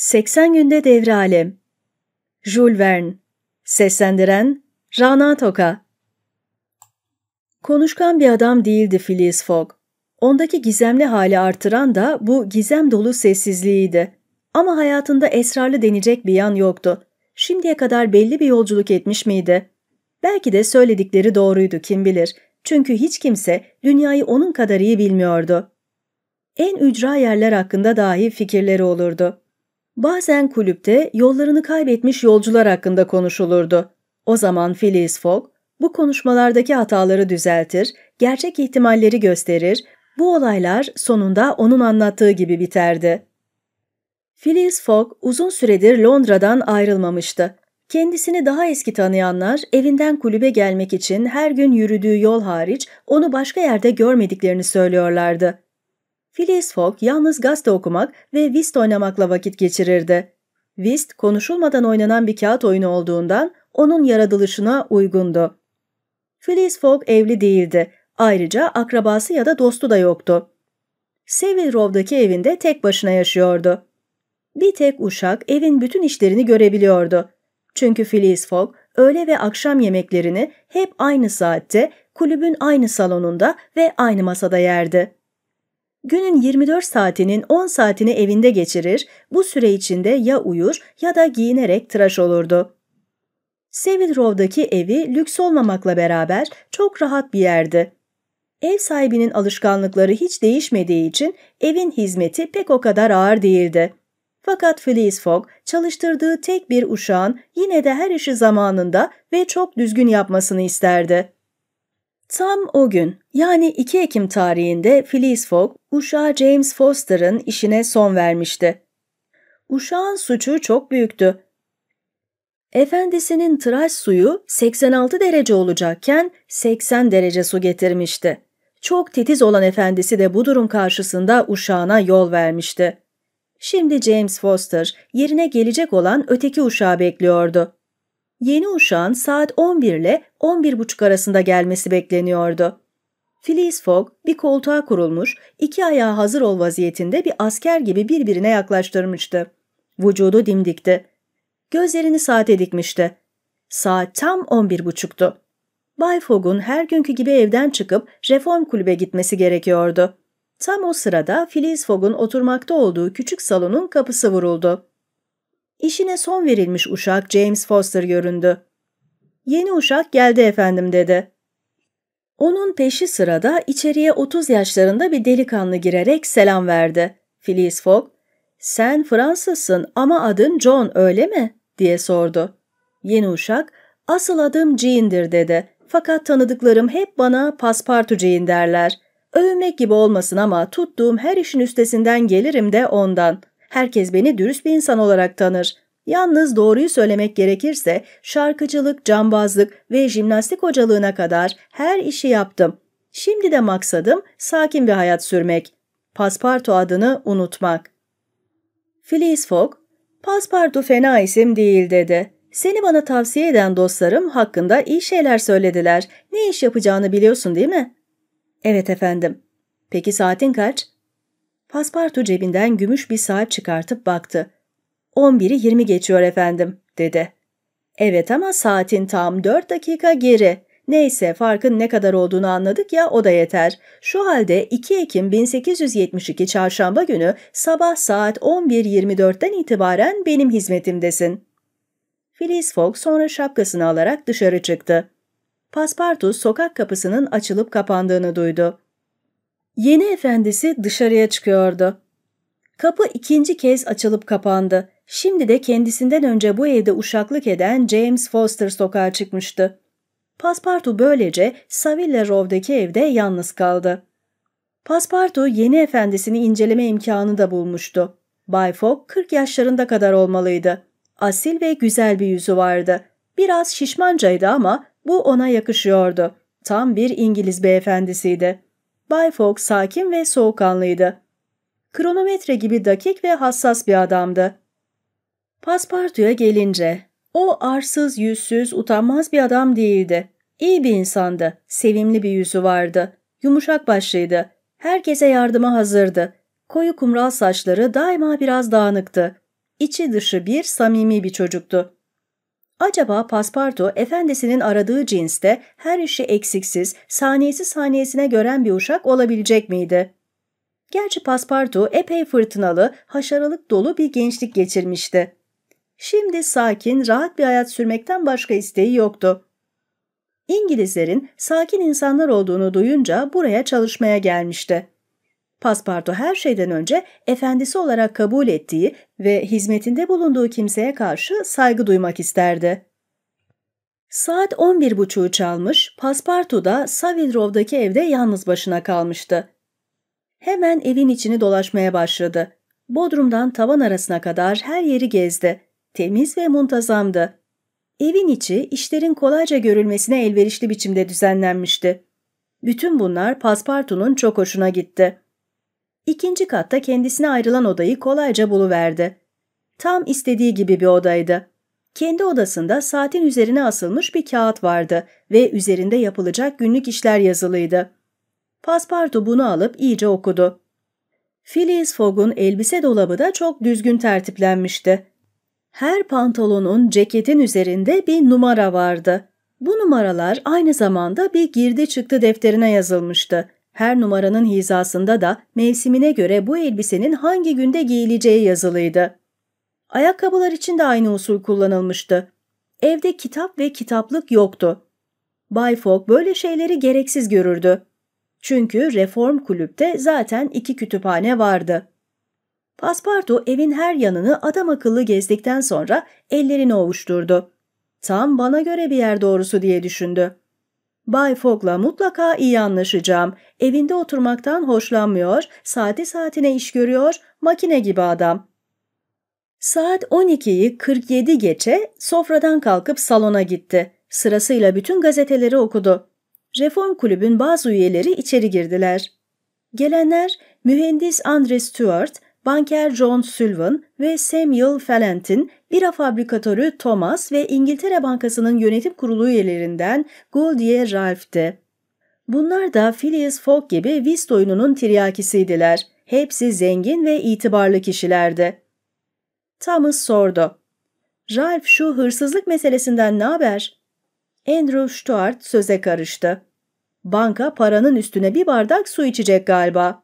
80 Günde Devre Alem Jules Verne Seslendiren Rana Toka Konuşkan bir adam değildi Phileas Fogg. Ondaki gizemli hali artıran da bu gizem dolu sessizliğiydi. Ama hayatında esrarlı denecek bir yan yoktu. Şimdiye kadar belli bir yolculuk etmiş miydi? Belki de söyledikleri doğruydu kim bilir. Çünkü hiç kimse dünyayı onun kadar iyi bilmiyordu. En ücra yerler hakkında dahi fikirleri olurdu. Bazen kulüpte yollarını kaybetmiş yolcular hakkında konuşulurdu. O zaman Phileas Fogg bu konuşmalardaki hataları düzeltir, gerçek ihtimalleri gösterir, bu olaylar sonunda onun anlattığı gibi biterdi. Phileas Fogg uzun süredir Londra'dan ayrılmamıştı. Kendisini daha eski tanıyanlar evinden kulübe gelmek için her gün yürüdüğü yol hariç onu başka yerde görmediklerini söylüyorlardı. Phileas Fogg yalnız gazete okumak ve whist oynamakla vakit geçirirdi. Whist konuşulmadan oynanan bir kağıt oyunu olduğundan onun yaratılışına uygundu. Phileas Fogg evli değildi. Ayrıca akrabası ya da dostu da yoktu. Savile Row'daki evinde tek başına yaşıyordu. Bir tek uşak evin bütün işlerini görebiliyordu. Çünkü Phileas Fogg öğle ve akşam yemeklerini hep aynı saatte, kulübün aynı salonunda ve aynı masada yerdi. Günün 24 saatinin 10 saatini evinde geçirir, bu süre içinde ya uyur ya da giyinerek tıraş olurdu. Savile Row'daki evi lüks olmamakla beraber çok rahat bir yerdi. Ev sahibinin alışkanlıkları hiç değişmediği için evin hizmeti pek o kadar ağır değildi. Fakat Phileas Fogg çalıştırdığı tek bir uşağın yine de her işi zamanında ve çok düzgün yapmasını isterdi. Tam o gün yani 2 Ekim tarihinde Phyllis Fogg uşağı James Foster'ın işine son vermişti. Uşağın suçu çok büyüktü. Efendisinin tıraş suyu 86 derece olacakken 80 derece su getirmişti. Çok titiz olan efendisi de bu durum karşısında uşağına yol vermişti. Şimdi James Foster yerine gelecek olan öteki uşağı bekliyordu yeni uşağın saat 11 ile 11.30 arasında gelmesi bekleniyordu. Phileas Fogg bir koltuğa kurulmuş, iki ayağı hazır ol vaziyetinde bir asker gibi birbirine yaklaştırmıştı. Vücudu dimdikti. Gözlerini saate dikmişti. Saat tam 11.30'tu. Bay Fogg'un her günkü gibi evden çıkıp reform kulübe gitmesi gerekiyordu. Tam o sırada Phileas Fogg'un oturmakta olduğu küçük salonun kapısı vuruldu. İşine son verilmiş uşak James Foster göründü. Yeni uşak geldi efendim dedi. Onun peşi sırada içeriye 30 yaşlarında bir delikanlı girerek selam verdi. Phileas Fogg, sen Fransızsın ama adın John öyle mi? diye sordu. Yeni uşak, asıl adım Jean'dir dedi. Fakat tanıdıklarım hep bana paspartu Jean derler. Övünmek gibi olmasın ama tuttuğum her işin üstesinden gelirim de ondan. Herkes beni dürüst bir insan olarak tanır. Yalnız doğruyu söylemek gerekirse şarkıcılık, cambazlık ve jimnastik hocalığına kadar her işi yaptım. Şimdi de maksadım sakin bir hayat sürmek. Paspartu adını unutmak. Filiz Fogg, Paspartu fena isim değil dedi. Seni bana tavsiye eden dostlarım hakkında iyi şeyler söylediler. Ne iş yapacağını biliyorsun değil mi? Evet efendim. Peki saatin kaç? Paspartu cebinden gümüş bir saat çıkartıp baktı. 11'i 20 geçiyor efendim, dedi. Evet ama saatin tam 4 dakika geri. Neyse farkın ne kadar olduğunu anladık ya o da yeter. Şu halde 2 Ekim 1872 çarşamba günü sabah saat 11.24'ten itibaren benim hizmetimdesin. Filiz Fogg sonra şapkasını alarak dışarı çıktı. Paspartu sokak kapısının açılıp kapandığını duydu. Yeni efendisi dışarıya çıkıyordu. Kapı ikinci kez açılıp kapandı. Şimdi de kendisinden önce bu evde uşaklık eden James Foster sokağa çıkmıştı. Paspartu böylece Saville Row'daki evde yalnız kaldı. Paspartu yeni efendisini inceleme imkanı da bulmuştu. Bay Fogg 40 yaşlarında kadar olmalıydı. Asil ve güzel bir yüzü vardı. Biraz şişmancaydı ama bu ona yakışıyordu. Tam bir İngiliz beyefendisiydi. Bay Fogg sakin ve soğukkanlıydı. Kronometre gibi dakik ve hassas bir adamdı. Paspartu'ya gelince, o arsız, yüzsüz, utanmaz bir adam değildi. İyi bir insandı, sevimli bir yüzü vardı, yumuşak başlıydı, herkese yardıma hazırdı. Koyu kumral saçları daima biraz dağınıktı. İçi dışı bir samimi bir çocuktu. Acaba Paspartu efendisinin aradığı cinste her işi eksiksiz, saniyesi saniyesine gören bir uşak olabilecek miydi? Gerçi Paspartu epey fırtınalı, haşaralık dolu bir gençlik geçirmişti. Şimdi sakin, rahat bir hayat sürmekten başka isteği yoktu. İngilizlerin sakin insanlar olduğunu duyunca buraya çalışmaya gelmişti. Paspartu her şeyden önce efendisi olarak kabul ettiği ve hizmetinde bulunduğu kimseye karşı saygı duymak isterdi. Saat 11.30'u çalmış, Paspartu da Savile Row'daki evde yalnız başına kalmıştı. Hemen evin içini dolaşmaya başladı. Bodrumdan tavan arasına kadar her yeri gezdi. Temiz ve muntazamdı. Evin içi işlerin kolayca görülmesine elverişli biçimde düzenlenmişti. Bütün bunlar Paspartu'nun çok hoşuna gitti. İkinci katta kendisine ayrılan odayı kolayca buluverdi. Tam istediği gibi bir odaydı. Kendi odasında saatin üzerine asılmış bir kağıt vardı ve üzerinde yapılacak günlük işler yazılıydı. Paspartu bunu alıp iyice okudu. Phileas Fogg'un elbise dolabı da çok düzgün tertiplenmişti. Her pantolonun ceketin üzerinde bir numara vardı. Bu numaralar aynı zamanda bir girdi çıktı defterine yazılmıştı her numaranın hizasında da mevsimine göre bu elbisenin hangi günde giyileceği yazılıydı. Ayakkabılar için de aynı usul kullanılmıştı. Evde kitap ve kitaplık yoktu. Bay Fogg böyle şeyleri gereksiz görürdü. Çünkü reform kulüpte zaten iki kütüphane vardı. Paspartu evin her yanını adam akıllı gezdikten sonra ellerini ovuşturdu. Tam bana göre bir yer doğrusu diye düşündü. Bay Fogg'la mutlaka iyi anlaşacağım. Evinde oturmaktan hoşlanmıyor, saati saatine iş görüyor, makine gibi adam. Saat 12'yi 47 geçe sofradan kalkıp salona gitti. Sırasıyla bütün gazeteleri okudu. Reform kulübün bazı üyeleri içeri girdiler. Gelenler mühendis Andre Stewart, banker John Sullivan ve Samuel Fallentin, bira fabrikatörü Thomas ve İngiltere Bankası'nın yönetim kurulu üyelerinden Gouldie Ralph'ti. Bunlar da Phileas Fogg gibi whist oyununun tiryakisiydiler. Hepsi zengin ve itibarlı kişilerdi. Thomas sordu. Ralph şu hırsızlık meselesinden ne haber? Andrew Stuart söze karıştı. Banka paranın üstüne bir bardak su içecek galiba.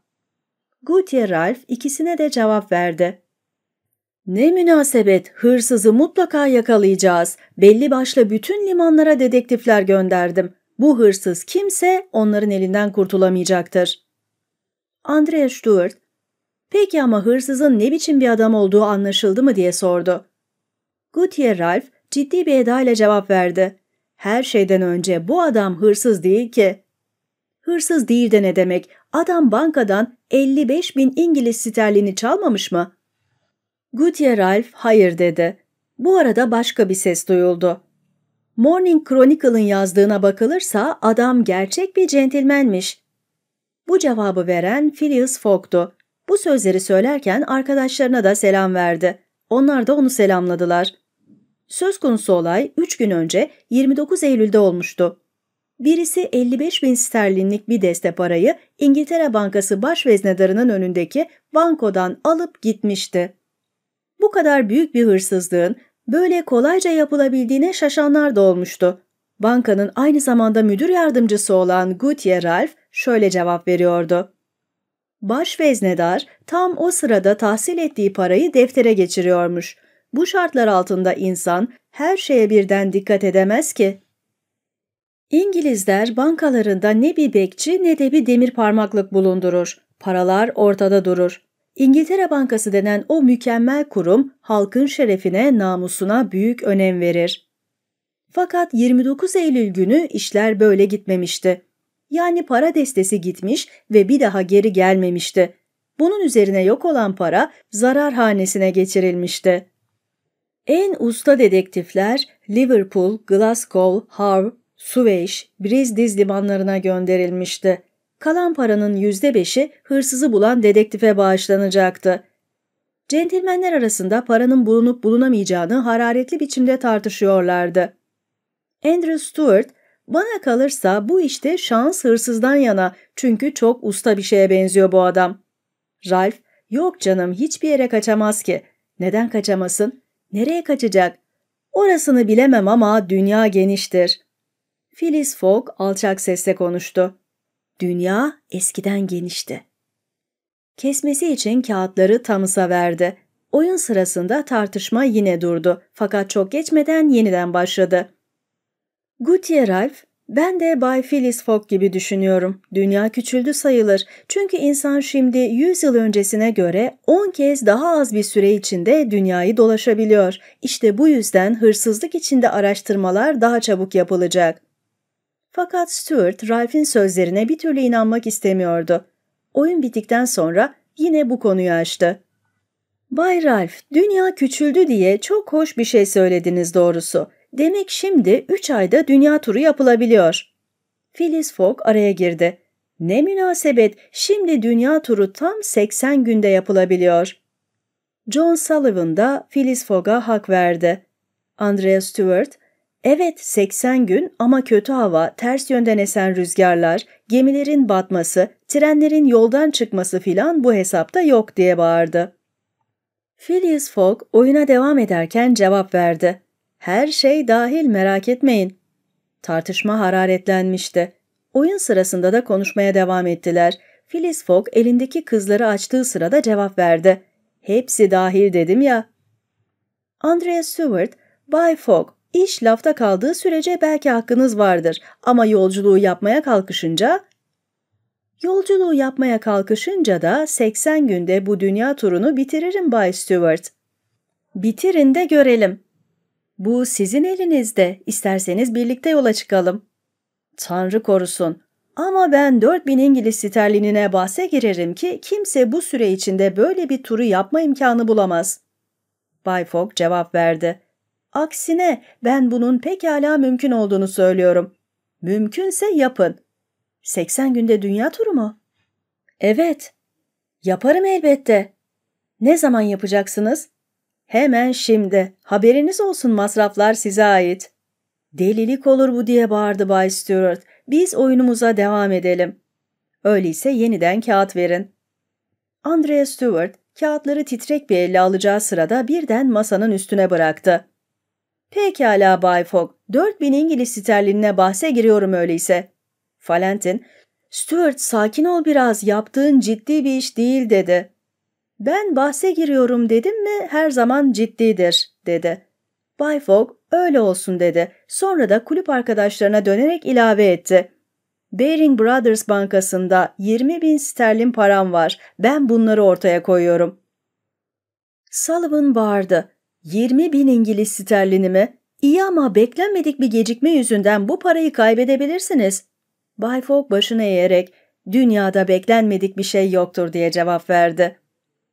Gutierre Ralph ikisine de cevap verdi. Ne münasebet, hırsızı mutlaka yakalayacağız. Belli başlı bütün limanlara dedektifler gönderdim. Bu hırsız kimse onların elinden kurtulamayacaktır. Andrea Stuart, peki ama hırsızın ne biçim bir adam olduğu anlaşıldı mı diye sordu. Gutierre Ralph ciddi bir edayla cevap verdi. Her şeyden önce bu adam hırsız değil ki. Hırsız değil de ne demek? Adam bankadan 55 bin İngiliz sterlini çalmamış mı? Gutierre Ralph hayır dedi. Bu arada başka bir ses duyuldu. Morning Chronicle'ın yazdığına bakılırsa adam gerçek bir centilmenmiş. Bu cevabı veren Phileas Foggdu. Bu sözleri söylerken arkadaşlarına da selam verdi. Onlar da onu selamladılar. Söz konusu olay 3 gün önce 29 Eylül'de olmuştu. Birisi 55 bin sterlinlik bir deste parayı İngiltere Bankası baş veznedarının önündeki bankodan alıp gitmişti. Bu kadar büyük bir hırsızlığın böyle kolayca yapılabildiğine şaşanlar da olmuştu. Bankanın aynı zamanda müdür yardımcısı olan Gutier Ralph şöyle cevap veriyordu. Baş veznedar tam o sırada tahsil ettiği parayı deftere geçiriyormuş. Bu şartlar altında insan her şeye birden dikkat edemez ki. İngilizler bankalarında ne bir bekçi ne de bir demir parmaklık bulundurur. Paralar ortada durur. İngiltere Bankası denen o mükemmel kurum halkın şerefine, namusuna büyük önem verir. Fakat 29 Eylül günü işler böyle gitmemişti. Yani para destesi gitmiş ve bir daha geri gelmemişti. Bunun üzerine yok olan para zarar hanesine geçirilmişti. En usta dedektifler Liverpool, Glasgow, Havre, Süveyş, Brezdiz limanlarına gönderilmişti. Kalan paranın yüzde beşi hırsızı bulan dedektife bağışlanacaktı. Centilmenler arasında paranın bulunup bulunamayacağını hararetli biçimde tartışıyorlardı. Andrew Stewart, bana kalırsa bu işte şans hırsızdan yana çünkü çok usta bir şeye benziyor bu adam. Ralph, yok canım hiçbir yere kaçamaz ki. Neden kaçamasın? Nereye kaçacak? Orasını bilemem ama dünya geniştir. Phyllis Fogg alçak sesle konuştu. Dünya eskiden genişti. Kesmesi için kağıtları Thomas'a verdi. Oyun sırasında tartışma yine durdu fakat çok geçmeden yeniden başladı. Gutier Ralph, ben de Bay Phyllis Fogg gibi düşünüyorum. Dünya küçüldü sayılır. Çünkü insan şimdi 100 yıl öncesine göre 10 kez daha az bir süre içinde dünyayı dolaşabiliyor. İşte bu yüzden hırsızlık içinde araştırmalar daha çabuk yapılacak. Fakat Stuart, Ralph'in sözlerine bir türlü inanmak istemiyordu. Oyun bittikten sonra yine bu konuyu açtı. Bay Ralph, dünya küçüldü diye çok hoş bir şey söylediniz doğrusu. Demek şimdi üç ayda dünya turu yapılabiliyor. Phyllis Fogg araya girdi. Ne münasebet, şimdi dünya turu tam 80 günde yapılabiliyor. John Sullivan da Phyllis Fogg'a hak verdi. Andrea Stewart, Evet 80 gün ama kötü hava, ters yönden esen rüzgarlar, gemilerin batması, trenlerin yoldan çıkması filan bu hesapta yok diye bağırdı. Phileas Fogg oyuna devam ederken cevap verdi. Her şey dahil merak etmeyin. Tartışma hararetlenmişti. Oyun sırasında da konuşmaya devam ettiler. Phileas Fogg elindeki kızları açtığı sırada cevap verdi. Hepsi dahil dedim ya. Andrea Stewart, Bay Fogg, İş lafta kaldığı sürece belki hakkınız vardır ama yolculuğu yapmaya kalkışınca Yolculuğu yapmaya kalkışınca da 80 günde bu dünya turunu bitiririm Bay Stewart. Bitirin de görelim. Bu sizin elinizde. İsterseniz birlikte yola çıkalım. Tanrı korusun. Ama ben 4000 İngiliz sterlinine bahse girerim ki kimse bu süre içinde böyle bir turu yapma imkanı bulamaz. Bay Fogg cevap verdi. Aksine ben bunun pekala mümkün olduğunu söylüyorum. Mümkünse yapın. 80 günde dünya turu mu? Evet. Yaparım elbette. Ne zaman yapacaksınız? Hemen şimdi. Haberiniz olsun masraflar size ait. Delilik olur bu diye bağırdı Bay Stewart. Biz oyunumuza devam edelim. Öyleyse yeniden kağıt verin. Andrea Stewart kağıtları titrek bir elle alacağı sırada birden masanın üstüne bıraktı. Pekala Bay Fogg, bin İngiliz sterlinine bahse giriyorum öyleyse. Valentin, Stuart sakin ol biraz yaptığın ciddi bir iş değil dedi. Ben bahse giriyorum dedim mi her zaman ciddidir dedi. Bay Fogg öyle olsun dedi. Sonra da kulüp arkadaşlarına dönerek ilave etti. Bering Brothers bankasında 20 bin sterlin param var. Ben bunları ortaya koyuyorum. Sullivan bağırdı. 20 bin İngiliz sterlinimi İyi ama beklenmedik bir gecikme yüzünden bu parayı kaybedebilirsiniz. Bay Fogg başını eğerek dünyada beklenmedik bir şey yoktur diye cevap verdi.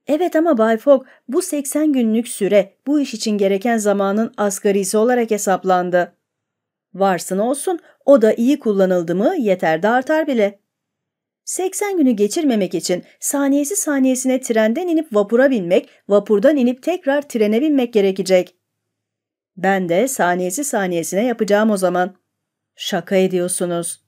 Evet ama Bay Fogg bu 80 günlük süre bu iş için gereken zamanın asgarisi olarak hesaplandı. Varsın olsun o da iyi kullanıldı mı yeter de artar bile. 80 günü geçirmemek için saniyesi saniyesine trenden inip vapura binmek, vapurdan inip tekrar trene binmek gerekecek. Ben de saniyesi saniyesine yapacağım o zaman. Şaka ediyorsunuz.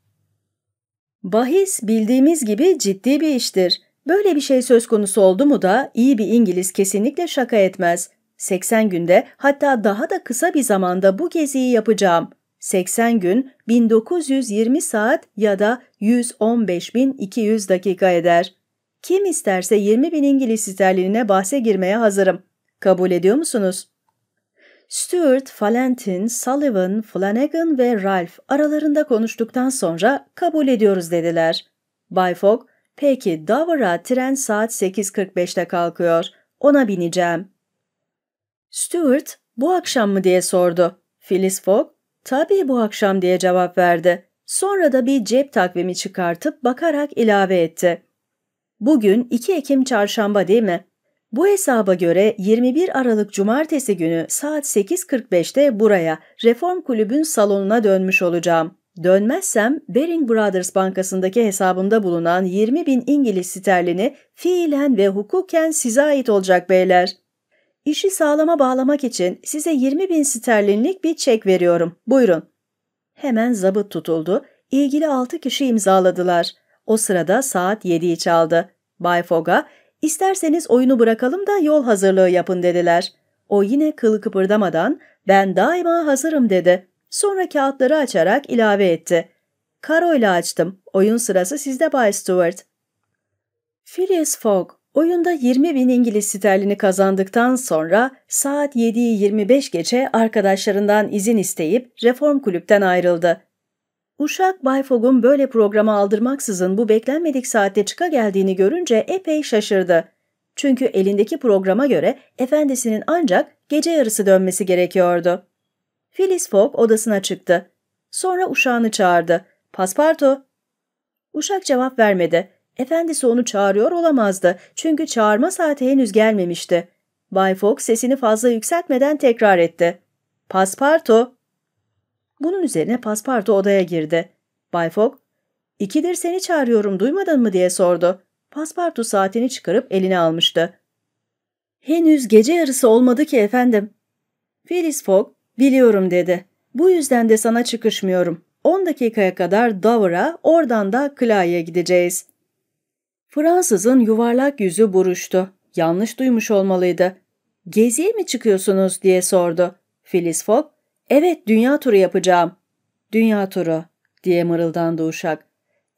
Bahis bildiğimiz gibi ciddi bir iştir. Böyle bir şey söz konusu oldu mu da iyi bir İngiliz kesinlikle şaka etmez. 80 günde hatta daha da kısa bir zamanda bu geziyi yapacağım.'' 80 gün 1920 saat ya da 115.200 dakika eder. Kim isterse 20.000 İngiliz sterlinine bahse girmeye hazırım. Kabul ediyor musunuz? Stuart, Valentin, Sullivan, Flanagan ve Ralph aralarında konuştuktan sonra kabul ediyoruz dediler. Bay Fogg, peki Dover'a tren saat 8.45'te kalkıyor. Ona bineceğim. Stuart, bu akşam mı diye sordu. Phyllis Fogg, Tabii bu akşam diye cevap verdi. Sonra da bir cep takvimi çıkartıp bakarak ilave etti. Bugün 2 Ekim çarşamba değil mi? Bu hesaba göre 21 Aralık Cumartesi günü saat 8.45'te buraya Reform Kulübün salonuna dönmüş olacağım. Dönmezsem Bering Brothers Bankası'ndaki hesabımda bulunan 20 bin İngiliz sterlini fiilen ve hukuken size ait olacak beyler.'' İşi sağlama bağlamak için size 20 bin sterlinlik bir çek veriyorum. Buyurun. Hemen zabıt tutuldu. İlgili 6 kişi imzaladılar. O sırada saat 7'yi çaldı. Bay Fogg'a isterseniz oyunu bırakalım da yol hazırlığı yapın dediler. O yine kılı kıpırdamadan ben daima hazırım dedi. Sonra kağıtları açarak ilave etti. Karo ile açtım. Oyun sırası sizde Bay Stewart. Phileas Fogg Oyunda 20 bin İngiliz sterlini kazandıktan sonra saat 7'yi 25 geçe arkadaşlarından izin isteyip reform kulüpten ayrıldı. Uşak Bay Fogg'un böyle programa aldırmaksızın bu beklenmedik saatte çıka geldiğini görünce epey şaşırdı. Çünkü elindeki programa göre efendisinin ancak gece yarısı dönmesi gerekiyordu. Phyllis Fogg odasına çıktı. Sonra uşağını çağırdı. Pasparto. Uşak cevap vermedi. Efendisi onu çağırıyor olamazdı çünkü çağırma saati henüz gelmemişti. Bay Fogg sesini fazla yükseltmeden tekrar etti. Paspartu. Bunun üzerine Paspartu odaya girdi. Bay Fogg, ikidir seni çağırıyorum duymadın mı diye sordu. Paspartu saatini çıkarıp eline almıştı. Henüz gece yarısı olmadı ki efendim. Phyllis Fogg, biliyorum dedi. Bu yüzden de sana çıkışmıyorum. 10 dakikaya kadar Dover'a, oradan da Clay'a gideceğiz.'' Fransızın yuvarlak yüzü buruştu. Yanlış duymuş olmalıydı. Geziye mi çıkıyorsunuz diye sordu. Filiz Fogg, evet dünya turu yapacağım. Dünya turu diye mırıldandı uşak.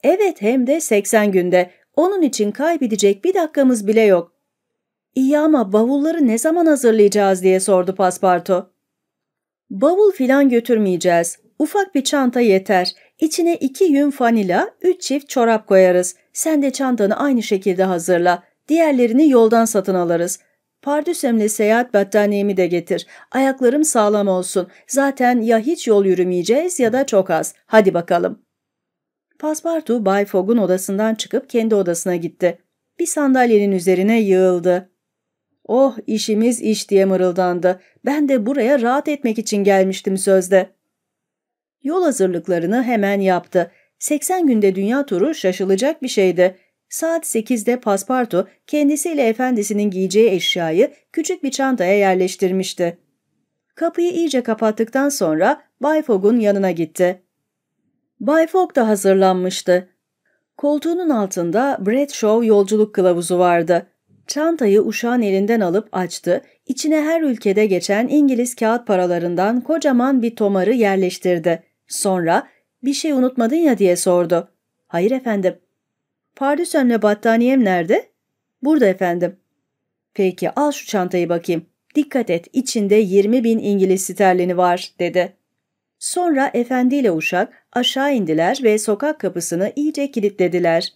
Evet hem de 80 günde. Onun için kaybedecek bir dakikamız bile yok. İyi ama bavulları ne zaman hazırlayacağız diye sordu paspartu. Bavul filan götürmeyeceğiz. Ufak bir çanta yeter. İçine iki yün fanila, üç çift çorap koyarız. Sen de çantanı aynı şekilde hazırla. Diğerlerini yoldan satın alırız. Pardüsemle seyahat battaniyemi de getir. Ayaklarım sağlam olsun. Zaten ya hiç yol yürümeyeceğiz ya da çok az. Hadi bakalım. Paspartu Bay Fogg'un odasından çıkıp kendi odasına gitti. Bir sandalyenin üzerine yığıldı. Oh işimiz iş diye mırıldandı. Ben de buraya rahat etmek için gelmiştim sözde. Yol hazırlıklarını hemen yaptı. 80 günde dünya turu şaşılacak bir şeydi. Saat 8'de Paspartu kendisiyle efendisinin giyeceği eşyayı küçük bir çantaya yerleştirmişti. Kapıyı iyice kapattıktan sonra Bay Fogg'un yanına gitti. Bay Fogg da hazırlanmıştı. Koltuğunun altında Bradshaw yolculuk kılavuzu vardı. Çantayı uşağın elinden alıp açtı, içine her ülkede geçen İngiliz kağıt paralarından kocaman bir tomarı yerleştirdi. Sonra bir şey unutmadın ya diye sordu. Hayır efendim. Pardösönle battaniyem nerede? Burada efendim. Peki al şu çantayı bakayım. Dikkat et içinde 20 bin İngiliz sterlini var dedi. Sonra efendiyle uşak aşağı indiler ve sokak kapısını iyice kilitlediler.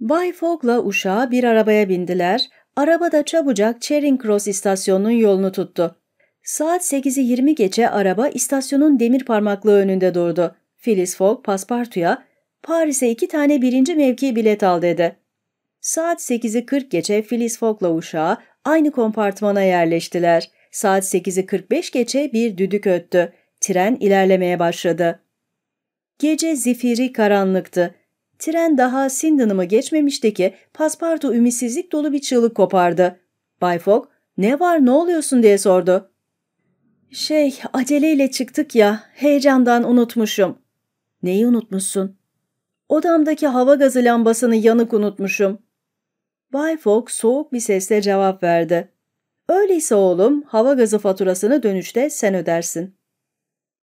Bay Fogg'la uşağı bir arabaya bindiler. Araba da çabucak Charing Cross istasyonunun yolunu tuttu. Saat 8'i 20 geçe araba istasyonun demir parmaklığı önünde durdu. Filiz Fogg paspartuya Paris'e iki tane birinci mevki bilet al dedi. Saat 8'i 40 geçe Filiz Fogg'la uşağı aynı kompartmana yerleştiler. Saat 8'i 45 geçe bir düdük öttü. Tren ilerlemeye başladı. Gece zifiri karanlıktı. Tren daha Sindon'ımı geçmemişti ki paspartu ümitsizlik dolu bir çığlık kopardı. Bay Fogg ne var ne oluyorsun diye sordu. Şey aceleyle çıktık ya heyecandan unutmuşum. Neyi unutmuşsun? Odamdaki hava gazı lambasını yanık unutmuşum. Bay Fogg soğuk bir sesle cevap verdi. Öyleyse oğlum hava gazı faturasını dönüşte sen ödersin.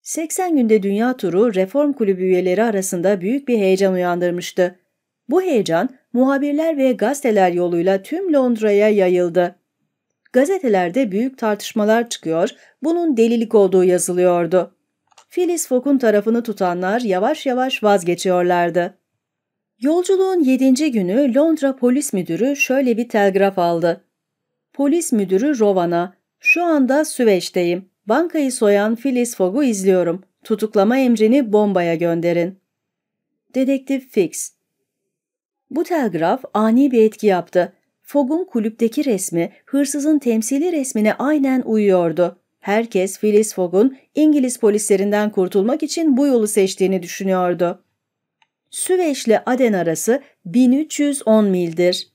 80 günde dünya turu reform kulübü üyeleri arasında büyük bir heyecan uyandırmıştı. Bu heyecan muhabirler ve gazeteler yoluyla tüm Londra'ya yayıldı. Gazetelerde büyük tartışmalar çıkıyor, bunun delilik olduğu yazılıyordu. Phyllis Fogg'un tarafını tutanlar yavaş yavaş vazgeçiyorlardı. Yolculuğun yedinci günü Londra polis müdürü şöyle bir telgraf aldı. Polis müdürü Rovan'a, şu anda Süveyş'teyim. Bankayı soyan Phyllis Fogg'u izliyorum. Tutuklama emrini bombaya gönderin. Dedektif Fix Bu telgraf ani bir etki yaptı. Fogg'un kulüpteki resmi hırsızın temsili resmine aynen uyuyordu. Herkes Phyllis Fogg'un İngiliz polislerinden kurtulmak için bu yolu seçtiğini düşünüyordu. Süveyş Aden arası 1310 mildir.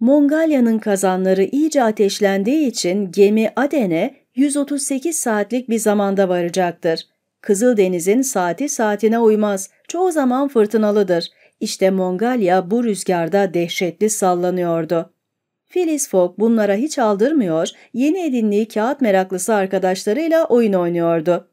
Mongolian'ın kazanları iyice ateşlendiği için gemi Aden'e 138 saatlik bir zamanda varacaktır. Kızıldeniz'in saati saatine uymaz, çoğu zaman fırtınalıdır. İşte Mongalya bu rüzgarda dehşetli sallanıyordu. Phyllis Fogg bunlara hiç aldırmıyor, yeni edindiği kağıt meraklısı arkadaşlarıyla oyun oynuyordu.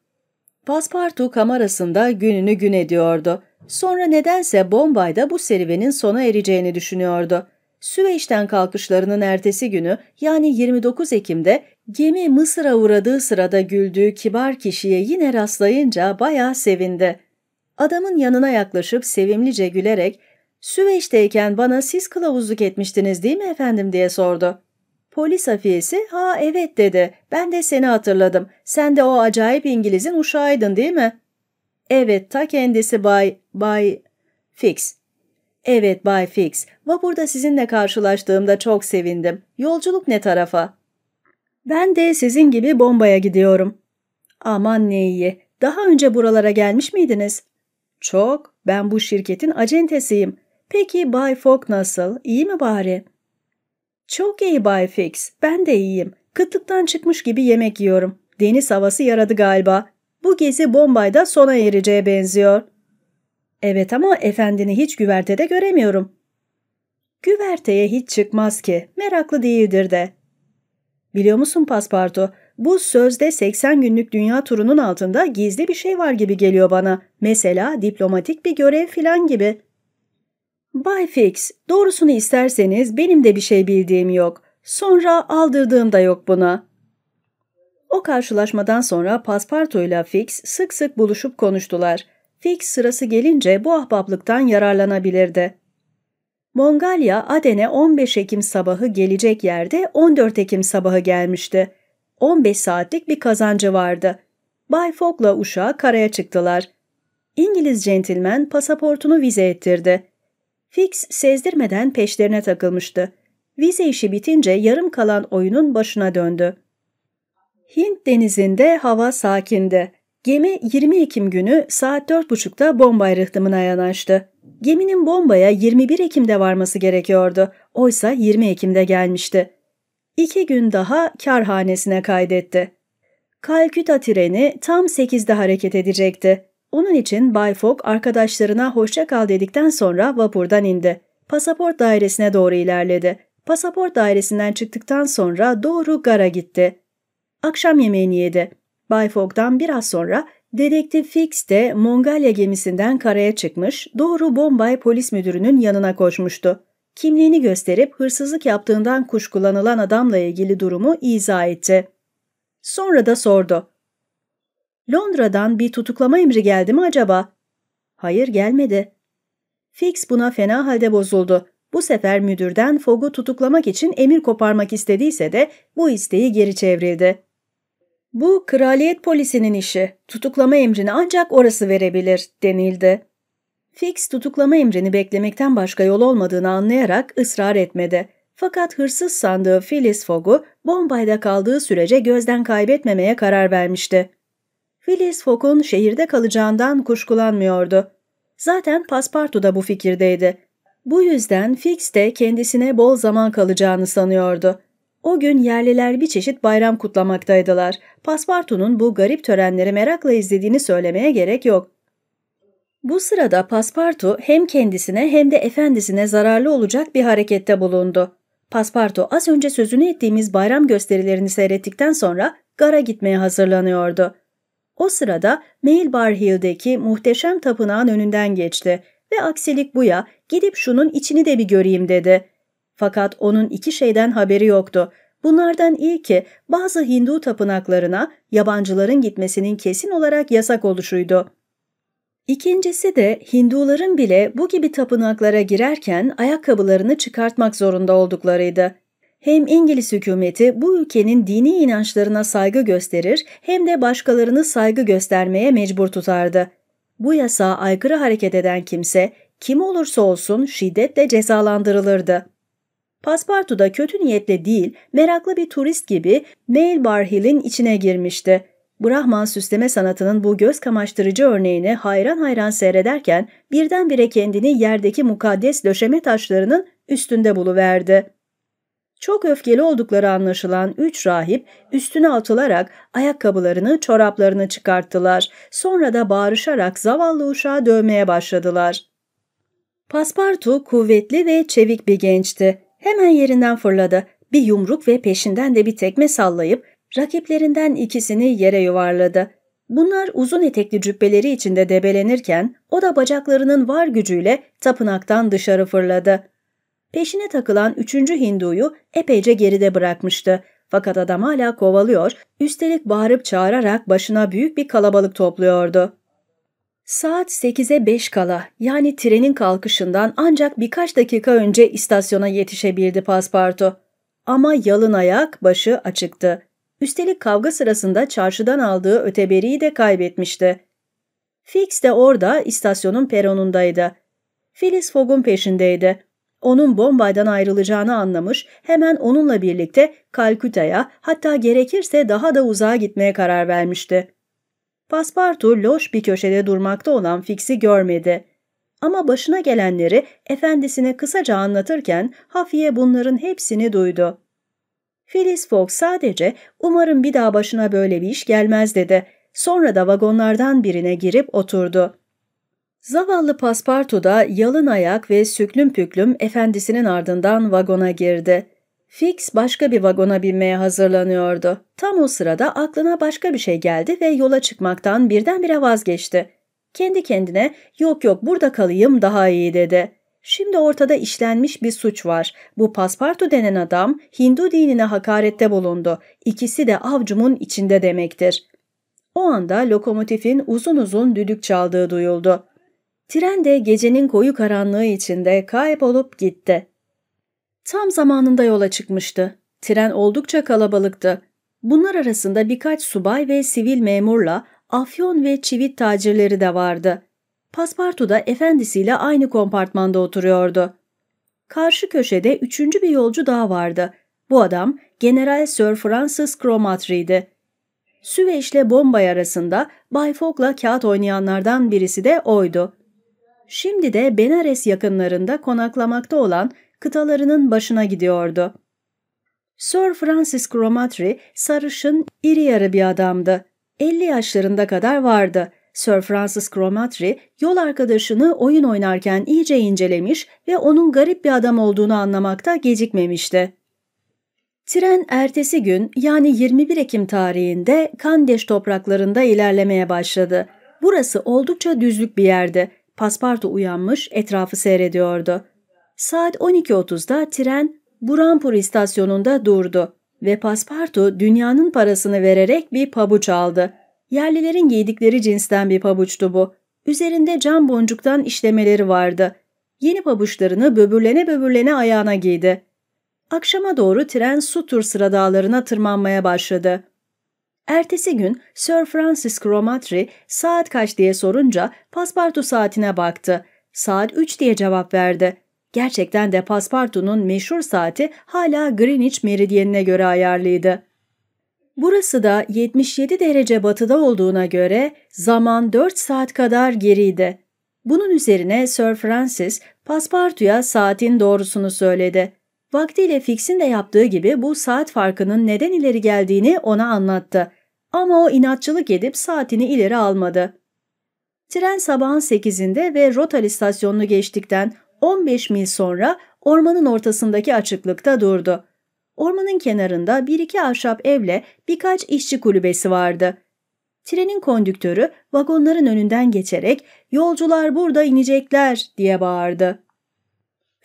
Paspartu kamerasında gününü gün ediyordu. Sonra nedense Bombay'da bu serüvenin sona ereceğini düşünüyordu. Süveyş'ten kalkışlarının ertesi günü yani 29 Ekim'de gemi Mısır'a uğradığı sırada güldüğü kibar kişiye yine rastlayınca bayağı sevindi. Adamın yanına yaklaşıp sevimlice gülerek Süveyş'teyken bana siz kılavuzluk etmiştiniz değil mi efendim diye sordu. Polis afiyesi ha evet dedi. Ben de seni hatırladım. Sen de o acayip İngiliz'in uşağıydın değil mi? Evet ta kendisi Bay, Bay Fix. Evet Bay Fix. Vapurda sizinle karşılaştığımda çok sevindim. Yolculuk ne tarafa? Ben de sizin gibi bombaya gidiyorum. Aman neyi? Daha önce buralara gelmiş miydiniz? Çok. Ben bu şirketin acentesiyim. Peki Bay Fogg nasıl? İyi mi bari? Çok iyi Bay Fix. Ben de iyiyim. Kıtlıktan çıkmış gibi yemek yiyorum. Deniz havası yaradı galiba. Bu gezi Bombay'da sona ereceğe benziyor. Evet ama efendini hiç güvertede göremiyorum. Güverteye hiç çıkmaz ki. Meraklı değildir de. Biliyor musun Paspartu? Bu sözde 80 günlük dünya turunun altında gizli bir şey var gibi geliyor bana. Mesela diplomatik bir görev filan gibi. Bay Fix, doğrusunu isterseniz benim de bir şey bildiğim yok. Sonra aldırdığım da yok buna. O karşılaşmadan sonra Paspartu ile Fix sık sık buluşup konuştular. Fix sırası gelince bu ahbaplıktan yararlanabilirdi. Mongalya, Aden'e 15 Ekim sabahı gelecek yerde 14 Ekim sabahı gelmişti. 15 saatlik bir kazancı vardı. Bay Fogg'la uşağı karaya çıktılar. İngiliz centilmen pasaportunu vize ettirdi. Fix sezdirmeden peşlerine takılmıştı. Vize işi bitince yarım kalan oyunun başına döndü. Hint denizinde hava sakindi. Gemi 20 Ekim günü saat 4.30'da Bombay rıhtımına yanaştı. Geminin Bombay'a 21 Ekim'de varması gerekiyordu. Oysa 20 Ekim'de gelmişti. İki gün daha karhanesine kaydetti. Kalküta treni tam 8'de hareket edecekti. Onun için Bay Fogg arkadaşlarına hoşça kal dedikten sonra vapurdan indi. Pasaport dairesine doğru ilerledi. Pasaport dairesinden çıktıktan sonra doğru gara gitti. Akşam yemeğini yedi. Bay Fogg'dan biraz sonra dedektif Fix de Mongalya gemisinden karaya çıkmış, doğru Bombay polis müdürünün yanına koşmuştu. Kimliğini gösterip hırsızlık yaptığından kuşkulanılan adamla ilgili durumu izah etti. Sonra da sordu. Londra'dan bir tutuklama emri geldi mi acaba? Hayır gelmedi. Fix buna fena halde bozuldu. Bu sefer müdürden Fogg'u tutuklamak için emir koparmak istediyse de bu isteği geri çevrildi. Bu kraliyet polisinin işi. Tutuklama emrini ancak orası verebilir denildi. Fix tutuklama emrini beklemekten başka yol olmadığını anlayarak ısrar etmedi. Fakat hırsız sandığı Phyllis Fogg'u Bombay'da kaldığı sürece gözden kaybetmemeye karar vermişti. Phileas Fogg'un şehirde kalacağından kuşkulanmıyordu. Zaten Paspartu da bu fikirdeydi. Bu yüzden Fix de kendisine bol zaman kalacağını sanıyordu. O gün yerliler bir çeşit bayram kutlamaktaydılar. Paspartu'nun bu garip törenleri merakla izlediğini söylemeye gerek yok. Bu sırada Paspartu hem kendisine hem de efendisine zararlı olacak bir harekette bulundu. Paspartu az önce sözünü ettiğimiz bayram gösterilerini seyrettikten sonra gara gitmeye hazırlanıyordu. O sırada Mailbar Hill'deki muhteşem tapınağın önünden geçti ve aksilik buya gidip şunun içini de bir göreyim dedi. Fakat onun iki şeyden haberi yoktu. Bunlardan ilki bazı Hindu tapınaklarına yabancıların gitmesinin kesin olarak yasak oluşuydu. İkincisi de Hinduların bile bu gibi tapınaklara girerken ayakkabılarını çıkartmak zorunda olduklarıydı. Hem İngiliz hükümeti bu ülkenin dini inançlarına saygı gösterir hem de başkalarını saygı göstermeye mecbur tutardı. Bu yasa aykırı hareket eden kimse kim olursa olsun şiddetle cezalandırılırdı. Paspartu da kötü niyetle değil, meraklı bir turist gibi Mail Bar Hill'in içine girmişti. Brahman süsleme sanatının bu göz kamaştırıcı örneğini hayran hayran seyrederken birdenbire kendini yerdeki mukaddes döşeme taşlarının üstünde buluverdi. Çok öfkeli oldukları anlaşılan üç rahip üstüne atılarak ayakkabılarını, çoraplarını çıkarttılar. Sonra da bağırışarak zavallı uşağı dövmeye başladılar. Paspartu kuvvetli ve çevik bir gençti. Hemen yerinden fırladı. Bir yumruk ve peşinden de bir tekme sallayıp rakiplerinden ikisini yere yuvarladı. Bunlar uzun etekli cübbeleri içinde debelenirken o da bacaklarının var gücüyle tapınaktan dışarı fırladı. Peşine takılan üçüncü Hindu'yu epeyce geride bırakmıştı. Fakat adam hala kovalıyor, üstelik bağırıp çağırarak başına büyük bir kalabalık topluyordu. Saat 8'e 5 kala yani trenin kalkışından ancak birkaç dakika önce istasyona yetişebildi paspartu. Ama yalın ayak başı açıktı. Üstelik kavga sırasında çarşıdan aldığı öteberiyi de kaybetmişti. Fix de orada istasyonun peronundaydı. Phyllis Fogg'un peşindeydi onun Bombay'dan ayrılacağını anlamış, hemen onunla birlikte Kalküta'ya hatta gerekirse daha da uzağa gitmeye karar vermişti. Paspartu loş bir köşede durmakta olan Fix'i görmedi. Ama başına gelenleri efendisine kısaca anlatırken Hafiye bunların hepsini duydu. Phyllis Fogg sadece umarım bir daha başına böyle bir iş gelmez dedi. Sonra da vagonlardan birine girip oturdu. Zavallı paspartu da yalın ayak ve süklüm püklüm efendisinin ardından vagona girdi. Fix başka bir vagona binmeye hazırlanıyordu. Tam o sırada aklına başka bir şey geldi ve yola çıkmaktan birdenbire vazgeçti. Kendi kendine yok yok burada kalayım daha iyi dedi. Şimdi ortada işlenmiş bir suç var. Bu paspartu denen adam Hindu dinine hakarette bulundu. İkisi de avcumun içinde demektir. O anda lokomotifin uzun uzun düdük çaldığı duyuldu. Tren de gecenin koyu karanlığı içinde kaybolup gitti. Tam zamanında yola çıkmıştı. Tren oldukça kalabalıktı. Bunlar arasında birkaç subay ve sivil memurla afyon ve çivit tacirleri de vardı. Paspartu da efendisiyle aynı kompartmanda oturuyordu. Karşı köşede üçüncü bir yolcu daha vardı. Bu adam General Sir Francis Cromarty'ydi. Süveyş'le Bombay arasında Bay Fogg'la kağıt oynayanlardan birisi de oydu. Şimdi de Benares yakınlarında konaklamakta olan kıtalarının başına gidiyordu. Sir Francis Cromarty sarışın, iri yarı bir adamdı. 50 yaşlarında kadar vardı. Sir Francis Cromarty yol arkadaşını oyun oynarken iyice incelemiş ve onun garip bir adam olduğunu anlamakta gecikmemişti. Tren ertesi gün yani 21 Ekim tarihinde Kandeş topraklarında ilerlemeye başladı. Burası oldukça düzlük bir yerdi. Paspartu uyanmış etrafı seyrediyordu. Saat 12.30'da tren Burampur istasyonunda durdu ve Paspartu dünyanın parasını vererek bir pabuç aldı. Yerlilerin giydikleri cinsten bir pabuçtu bu. Üzerinde cam boncuktan işlemeleri vardı. Yeni pabuçlarını böbürlene böbürlene ayağına giydi. Akşama doğru tren Sutur sıradağlarına tırmanmaya başladı. Ertesi gün Sir Francis Cromarty saat kaç diye sorunca paspartu saatine baktı. Saat 3 diye cevap verdi. Gerçekten de paspartunun meşhur saati hala Greenwich meridyenine göre ayarlıydı. Burası da 77 derece batıda olduğuna göre zaman 4 saat kadar geriydi. Bunun üzerine Sir Francis paspartuya saatin doğrusunu söyledi. Vaktiyle Fix'in de yaptığı gibi bu saat farkının neden ileri geldiğini ona anlattı. Ama o inatçılık edip saatini ileri almadı. Tren sabahın 8'inde ve Rotal istasyonunu geçtikten 15 mil sonra ormanın ortasındaki açıklıkta durdu. Ormanın kenarında bir iki ahşap evle birkaç işçi kulübesi vardı. Trenin kondüktörü vagonların önünden geçerek yolcular burada inecekler diye bağırdı.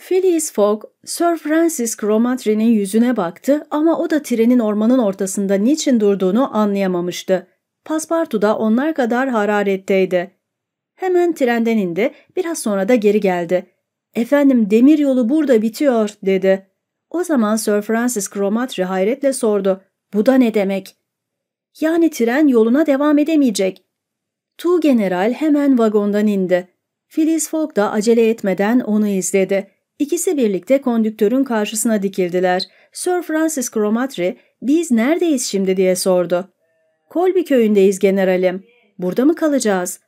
Phileas Fogg, Sir Francis Cromarty'nin yüzüne baktı ama o da trenin ormanın ortasında niçin durduğunu anlayamamıştı. Paspartu da onlar kadar hararetteydi. Hemen trenden indi, biraz sonra da geri geldi. ''Efendim demir yolu burada bitiyor.'' dedi. O zaman Sir Francis Cromarty hayretle sordu. ''Bu da ne demek?'' ''Yani tren yoluna devam edemeyecek.'' Tu general hemen vagondan indi. Phileas Fogg da acele etmeden onu izledi. İkisi birlikte kondüktörün karşısına dikildiler. Sir Francis Cromarty, ''Biz neredeyiz şimdi?'' diye sordu. "Kolbi köyündeyiz generalim. Burada mı kalacağız?''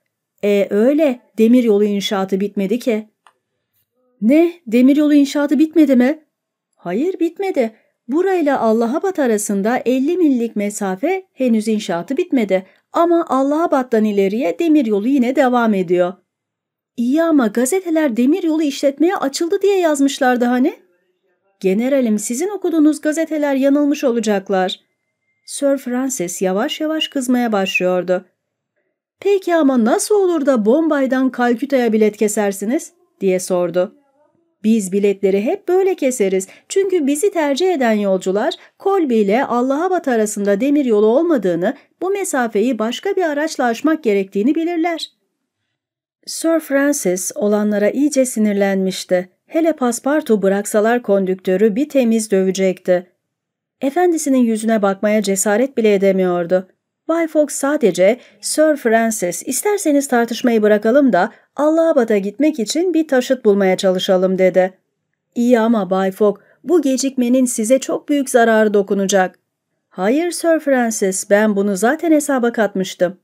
''E öyle, demiryolu inşaatı bitmedi ki.'' ''Ne, demiryolu inşaatı bitmedi mi?'' ''Hayır, bitmedi. Burayla Allahabad arasında 50 millik mesafe henüz inşaatı bitmedi. Ama Allahabad'dan ileriye demiryolu yine devam ediyor.'' İyi ama gazeteler demir yolu işletmeye açıldı diye yazmışlardı hani. Generalim sizin okuduğunuz gazeteler yanılmış olacaklar. Sir Francis yavaş yavaş kızmaya başlıyordu. Peki ama nasıl olur da Bombay'dan Kalküta'ya bilet kesersiniz? diye sordu. Biz biletleri hep böyle keseriz çünkü bizi tercih eden yolcular Kolbi ile Allahabad arasında demir yolu olmadığını, bu mesafeyi başka bir araçla aşmak gerektiğini bilirler. Sir Francis olanlara iyice sinirlenmişti. Hele paspartu bıraksalar kondüktörü bir temiz dövecekti. Efendisinin yüzüne bakmaya cesaret bile edemiyordu. Bay Fogg sadece Sir Francis isterseniz tartışmayı bırakalım da Allahabad'a gitmek için bir taşıt bulmaya çalışalım dedi. İyi ama Bay Fogg bu gecikmenin size çok büyük zararı dokunacak. Hayır Sir Francis ben bunu zaten hesaba katmıştım.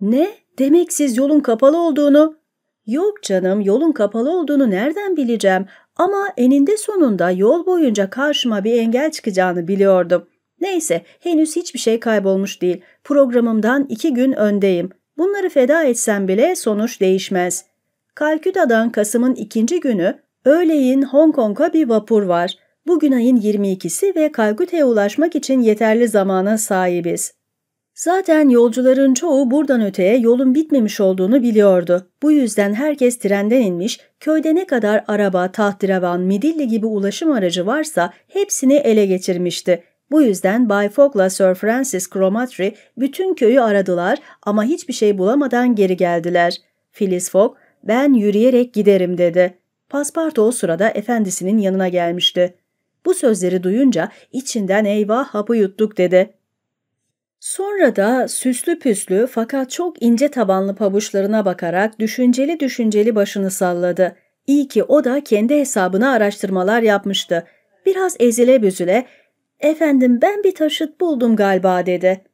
Ne? Demek siz yolun kapalı olduğunu... Yok canım yolun kapalı olduğunu nereden bileceğim ama eninde sonunda yol boyunca karşıma bir engel çıkacağını biliyordum. Neyse henüz hiçbir şey kaybolmuş değil. Programımdan iki gün öndeyim. Bunları feda etsem bile sonuç değişmez. Kalküta'dan Kasım'ın ikinci günü öğleyin Hong Kong'a bir vapur var. Bugün ayın 22'si ve Kalküta'ya ulaşmak için yeterli zamana sahibiz. Zaten yolcuların çoğu buradan öteye yolun bitmemiş olduğunu biliyordu. Bu yüzden herkes trenden inmiş, köyde ne kadar araba, tahterevan, midilli gibi ulaşım aracı varsa hepsini ele geçirmişti. Bu yüzden Bay Fogg'la Sir Francis Cromarty bütün köyü aradılar ama hiçbir şey bulamadan geri geldiler. Phyllis Fogg, ben yürüyerek giderim dedi. Pasparto o sırada efendisinin yanına gelmişti. Bu sözleri duyunca içinden eyvah hapı yuttuk dedi. Sonra da süslü püslü fakat çok ince tabanlı pabuçlarına bakarak düşünceli düşünceli başını salladı. İyi ki o da kendi hesabına araştırmalar yapmıştı. Biraz ezile büzüle, ''Efendim ben bir taşıt buldum galiba.'' dedi.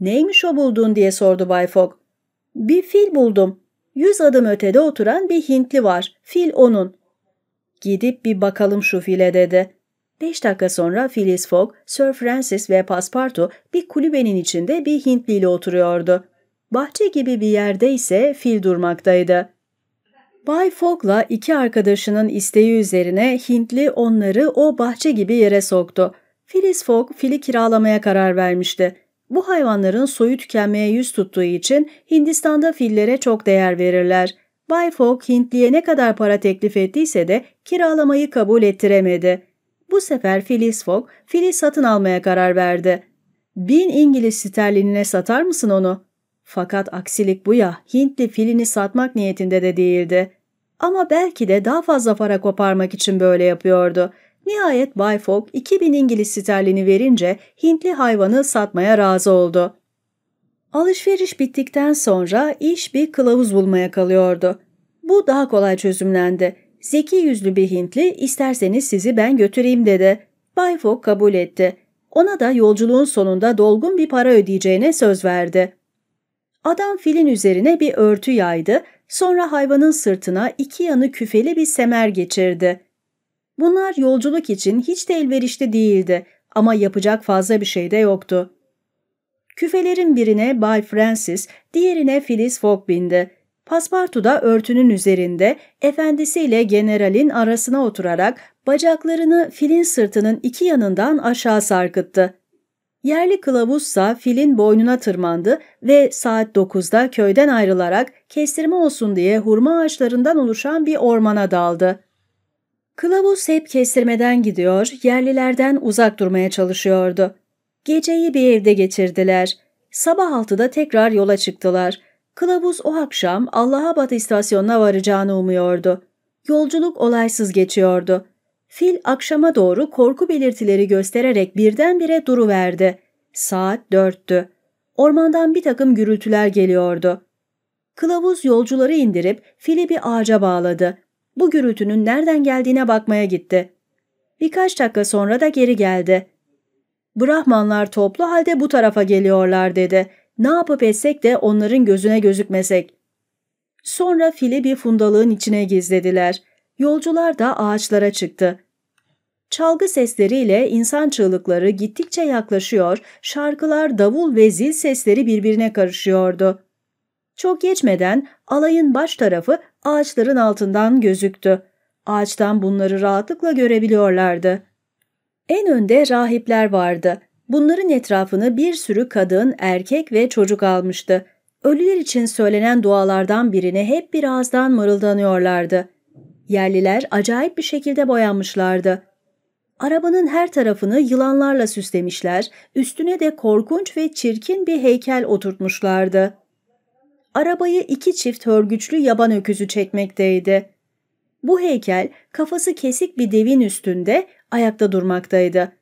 ''Neymiş o bulduğun?'' diye sordu Bay Fogg. ''Bir fil buldum. Yüz adım ötede oturan bir Hintli var. Fil onun.'' ''Gidip bir bakalım şu file.'' dedi. Beş dakika sonra Phileas Fogg, Sir Francis ve Paspartu bir kulübenin içinde bir Hintli ile oturuyordu. Bahçe gibi bir yerde ise fil durmaktaydı. Bay Fogg'la iki arkadaşının isteği üzerine Hintli onları o bahçe gibi yere soktu. Phileas Fogg fili kiralamaya karar vermişti. Bu hayvanların soyu tükenmeye yüz tuttuğu için Hindistan'da fillere çok değer verirler. Bay Fogg Hintli'ye ne kadar para teklif ettiyse de kiralamayı kabul ettiremedi. Bu sefer Phyllis Fogg fili satın almaya karar verdi. Bin İngiliz sterlinine satar mısın onu? Fakat aksilik bu ya Hintli filini satmak niyetinde de değildi. Ama belki de daha fazla para koparmak için böyle yapıyordu. Nihayet Bay Fogg 2000 İngiliz sterlini verince Hintli hayvanı satmaya razı oldu. Alışveriş bittikten sonra iş bir kılavuz bulmaya kalıyordu. Bu daha kolay çözümlendi. Zeki yüzlü bir Hintli isterseniz sizi ben götüreyim dedi. Bay Fogg kabul etti. Ona da yolculuğun sonunda dolgun bir para ödeyeceğine söz verdi. Adam filin üzerine bir örtü yaydı, sonra hayvanın sırtına iki yanı küfeli bir semer geçirdi. Bunlar yolculuk için hiç de elverişli değildi ama yapacak fazla bir şey de yoktu. Küfelerin birine Bay Francis, diğerine Phyllis Fogg bindi. Paspartu da örtünün üzerinde efendisiyle generalin arasına oturarak bacaklarını filin sırtının iki yanından aşağı sarkıttı. Yerli kılavuzsa filin boynuna tırmandı ve saat 9'da köyden ayrılarak kestirme olsun diye hurma ağaçlarından oluşan bir ormana daldı. Kılavuz hep kestirmeden gidiyor, yerlilerden uzak durmaya çalışıyordu. Geceyi bir evde geçirdiler. Sabah altıda tekrar yola çıktılar. Kılavuz o akşam Allahabad istasyonuna varacağını umuyordu. Yolculuk olaysız geçiyordu. Fil akşama doğru korku belirtileri göstererek birdenbire duruverdi. Saat dörttü. Ormandan bir takım gürültüler geliyordu. Kılavuz yolcuları indirip fili bir ağaca bağladı. Bu gürültünün nereden geldiğine bakmaya gitti. Birkaç dakika sonra da geri geldi. Brahmanlar toplu halde bu tarafa geliyorlar dedi. Ne yapıp etsek de onların gözüne gözükmesek. Sonra fili bir fundalığın içine gizlediler. Yolcular da ağaçlara çıktı. Çalgı sesleriyle insan çığlıkları gittikçe yaklaşıyor, şarkılar, davul ve zil sesleri birbirine karışıyordu. Çok geçmeden alayın baş tarafı ağaçların altından gözüktü. Ağaçtan bunları rahatlıkla görebiliyorlardı. En önde rahipler vardı. Bunların etrafını bir sürü kadın, erkek ve çocuk almıştı. Ölüler için söylenen dualardan birine hep bir ağızdan mırıldanıyorlardı. Yerliler acayip bir şekilde boyanmışlardı. Arabanın her tarafını yılanlarla süslemişler, üstüne de korkunç ve çirkin bir heykel oturtmuşlardı. Arabayı iki çift hörgüçlü yaban öküzü çekmekteydi. Bu heykel kafası kesik bir devin üstünde ayakta durmaktaydı.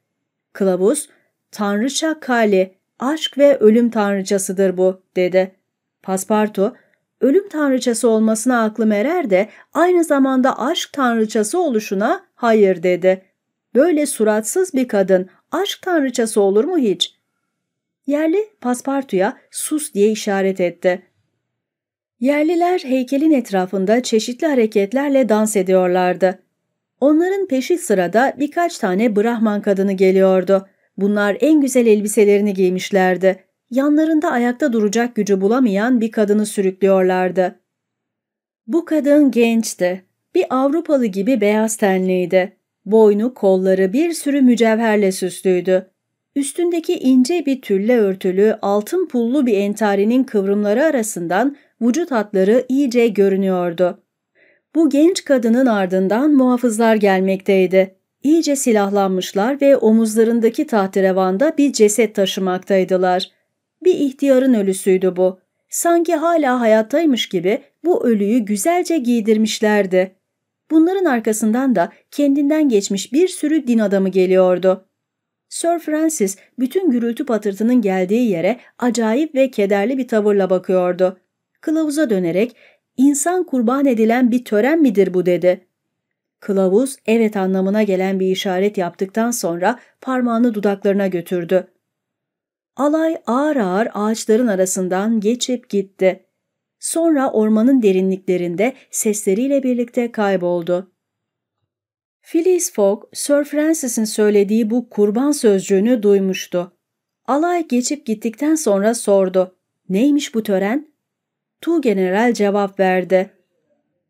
Kılavuz Tanrıça Kali, aşk ve ölüm tanrıçasıdır bu, dedi. Paspartu, ölüm tanrıçası olmasına aklım erer de aynı zamanda aşk tanrıçası oluşuna hayır dedi. Böyle suratsız bir kadın aşk tanrıçası olur mu hiç? Yerli paspartuya sus diye işaret etti. Yerliler heykelin etrafında çeşitli hareketlerle dans ediyorlardı. Onların peşi sırada birkaç tane Brahman kadını geliyordu. Bunlar en güzel elbiselerini giymişlerdi. Yanlarında ayakta duracak gücü bulamayan bir kadını sürüklüyorlardı. Bu kadın gençti. Bir Avrupalı gibi beyaz tenliydi. Boynu, kolları bir sürü mücevherle süslüydü. Üstündeki ince bir tülle örtülü altın pullu bir entarinin kıvrımları arasından vücut hatları iyice görünüyordu. Bu genç kadının ardından muhafızlar gelmekteydi. İyice silahlanmışlar ve omuzlarındaki tahterevanda bir ceset taşımaktaydılar. Bir ihtiyarın ölüsüydü bu. Sanki hala hayattaymış gibi bu ölüyü güzelce giydirmişlerdi. Bunların arkasından da kendinden geçmiş bir sürü din adamı geliyordu. Sir Francis bütün gürültü patırtının geldiği yere acayip ve kederli bir tavırla bakıyordu. Kılavuza dönerek ''İnsan kurban edilen bir tören midir bu?'' dedi. Kılavuz evet anlamına gelen bir işaret yaptıktan sonra parmağını dudaklarına götürdü. Alay ağır ağır ağaçların arasından geçip gitti. Sonra ormanın derinliklerinde sesleriyle birlikte kayboldu. Phyllis Fogg, Sir Francis'in söylediği bu kurban sözcüğünü duymuştu. Alay geçip gittikten sonra sordu. Neymiş bu tören? Tu General cevap verdi.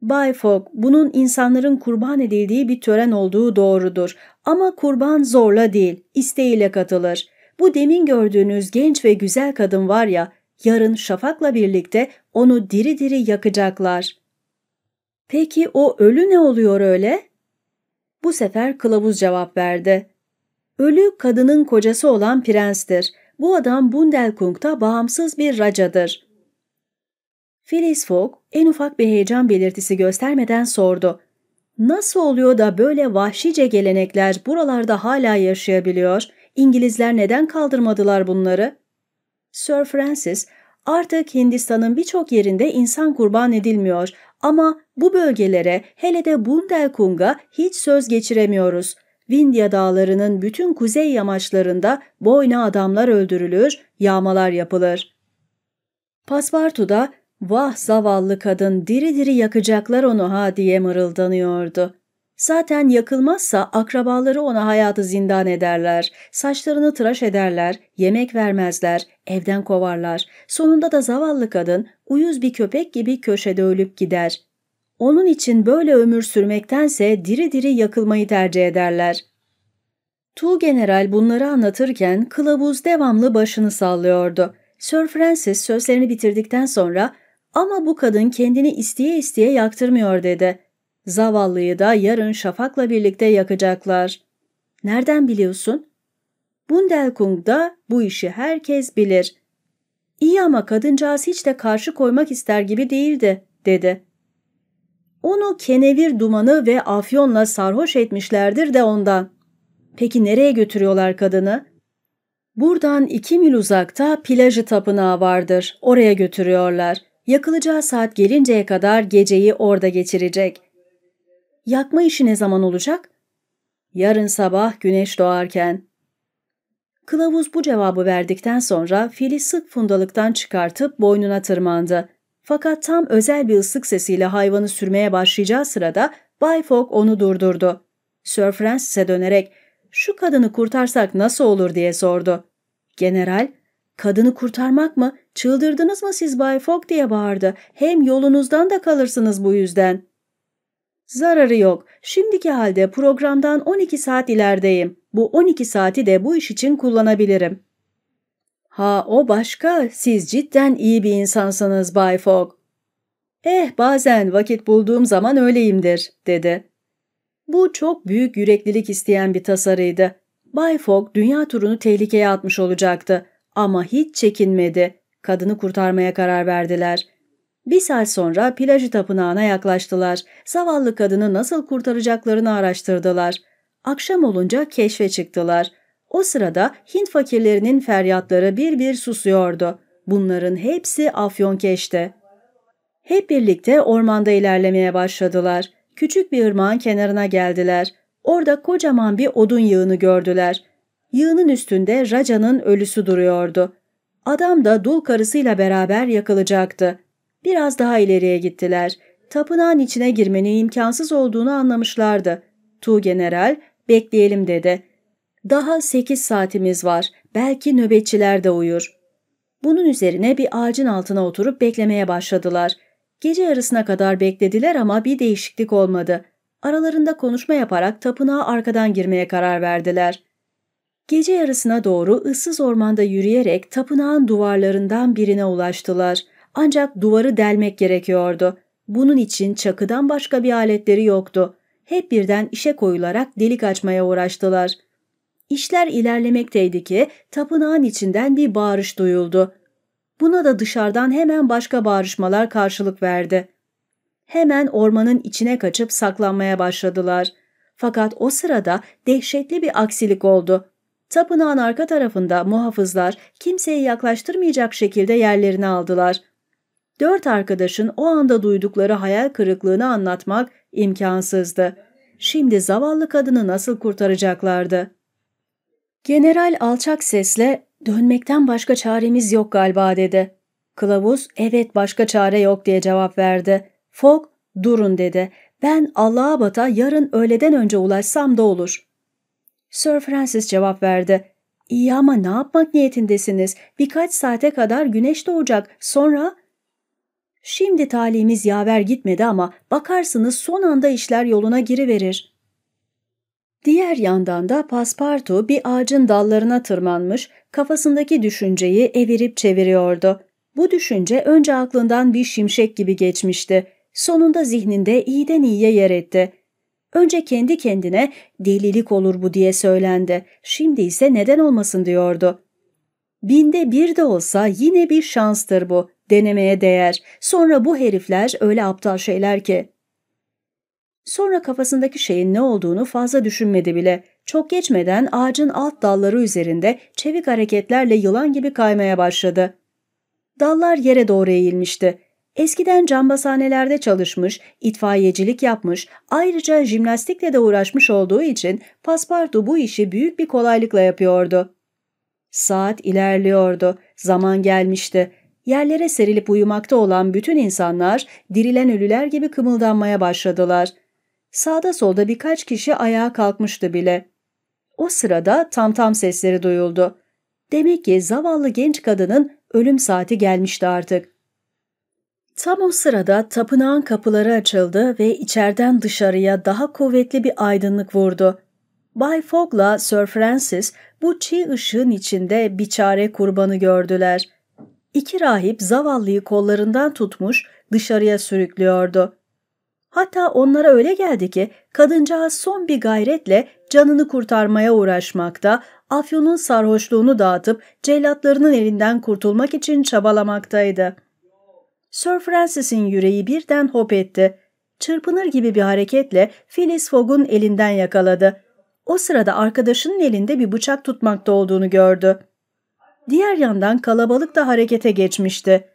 Bay Fogg, bunun insanların kurban edildiği bir tören olduğu doğrudur. Ama kurban zorla değil, isteğiyle katılır. Bu demin gördüğünüz genç ve güzel kadın var ya, yarın şafakla birlikte onu diri diri yakacaklar. Peki o ölü ne oluyor öyle? Bu sefer kılavuz cevap verdi. Ölü kadının kocası olan prenstir. Bu adam Bundelkung'da bağımsız bir racadır. Phyllis Fogg en ufak bir heyecan belirtisi göstermeden sordu. Nasıl oluyor da böyle vahşice gelenekler buralarda hala yaşayabiliyor? İngilizler neden kaldırmadılar bunları? Sir Francis, artık Hindistan'ın birçok yerinde insan kurban edilmiyor ama bu bölgelere hele de Bundelkunga, hiç söz geçiremiyoruz. Vindya dağlarının bütün kuzey yamaçlarında boyna adamlar öldürülür, yağmalar yapılır. Paspartu da Vah zavallı kadın diri diri yakacaklar onu ha diye mırıldanıyordu. Zaten yakılmazsa akrabaları ona hayatı zindan ederler, saçlarını tıraş ederler, yemek vermezler, evden kovarlar. Sonunda da zavallı kadın uyuz bir köpek gibi köşede ölüp gider. Onun için böyle ömür sürmektense diri diri yakılmayı tercih ederler. Tu General bunları anlatırken kılavuz devamlı başını sallıyordu. Sir Francis sözlerini bitirdikten sonra ama bu kadın kendini isteye isteye yaktırmıyor dedi. Zavallıyı da yarın şafakla birlikte yakacaklar. Nereden biliyorsun? Bundelkund'da bu işi herkes bilir. İyi ama kadıncağız hiç de karşı koymak ister gibi değildi, dedi. Onu kenevir dumanı ve afyonla sarhoş etmişlerdir de ondan. Peki nereye götürüyorlar kadını? Buradan iki mil uzakta plajı tapınağı vardır. Oraya götürüyorlar yakılacağı saat gelinceye kadar geceyi orada geçirecek. Yakma işi ne zaman olacak? Yarın sabah güneş doğarken. Kılavuz bu cevabı verdikten sonra fili sık fundalıktan çıkartıp boynuna tırmandı. Fakat tam özel bir ıslık sesiyle hayvanı sürmeye başlayacağı sırada Bay Fogg onu durdurdu. Sir Francis'e dönerek şu kadını kurtarsak nasıl olur diye sordu. General Kadını kurtarmak mı? Çıldırdınız mı siz Bay Fogg diye bağırdı. Hem yolunuzdan da kalırsınız bu yüzden. Zararı yok. Şimdiki halde programdan 12 saat ilerideyim. Bu 12 saati de bu iş için kullanabilirim. Ha o başka. Siz cidden iyi bir insansınız Bay Fogg. Eh bazen vakit bulduğum zaman öyleyimdir dedi. Bu çok büyük yüreklilik isteyen bir tasarıydı. Bay Fogg dünya turunu tehlikeye atmış olacaktı. Ama hiç çekinmedi. Kadını kurtarmaya karar verdiler. Bir saat sonra plajı tapınağına yaklaştılar. Zavallı kadını nasıl kurtaracaklarını araştırdılar. Akşam olunca keşfe çıktılar. O sırada Hint fakirlerinin feryatları bir bir susuyordu. Bunların hepsi Afyon keşte. Hep birlikte ormanda ilerlemeye başladılar. Küçük bir ırmağın kenarına geldiler. Orada kocaman bir odun yığını gördüler. Yığının üstünde Raca'nın ölüsü duruyordu. Adam da dul karısıyla beraber yakılacaktı. Biraz daha ileriye gittiler. Tapınağın içine girmenin imkansız olduğunu anlamışlardı. Tu General, bekleyelim dedi. Daha sekiz saatimiz var. Belki nöbetçiler de uyur. Bunun üzerine bir ağacın altına oturup beklemeye başladılar. Gece yarısına kadar beklediler ama bir değişiklik olmadı. Aralarında konuşma yaparak tapınağa arkadan girmeye karar verdiler. Gece yarısına doğru ıssız ormanda yürüyerek tapınağın duvarlarından birine ulaştılar. Ancak duvarı delmek gerekiyordu. Bunun için çakıdan başka bir aletleri yoktu. Hep birden işe koyularak delik açmaya uğraştılar. İşler ilerlemekteydi ki tapınağın içinden bir bağırış duyuldu. Buna da dışarıdan hemen başka bağırışmalar karşılık verdi. Hemen ormanın içine kaçıp saklanmaya başladılar. Fakat o sırada dehşetli bir aksilik oldu. Tapınağın arka tarafında muhafızlar kimseyi yaklaştırmayacak şekilde yerlerini aldılar. Dört arkadaşın o anda duydukları hayal kırıklığını anlatmak imkansızdı. Şimdi zavallı kadını nasıl kurtaracaklardı? General alçak sesle ''Dönmekten başka çaremiz yok galiba.'' dedi. Kılavuz ''Evet başka çare yok.'' diye cevap verdi. Fogg ''Durun.'' dedi. ''Ben Allah'a bata yarın öğleden önce ulaşsam da olur.'' Sir Francis cevap verdi. İyi ama ne yapmak niyetindesiniz? Birkaç saate kadar güneş doğacak. Sonra... Şimdi talihimiz yaver gitmedi ama bakarsınız son anda işler yoluna giriverir. Diğer yandan da paspartu bir ağacın dallarına tırmanmış, kafasındaki düşünceyi evirip çeviriyordu. Bu düşünce önce aklından bir şimşek gibi geçmişti. Sonunda zihninde iyiden iyiye yer etti.'' Önce kendi kendine delilik olur bu diye söylendi. Şimdi ise neden olmasın diyordu. Binde bir de olsa yine bir şanstır bu. Denemeye değer. Sonra bu herifler öyle aptal şeyler ki. Sonra kafasındaki şeyin ne olduğunu fazla düşünmedi bile. Çok geçmeden ağacın alt dalları üzerinde çevik hareketlerle yılan gibi kaymaya başladı. Dallar yere doğru eğilmişti. Eskiden cambazhanelerde çalışmış, itfaiyecilik yapmış, ayrıca jimnastikle de uğraşmış olduğu için paspartu bu işi büyük bir kolaylıkla yapıyordu. Saat ilerliyordu, zaman gelmişti. Yerlere serilip uyumakta olan bütün insanlar dirilen ölüler gibi kımıldanmaya başladılar. Sağda solda birkaç kişi ayağa kalkmıştı bile. O sırada tam tam sesleri duyuldu. Demek ki zavallı genç kadının ölüm saati gelmişti artık. Tam o sırada tapınağın kapıları açıldı ve içeriden dışarıya daha kuvvetli bir aydınlık vurdu. Bay Fogg'la Sir Francis bu çiğ ışığın içinde bir çare kurbanı gördüler. İki rahip zavallıyı kollarından tutmuş dışarıya sürüklüyordu. Hatta onlara öyle geldi ki kadıncağız son bir gayretle canını kurtarmaya uğraşmakta, afyonun sarhoşluğunu dağıtıp cellatlarının elinden kurtulmak için çabalamaktaydı. Sir Francis'in yüreği birden hop etti. Çırpınır gibi bir hareketle Phyllis Fogg'un elinden yakaladı. O sırada arkadaşının elinde bir bıçak tutmakta olduğunu gördü. Diğer yandan kalabalık da harekete geçmişti.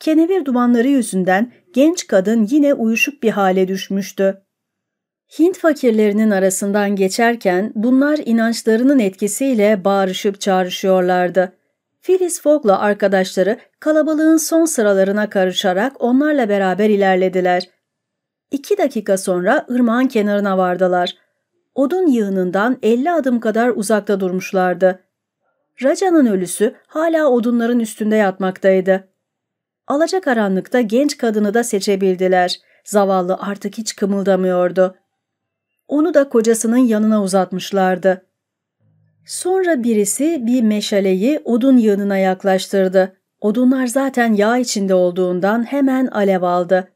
Kenevir dumanları yüzünden genç kadın yine uyuşuk bir hale düşmüştü. Hint fakirlerinin arasından geçerken bunlar inançlarının etkisiyle bağırışıp çağrışıyorlardı. Phyllis Fogg'la arkadaşları kalabalığın son sıralarına karışarak onlarla beraber ilerlediler. İki dakika sonra ırmağın kenarına vardılar. Odun yığınından elli adım kadar uzakta durmuşlardı. Raca'nın ölüsü hala odunların üstünde yatmaktaydı. Alacakaranlıkta genç kadını da seçebildiler. Zavallı artık hiç kımıldamıyordu. Onu da kocasının yanına uzatmışlardı. Sonra birisi bir meşaleyi odun yığınına yaklaştırdı. Odunlar zaten yağ içinde olduğundan hemen alev aldı.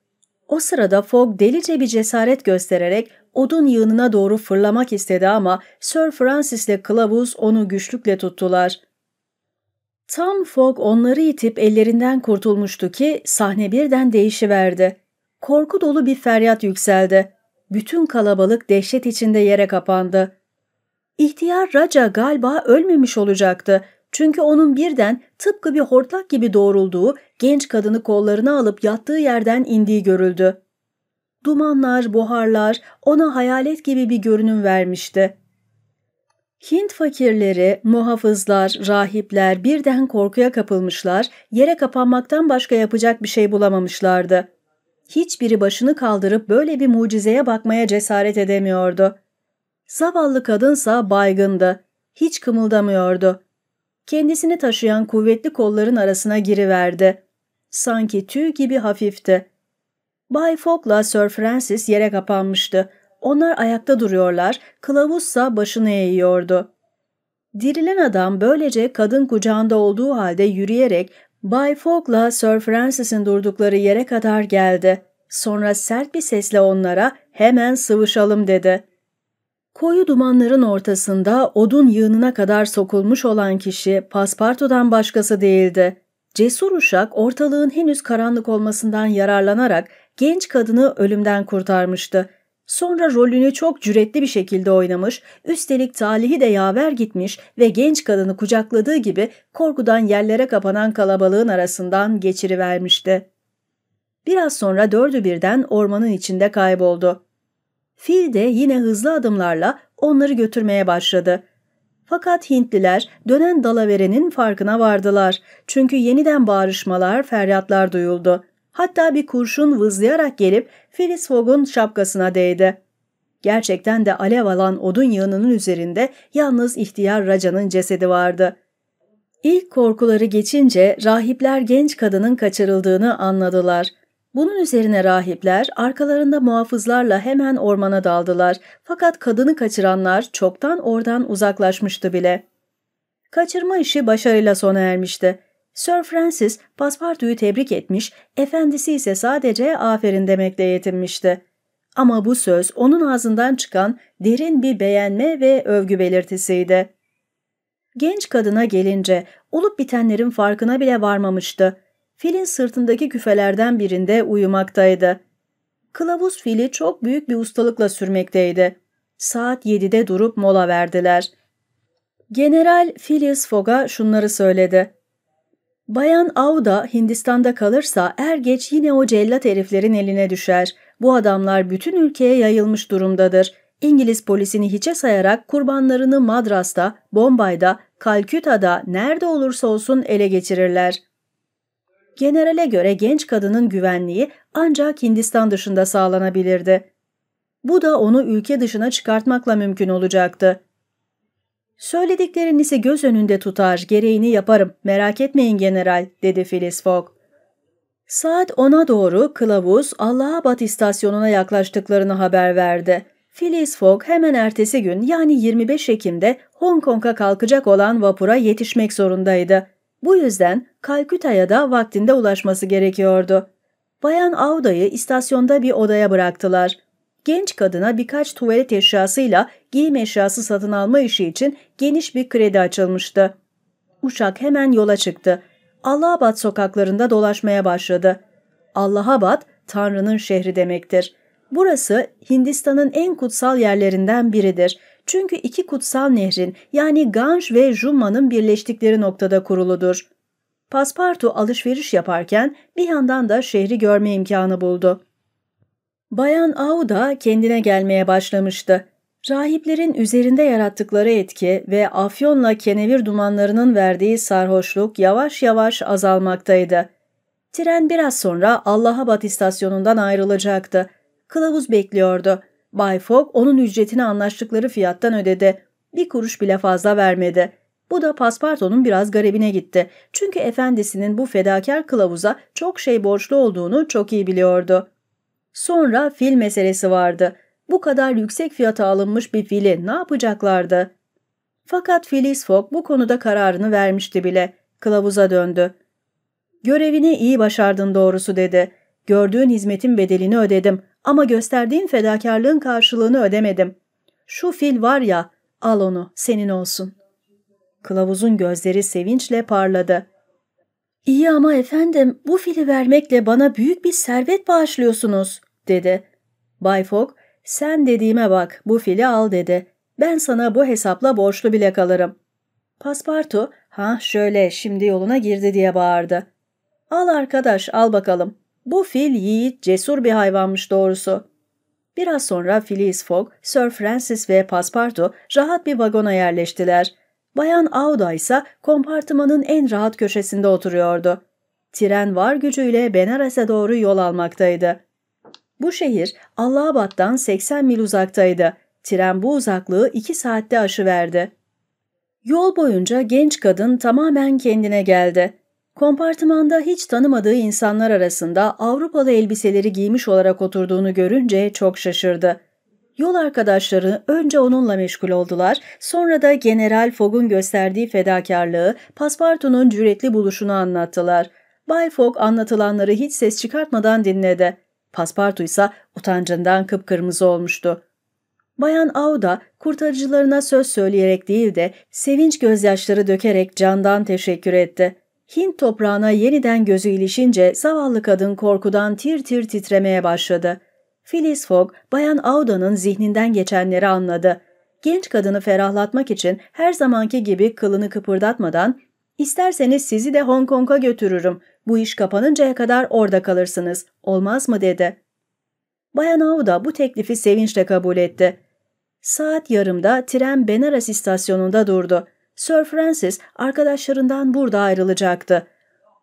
O sırada Fogg delice bir cesaret göstererek odun yığınına doğru fırlamak istedi ama Sir Francis ile kılavuz onu güçlükle tuttular. Tam Fogg onları itip ellerinden kurtulmuştu ki sahne birden değişiverdi. Korku dolu bir feryat yükseldi. Bütün kalabalık dehşet içinde yere kapandı. İhtiyar Raca galiba ölmemiş olacaktı. Çünkü onun birden tıpkı bir hortlak gibi doğrulduğu, genç kadını kollarına alıp yattığı yerden indiği görüldü. Dumanlar, buharlar ona hayalet gibi bir görünüm vermişti. Hint fakirleri, muhafızlar, rahipler birden korkuya kapılmışlar, yere kapanmaktan başka yapacak bir şey bulamamışlardı. Hiçbiri başını kaldırıp böyle bir mucizeye bakmaya cesaret edemiyordu. Zavallı kadınsa baygındı. Hiç kımıldamıyordu. Kendisini taşıyan kuvvetli kolların arasına giriverdi. Sanki tüy gibi hafifti. Bay Fogg'la Sir Francis yere kapanmıştı. Onlar ayakta duruyorlar, kılavuzsa başını eğiyordu. Dirilen adam böylece kadın kucağında olduğu halde yürüyerek Bay Fogg'la Sir Francis'in durdukları yere kadar geldi. Sonra sert bir sesle onlara hemen sıvışalım dedi. Koyu dumanların ortasında odun yığınına kadar sokulmuş olan kişi Paspartu'dan başkası değildi. Cesur uşak ortalığın henüz karanlık olmasından yararlanarak genç kadını ölümden kurtarmıştı. Sonra rolünü çok cüretli bir şekilde oynamış, üstelik talihi de yaver gitmiş ve genç kadını kucakladığı gibi korkudan yerlere kapanan kalabalığın arasından geçirivermişti. Biraz sonra dördü birden ormanın içinde kayboldu. Fil de yine hızlı adımlarla onları götürmeye başladı. Fakat Hintliler dönen dalaverenin farkına vardılar. Çünkü yeniden bağrışmalar, feryatlar duyuldu. Hatta bir kurşun vızlayarak gelip Phyllis Fogg'un şapkasına değdi. Gerçekten de alev alan odun yığınının üzerinde yalnız ihtiyar Raca'nın cesedi vardı. İlk korkuları geçince rahipler genç kadının kaçırıldığını anladılar. Bunun üzerine rahipler arkalarında muhafızlarla hemen ormana daldılar fakat kadını kaçıranlar çoktan oradan uzaklaşmıştı bile. Kaçırma işi başarıyla sona ermişti. Sir Francis Paspartu'yu tebrik etmiş, efendisi ise sadece aferin demekle yetinmişti. Ama bu söz onun ağzından çıkan derin bir beğenme ve övgü belirtisiydi. Genç kadına gelince olup bitenlerin farkına bile varmamıştı filin sırtındaki küfelerden birinde uyumaktaydı. Kılavuz fili çok büyük bir ustalıkla sürmekteydi. Saat 7'de durup mola verdiler. General Phileas Fogg'a şunları söyledi. Bayan Auda Hindistan'da kalırsa er geç yine o cellat heriflerin eline düşer. Bu adamlar bütün ülkeye yayılmış durumdadır. İngiliz polisini hiçe sayarak kurbanlarını Madras'ta, Bombay'da, Kalküta'da nerede olursa olsun ele geçirirler.'' generale göre genç kadının güvenliği ancak Hindistan dışında sağlanabilirdi. Bu da onu ülke dışına çıkartmakla mümkün olacaktı. Söylediklerinizi göz önünde tutar, gereğini yaparım, merak etmeyin general, dedi Phileas Fogg. Saat 10'a doğru kılavuz Allahabad istasyonuna yaklaştıklarını haber verdi. Phileas Fogg hemen ertesi gün yani 25 Ekim'de Hong Kong'a kalkacak olan vapura yetişmek zorundaydı. Bu yüzden Kalküta'ya da vaktinde ulaşması gerekiyordu. Bayan Auda'yı istasyonda bir odaya bıraktılar. Genç kadına birkaç tuvalet eşyasıyla giyim eşyası satın alma işi için geniş bir kredi açılmıştı. Uşak hemen yola çıktı. Allahabad sokaklarında dolaşmaya başladı. Allahabad, Tanrı'nın şehri demektir. Burası Hindistan'ın en kutsal yerlerinden biridir çünkü iki kutsal nehrin yani Ganj ve Jumma'nın birleştikleri noktada kuruludur. Paspartu alışveriş yaparken bir yandan da şehri görme imkanı buldu. Bayan Auda kendine gelmeye başlamıştı. Rahiplerin üzerinde yarattıkları etki ve afyonla kenevir dumanlarının verdiği sarhoşluk yavaş yavaş azalmaktaydı. Tren biraz sonra Allahabad istasyonundan ayrılacaktı. Kılavuz bekliyordu. Bay Fogg onun ücretini anlaştıkları fiyattan ödedi. Bir kuruş bile fazla vermedi. Bu da Pasparto'nun biraz garibine gitti. Çünkü efendisinin bu fedakar kılavuza çok şey borçlu olduğunu çok iyi biliyordu. Sonra fil meselesi vardı. Bu kadar yüksek fiyata alınmış bir fili ne yapacaklardı? Fakat Phileas Fogg bu konuda kararını vermişti bile. Kılavuza döndü. Görevini iyi başardın doğrusu dedi. Gördüğün hizmetin bedelini ödedim. Ama gösterdiğin fedakarlığın karşılığını ödemedim. Şu fil var ya, al onu, senin olsun. Kılavuzun gözleri sevinçle parladı. İyi ama efendim, bu fili vermekle bana büyük bir servet bağışlıyorsunuz, dedi. Bay Fogg, sen dediğime bak, bu fili al dedi. Ben sana bu hesapla borçlu bile kalırım. Paspartu, ha şöyle şimdi yoluna girdi diye bağırdı. Al arkadaş, al bakalım. Bu fil yiğit, cesur bir hayvanmış doğrusu. Biraz sonra Phileas Fogg, Sir Francis ve Paspartu rahat bir vagona yerleştiler. Bayan Auda ise kompartımanın en rahat köşesinde oturuyordu. Tren var gücüyle Benarese doğru yol almaktaydı. Bu şehir Allahabad'dan 80 mil uzaktaydı. Tren bu uzaklığı 2 saatte aşıverdi. Yol boyunca genç kadın tamamen kendine geldi. Kompartımanda hiç tanımadığı insanlar arasında Avrupalı elbiseleri giymiş olarak oturduğunu görünce çok şaşırdı. Yol arkadaşları önce onunla meşgul oldular, sonra da General Fogg'un gösterdiği fedakarlığı, Paspartu'nun cüretli buluşunu anlattılar. Bay Fogg anlatılanları hiç ses çıkartmadan dinledi. Paspartu ise utancından kıpkırmızı olmuştu. Bayan Auda kurtarıcılarına söz söyleyerek değil de sevinç gözyaşları dökerek candan teşekkür etti. Hint toprağına yeniden gözü ilişince zavallı kadın korkudan tir tir titremeye başladı. Phyllis Fogg, Bayan Auda'nın zihninden geçenleri anladı. Genç kadını ferahlatmak için her zamanki gibi kılını kıpırdatmadan ''İsterseniz sizi de Hong Kong'a götürürüm. Bu iş kapanıncaya kadar orada kalırsınız. Olmaz mı?'' dedi. Bayan Auda bu teklifi sevinçle kabul etti. Saat yarımda tren Benares istasyonunda durdu. Sir Francis arkadaşlarından burada ayrılacaktı.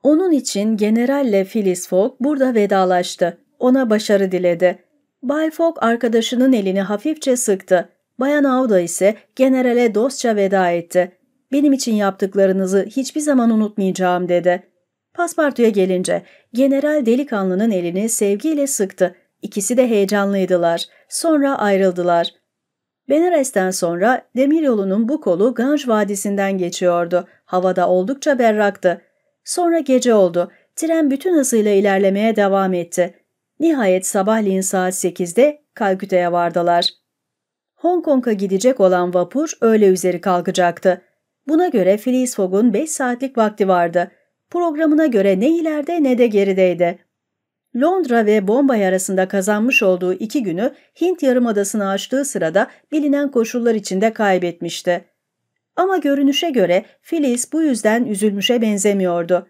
Onun için generalle Phyllis Fogg burada vedalaştı. Ona başarı diledi. Bay Fogg arkadaşının elini hafifçe sıktı. Bayan Auda ise generale dostça veda etti. Benim için yaptıklarınızı hiçbir zaman unutmayacağım dedi. Paspartu'ya gelince general delikanlının elini sevgiyle sıktı. İkisi de heyecanlıydılar. Sonra ayrıldılar. Benares'ten sonra demiryolunun bu kolu Ganj Vadisi'nden geçiyordu. Havada oldukça berraktı. Sonra gece oldu. Tren bütün hızıyla ilerlemeye devam etti. Nihayet sabahleyin saat 8'de Kalküta'ya vardılar. Hong Kong'a gidecek olan vapur öğle üzeri kalkacaktı. Buna göre Phileas Fogg'un 5 saatlik vakti vardı. Programına göre ne ileride ne de gerideydi. Londra ve Bombay arasında kazanmış olduğu iki günü Hint Yarımadası'nı açtığı sırada bilinen koşullar içinde kaybetmişti. Ama görünüşe göre Phyllis bu yüzden üzülmüşe benzemiyordu.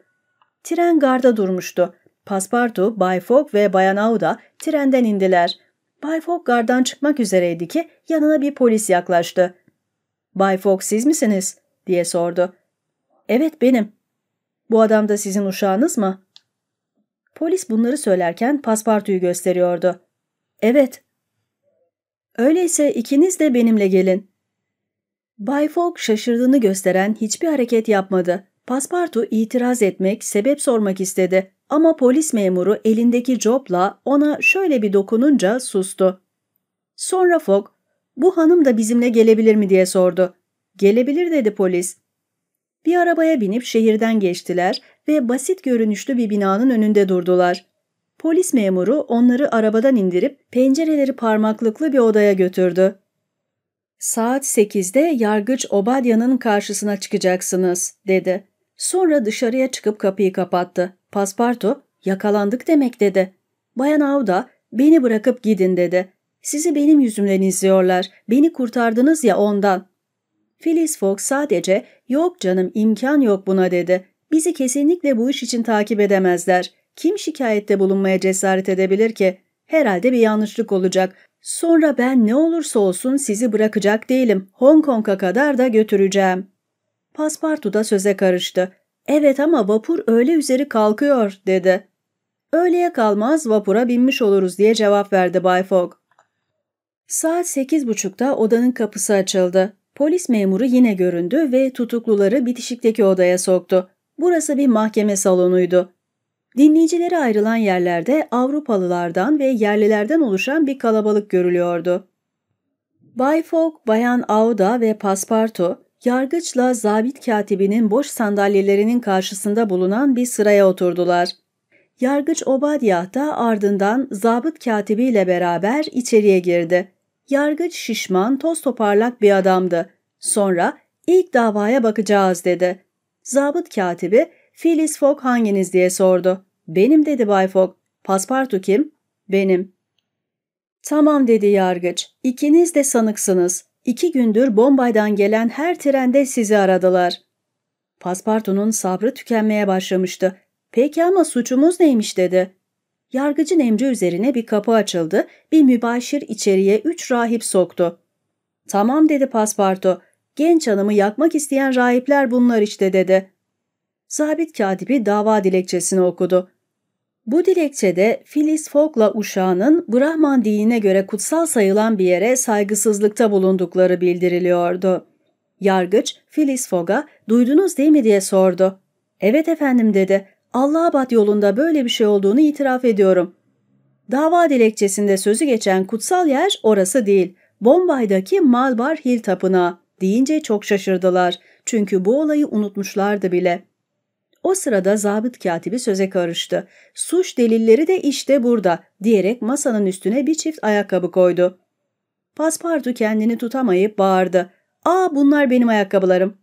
Tren garda durmuştu. Paspartu, Bay Fogg ve Bayan Auda trenden indiler. Bay Fogg gardan çıkmak üzereydi ki yanına bir polis yaklaştı. ''Bay Fogg siz misiniz?'' diye sordu. ''Evet benim. Bu adam da sizin uşağınız mı?'' Polis bunları söylerken paspartuyu gösteriyordu. Evet. Öyleyse ikiniz de benimle gelin. Bay Fogg şaşırdığını gösteren hiçbir hareket yapmadı. Paspartu itiraz etmek, sebep sormak istedi ama polis memuru elindeki copla ona şöyle bir dokununca sustu. Sonra Fogg, bu hanım da bizimle gelebilir mi diye sordu. Gelebilir dedi polis. Bir arabaya binip şehirden geçtiler ve basit görünüşlü bir binanın önünde durdular. Polis memuru onları arabadan indirip pencereleri parmaklıklı bir odaya götürdü. Saat 8'de yargıç Obadya'nın karşısına çıkacaksınız, dedi. Sonra dışarıya çıkıp kapıyı kapattı. Paspartu, yakalandık demek dedi. Bayan Avda, beni bırakıp gidin dedi. Sizi benim yüzümden izliyorlar. Beni kurtardınız ya ondan. Phyllis Fogg sadece yok canım imkan yok buna dedi. Bizi kesinlikle bu iş için takip edemezler. Kim şikayette bulunmaya cesaret edebilir ki? Herhalde bir yanlışlık olacak. Sonra ben ne olursa olsun sizi bırakacak değilim. Hong Kong'a kadar da götüreceğim. Paspartu da söze karıştı. Evet ama vapur öğle üzeri kalkıyor dedi. Öğleye kalmaz vapura binmiş oluruz diye cevap verdi Bay Fogg. Saat sekiz buçukta odanın kapısı açıldı. Polis memuru yine göründü ve tutukluları bitişikteki odaya soktu. Burası bir mahkeme salonuydu. Dinleyicilere ayrılan yerlerde Avrupalılardan ve yerlilerden oluşan bir kalabalık görülüyordu. Bay Fogg, Bayan Auda ve Paspartu, yargıçla zabit katibinin boş sandalyelerinin karşısında bulunan bir sıraya oturdular. Yargıç Obadiah da ardından zabıt katibiyle beraber içeriye girdi. Yargıç şişman, toz toparlak bir adamdı. Sonra ilk davaya bakacağız dedi. Zabıt katibi Phyllis Fogg hanginiz diye sordu. Benim dedi Bay Fogg. Paspartu kim? Benim. Tamam dedi yargıç. İkiniz de sanıksınız. İki gündür Bombay'dan gelen her trende sizi aradılar. Paspartu'nun sabrı tükenmeye başlamıştı. Peki ama suçumuz neymiş dedi. Yargıcın emri üzerine bir kapı açıldı, bir mübaşir içeriye üç rahip soktu. Tamam dedi Paspartu, Genç hanımı yakmak isteyen rahipler bunlar işte dedi. Zabit katibi dava dilekçesini okudu. Bu dilekçede Filiz Fok'la uşağının Brahman dinine göre kutsal sayılan bir yere saygısızlıkta bulundukları bildiriliyordu. Yargıç Filiz Fog'a duydunuz değil mi diye sordu. Evet efendim dedi. Allahabad yolunda böyle bir şey olduğunu itiraf ediyorum. Dava dilekçesinde sözü geçen kutsal yer orası değil. Bombay'daki Malbar Hill Tapınağı deyince çok şaşırdılar. Çünkü bu olayı unutmuşlardı bile. O sırada zabıt katibi söze karıştı. Suç delilleri de işte burada diyerek masanın üstüne bir çift ayakkabı koydu. Paspartu kendini tutamayıp bağırdı. Aa bunlar benim ayakkabılarım.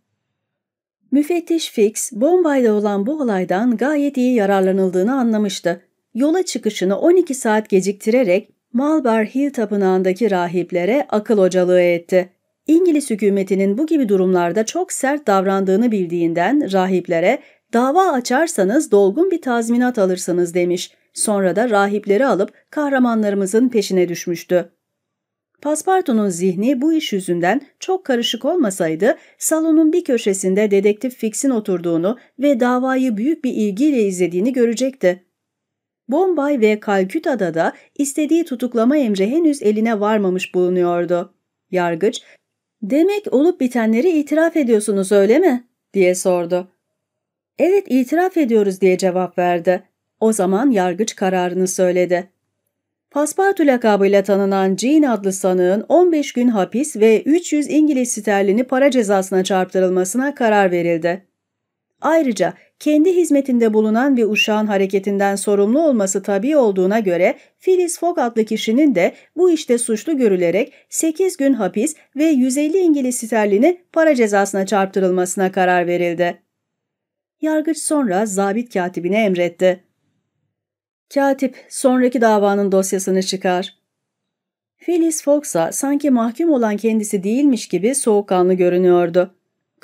Müfettiş Fix, Bombay'da olan bu olaydan gayet iyi yararlanıldığını anlamıştı. Yola çıkışını 12 saat geciktirerek Malbar Hill tapınağındaki rahiplere akıl hocalığı etti. İngiliz hükümetinin bu gibi durumlarda çok sert davrandığını bildiğinden rahiplere dava açarsanız dolgun bir tazminat alırsınız demiş. Sonra da rahipleri alıp kahramanlarımızın peşine düşmüştü. Paspartu'nun zihni bu iş yüzünden çok karışık olmasaydı salonun bir köşesinde dedektif Fix'in oturduğunu ve davayı büyük bir ilgiyle izlediğini görecekti. Bombay ve Kalküta'da da istediği tutuklama emri henüz eline varmamış bulunuyordu. Yargıç ''Demek olup bitenleri itiraf ediyorsunuz öyle mi?'' diye sordu. ''Evet itiraf ediyoruz.'' diye cevap verdi. O zaman yargıç kararını söyledi. Paspartu lakabıyla tanınan Jean adlı sanığın 15 gün hapis ve 300 İngiliz sterlini para cezasına çarptırılmasına karar verildi. Ayrıca kendi hizmetinde bulunan bir uşağın hareketinden sorumlu olması tabi olduğuna göre Phyllis Fogg adlı kişinin de bu işte suçlu görülerek 8 gün hapis ve 150 İngiliz sterlini para cezasına çarptırılmasına karar verildi. Yargıç sonra zabit katibine emretti. Katip sonraki davanın dosyasını çıkar. Phyllis Fogg'sa sanki mahkum olan kendisi değilmiş gibi soğukkanlı görünüyordu.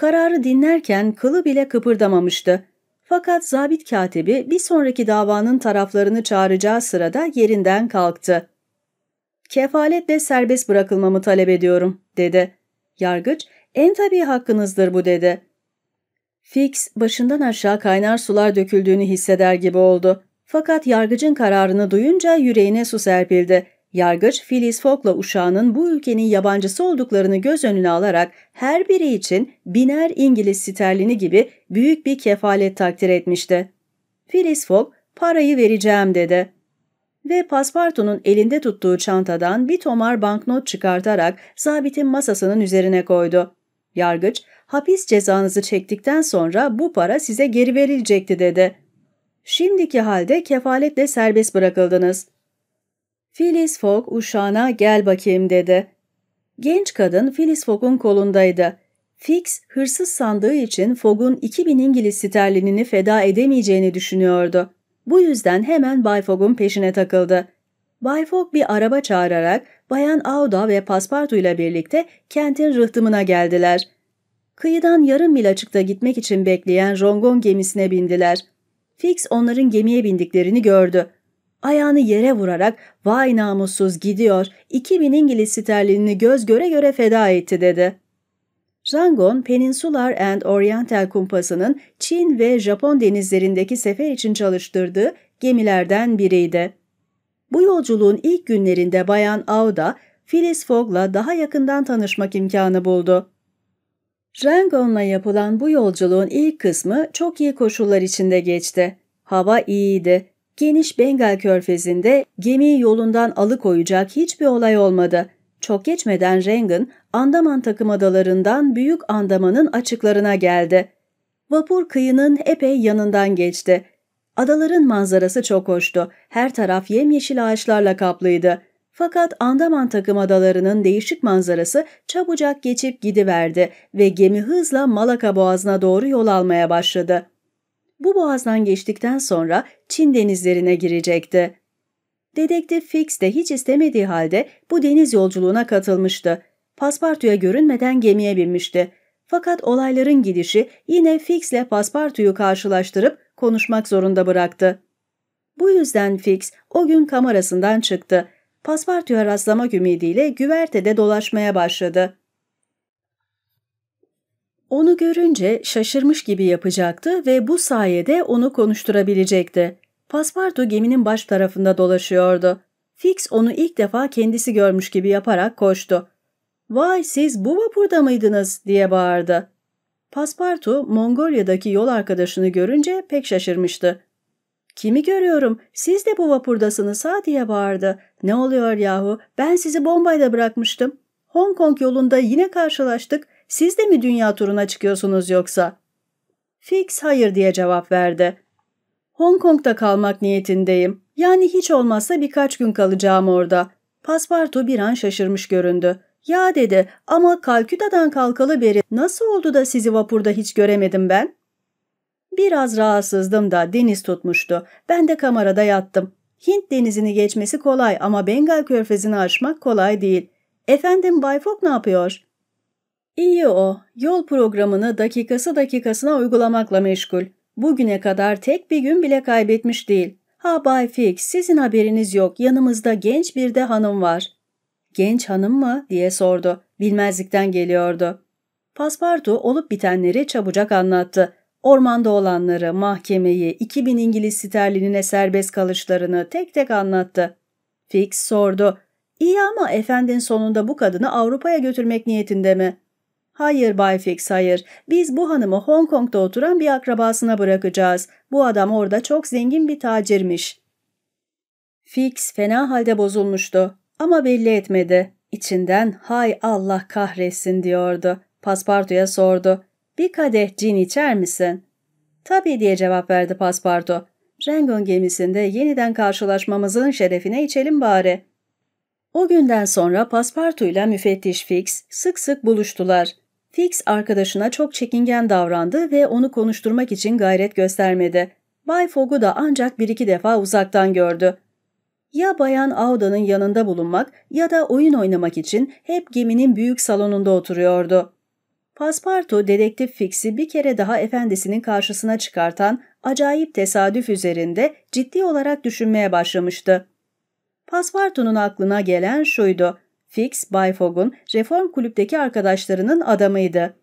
Kararı dinlerken kılı bile kıpırdamamıştı. Fakat zabit katibi bir sonraki davanın taraflarını çağıracağı sırada yerinden kalktı. Kefaletle serbest bırakılmamı talep ediyorum, dedi. Yargıç, en tabii hakkınızdır bu, dedi. Fix, başından aşağı kaynar sular döküldüğünü hisseder gibi oldu. Fakat yargıcın kararını duyunca yüreğine su serpildi. Yargıç Phyllis Fogg'la uşağının bu ülkenin yabancısı olduklarını göz önüne alarak her biri için biner İngiliz sterlini gibi büyük bir kefalet takdir etmişti. Phyllis Fogg parayı vereceğim dedi. Ve paspartunun elinde tuttuğu çantadan bir tomar banknot çıkartarak zabitin masasının üzerine koydu. Yargıç, hapis cezanızı çektikten sonra bu para size geri verilecekti dedi. Şimdiki halde kefaletle serbest bırakıldınız.'' Phyllis Fogg uşağına gel bakayım dedi. Genç kadın Phyllis Fogg'un kolundaydı. Fix hırsız sandığı için Fogg'un 2000 İngiliz sterlinini feda edemeyeceğini düşünüyordu. Bu yüzden hemen Bay Fogg'un peşine takıldı. Bay Fogg bir araba çağırarak Bayan Auda ve Paspartu ile birlikte kentin rıhtımına geldiler. Kıyıdan yarım mil açıkta gitmek için bekleyen Rongon gemisine bindiler. Fix onların gemiye bindiklerini gördü. Ayağını yere vurarak vay namussuz gidiyor 2000 İngiliz sterlinini göz göre göre feda etti dedi. Rangon, Peninsular and Oriental Kumpası'nın Çin ve Japon denizlerindeki sefer için çalıştırdığı gemilerden biriydi. Bu yolculuğun ilk günlerinde Bayan Auda, Phyllis Fogg'la daha yakından tanışmak imkanı buldu. Rangon'la yapılan bu yolculuğun ilk kısmı çok iyi koşullar içinde geçti. Hava iyiydi Geniş Bengal körfezinde gemiyi yolundan alıkoyacak hiçbir olay olmadı. Çok geçmeden Rengen, Andaman takım adalarından Büyük Andaman'ın açıklarına geldi. Vapur kıyının epey yanından geçti. Adaların manzarası çok hoştu. Her taraf yemyeşil ağaçlarla kaplıydı. Fakat Andaman takım adalarının değişik manzarası çabucak geçip gidiverdi ve gemi hızla Malaka boğazına doğru yol almaya başladı bu boğazdan geçtikten sonra Çin denizlerine girecekti. Dedektif Fix de hiç istemediği halde bu deniz yolculuğuna katılmıştı. Paspartu'ya görünmeden gemiye binmişti. Fakat olayların gidişi yine Fix'le Paspartu'yu karşılaştırıp konuşmak zorunda bıraktı. Bu yüzden Fix o gün kamerasından çıktı. Paspartu'ya rastlamak ümidiyle güvertede dolaşmaya başladı. Onu görünce şaşırmış gibi yapacaktı ve bu sayede onu konuşturabilecekti. Paspartu geminin baş tarafında dolaşıyordu. Fix onu ilk defa kendisi görmüş gibi yaparak koştu. ''Vay siz bu vapurda mıydınız?'' diye bağırdı. Paspartu Mongolia'daki yol arkadaşını görünce pek şaşırmıştı. ''Kimi görüyorum? Siz de bu vapurdasınız ha?'' diye bağırdı. ''Ne oluyor yahu? Ben sizi Bombay'da bırakmıştım. Hong Kong yolunda yine karşılaştık. Siz de mi dünya turuna çıkıyorsunuz yoksa? Fix hayır diye cevap verdi. Hong Kong'da kalmak niyetindeyim. Yani hiç olmazsa birkaç gün kalacağım orada. Paspartu bir an şaşırmış göründü. Ya dedi ama Kalküta'dan kalkalı beri nasıl oldu da sizi vapurda hiç göremedim ben? Biraz rahatsızdım da deniz tutmuştu. Ben de kamerada yattım. Hint denizini geçmesi kolay ama Bengal körfezini aşmak kolay değil. Efendim Bay Fogg ne yapıyor? İyi o. Yol programını dakikası dakikasına uygulamakla meşgul. Bugüne kadar tek bir gün bile kaybetmiş değil. Ha Bay Fix, sizin haberiniz yok. Yanımızda genç bir de hanım var. Genç hanım mı? diye sordu. Bilmezlikten geliyordu. Paspartu olup bitenleri çabucak anlattı. Ormanda olanları, mahkemeyi, 2000 İngiliz sterlinine serbest kalışlarını tek tek anlattı. Fix sordu. İyi ama efendin sonunda bu kadını Avrupa'ya götürmek niyetinde mi? Hayır Bay Fix hayır. Biz bu hanımı Hong Kong'da oturan bir akrabasına bırakacağız. Bu adam orada çok zengin bir tacirmiş. Fix fena halde bozulmuştu ama belli etmedi. İçinden hay Allah kahretsin diyordu. Paspartu'ya sordu. Bir kadeh cin içer misin? Tabii diye cevap verdi Paspartu. Rengon gemisinde yeniden karşılaşmamızın şerefine içelim bari. O günden sonra Paspartu ile müfettiş Fix sık sık buluştular. Fix arkadaşına çok çekingen davrandı ve onu konuşturmak için gayret göstermedi. Bay Fogg'u da ancak bir iki defa uzaktan gördü. Ya Bayan Auda'nın yanında bulunmak ya da oyun oynamak için hep geminin büyük salonunda oturuyordu. Paspartu dedektif Fix'i bir kere daha efendisinin karşısına çıkartan acayip tesadüf üzerinde ciddi olarak düşünmeye başlamıştı. Paspartu'nun aklına gelen şuydu. Fix, Bay Fogg'un reform kulüpteki arkadaşlarının adamıydı.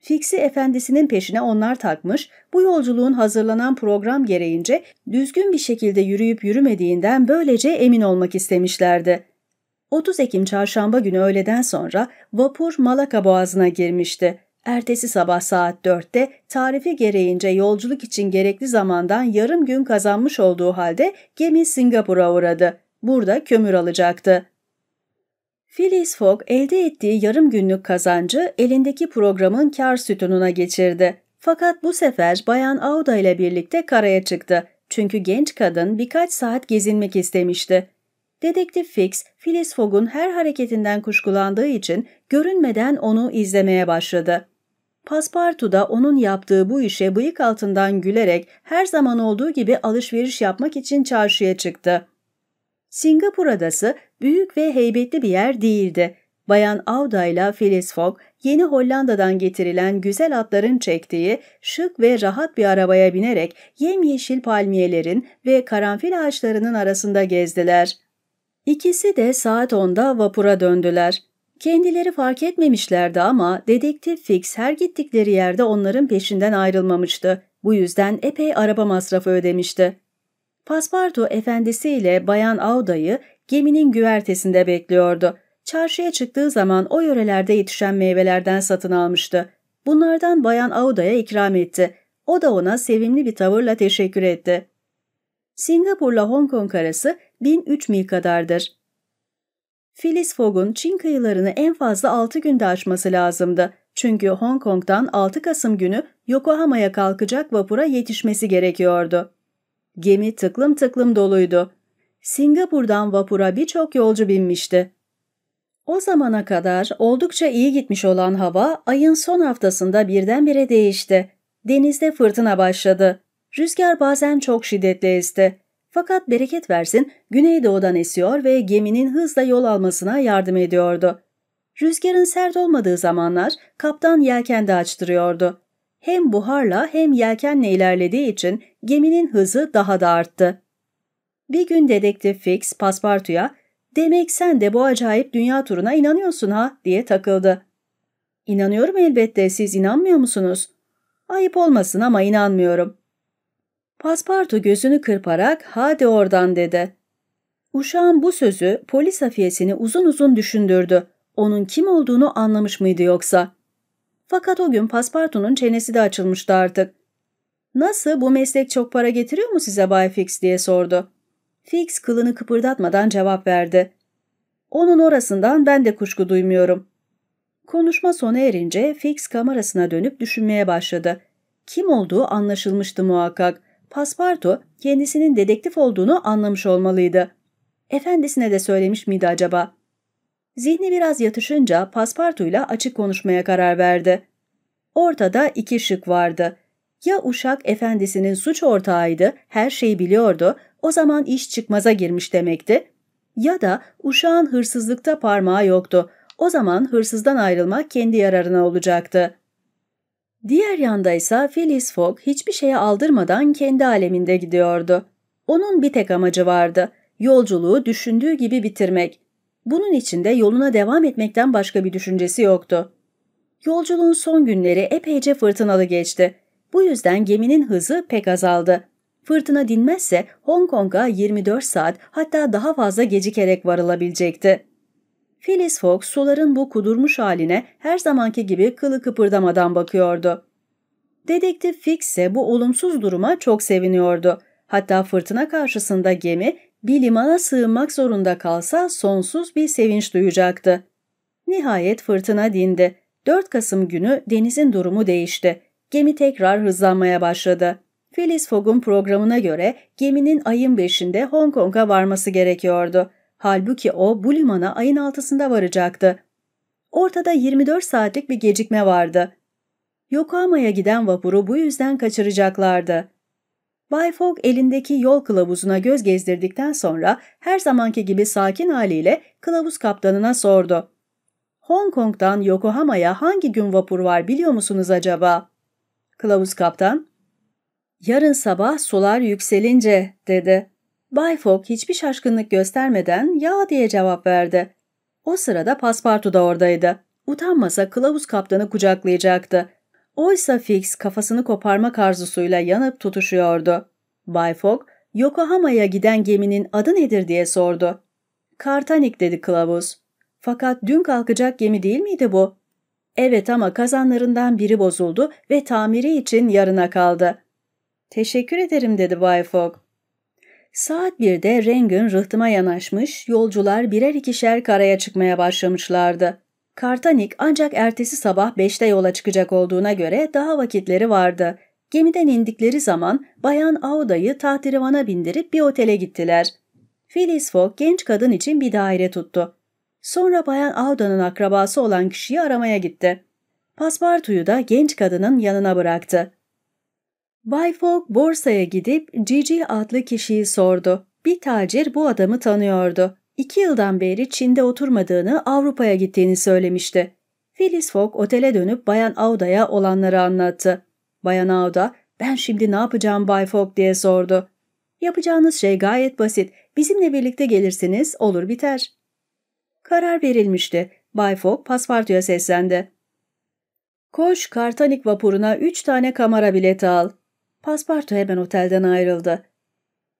Fix'i efendisinin peşine onlar takmış, bu yolculuğun hazırlanan program gereğince düzgün bir şekilde yürüyüp yürümediğinden böylece emin olmak istemişlerdi. 30 Ekim çarşamba günü öğleden sonra vapur Malaka boğazına girmişti. Ertesi sabah saat 4'te tarifi gereğince yolculuk için gerekli zamandan yarım gün kazanmış olduğu halde gemi Singapur'a uğradı. Burada kömür alacaktı. Phileas Fogg elde ettiği yarım günlük kazancı elindeki programın kar sütununa geçirdi. Fakat bu sefer Bayan Auda ile birlikte karaya çıktı. Çünkü genç kadın birkaç saat gezinmek istemişti. Dedektif Fix, Phileas Fogg'un her hareketinden kuşkulandığı için görünmeden onu izlemeye başladı. Paspartu da onun yaptığı bu işe bıyık altından gülerek her zaman olduğu gibi alışveriş yapmak için çarşıya çıktı. Singapur adası büyük ve heybetli bir yer değildi. Bayan Auda ile Phyllis Fogg yeni Hollanda'dan getirilen güzel atların çektiği şık ve rahat bir arabaya binerek yemyeşil palmiyelerin ve karanfil ağaçlarının arasında gezdiler. İkisi de saat 10'da vapura döndüler. Kendileri fark etmemişlerdi ama dedektif Fix her gittikleri yerde onların peşinden ayrılmamıştı. Bu yüzden epey araba masrafı ödemişti. Paspartu efendisiyle Bayan Auda'yı geminin güvertesinde bekliyordu. Çarşıya çıktığı zaman o yörelerde yetişen meyvelerden satın almıştı. Bunlardan Bayan Auda'ya ikram etti. O da ona sevimli bir tavırla teşekkür etti. Singapur'la Hong Kong arası 1003 mil kadardır. Phyllis Fogg'un Çin kıyılarını en fazla 6 günde aşması lazımdı. Çünkü Hong Kong'dan 6 Kasım günü Yokohama'ya kalkacak vapura yetişmesi gerekiyordu. Gemi tıklım tıklım doluydu. Singapur'dan vapura birçok yolcu binmişti. O zamana kadar oldukça iyi gitmiş olan hava ayın son haftasında birdenbire değişti. Denizde fırtına başladı. Rüzgar bazen çok şiddetli esti. Fakat bereket versin güneydoğudan esiyor ve geminin hızla yol almasına yardım ediyordu. Rüzgarın sert olmadığı zamanlar kaptan yelken açtırıyordu. Hem buharla hem yelkenle ilerlediği için geminin hızı daha da arttı. Bir gün dedektif Fix paspartuya ''Demek sen de bu acayip dünya turuna inanıyorsun ha?'' diye takıldı. ''İnanıyorum elbette, siz inanmıyor musunuz?'' ''Ayıp olmasın ama inanmıyorum.'' Paspartu gözünü kırparak ''Hadi oradan'' dedi. Uşağın bu sözü polis hafiyesini uzun uzun düşündürdü. Onun kim olduğunu anlamış mıydı yoksa? Fakat o gün Paspartu'nun çenesi de açılmıştı artık. ''Nasıl, bu meslek çok para getiriyor mu size Bay Fix?'' diye sordu. Fix kılını kıpırdatmadan cevap verdi. Onun orasından ben de kuşku duymuyorum. Konuşma sona erince Fix kamerasına dönüp düşünmeye başladı. Kim olduğu anlaşılmıştı muhakkak. Paspartu kendisinin dedektif olduğunu anlamış olmalıydı. Efendisine de söylemiş miydi acaba? Zihni biraz yatışınca Paspartu'yla açık konuşmaya karar verdi. Ortada iki şık vardı. Ya uşak efendisinin suç ortağıydı, her şeyi biliyordu o zaman iş çıkmaza girmiş demekti. Ya da uşağın hırsızlıkta parmağı yoktu. O zaman hırsızdan ayrılmak kendi yararına olacaktı. Diğer yanda ise Phyllis Fogg hiçbir şeye aldırmadan kendi aleminde gidiyordu. Onun bir tek amacı vardı. Yolculuğu düşündüğü gibi bitirmek. Bunun için de yoluna devam etmekten başka bir düşüncesi yoktu. Yolculuğun son günleri epeyce fırtınalı geçti. Bu yüzden geminin hızı pek azaldı. Fırtına dinmezse Hong Kong'a 24 saat hatta daha fazla gecikerek varılabilecekti. Phyllis Fox suların bu kudurmuş haline her zamanki gibi kılı kıpırdamadan bakıyordu. Dedektif Fix ise bu olumsuz duruma çok seviniyordu. Hatta fırtına karşısında gemi bir limana sığınmak zorunda kalsa sonsuz bir sevinç duyacaktı. Nihayet fırtına dindi. 4 Kasım günü denizin durumu değişti. Gemi tekrar hızlanmaya başladı. Phyllis Fogg'un programına göre geminin ayın 5'inde Hong Kong'a varması gerekiyordu. Halbuki o bu limana ayın 6'sında varacaktı. Ortada 24 saatlik bir gecikme vardı. Yokohama'ya giden vapuru bu yüzden kaçıracaklardı. Bay Fogg elindeki yol kılavuzuna göz gezdirdikten sonra her zamanki gibi sakin haliyle kılavuz kaptanına sordu. Hong Kong'dan Yokohama'ya hangi gün vapur var biliyor musunuz acaba? Kılavuz kaptan, Yarın sabah sular yükselince dedi. Bay Fogg hiçbir şaşkınlık göstermeden ya diye cevap verdi. O sırada paspartu da oradaydı. Utanmasa kılavuz kaptanı kucaklayacaktı. Oysa Fix kafasını koparmak arzusuyla yanıp tutuşuyordu. Bay Fogg, Yokohama'ya giden geminin adı nedir diye sordu. Kartanik dedi kılavuz. Fakat dün kalkacak gemi değil miydi bu? Evet ama kazanlarından biri bozuldu ve tamiri için yarına kaldı. Teşekkür ederim dedi Bay Fogg. Saat birde Rengün rıhtıma yanaşmış, yolcular birer ikişer karaya çıkmaya başlamışlardı. Kartanik ancak ertesi sabah beşte yola çıkacak olduğuna göre daha vakitleri vardı. Gemiden indikleri zaman Bayan Auda'yı tahtirivana bindirip bir otele gittiler. Phyllis Fogg genç kadın için bir daire tuttu. Sonra Bayan Auda'nın akrabası olan kişiyi aramaya gitti. Paspartu'yu da genç kadının yanına bıraktı. Bay Fogg borsaya gidip Cici adlı kişiyi sordu. Bir tacir bu adamı tanıyordu. İki yıldan beri Çin'de oturmadığını, Avrupa'ya gittiğini söylemişti. Phyllis Fogg otele dönüp Bayan Auda'ya olanları anlattı. Bayan Auda, ben şimdi ne yapacağım Bay Fogg diye sordu. Yapacağınız şey gayet basit. Bizimle birlikte gelirsiniz, olur biter. Karar verilmişti. Bay Fogg paspartuya seslendi. Koş Kartanik vapuruna üç tane kamera bileti al. Paspartu hemen otelden ayrıldı.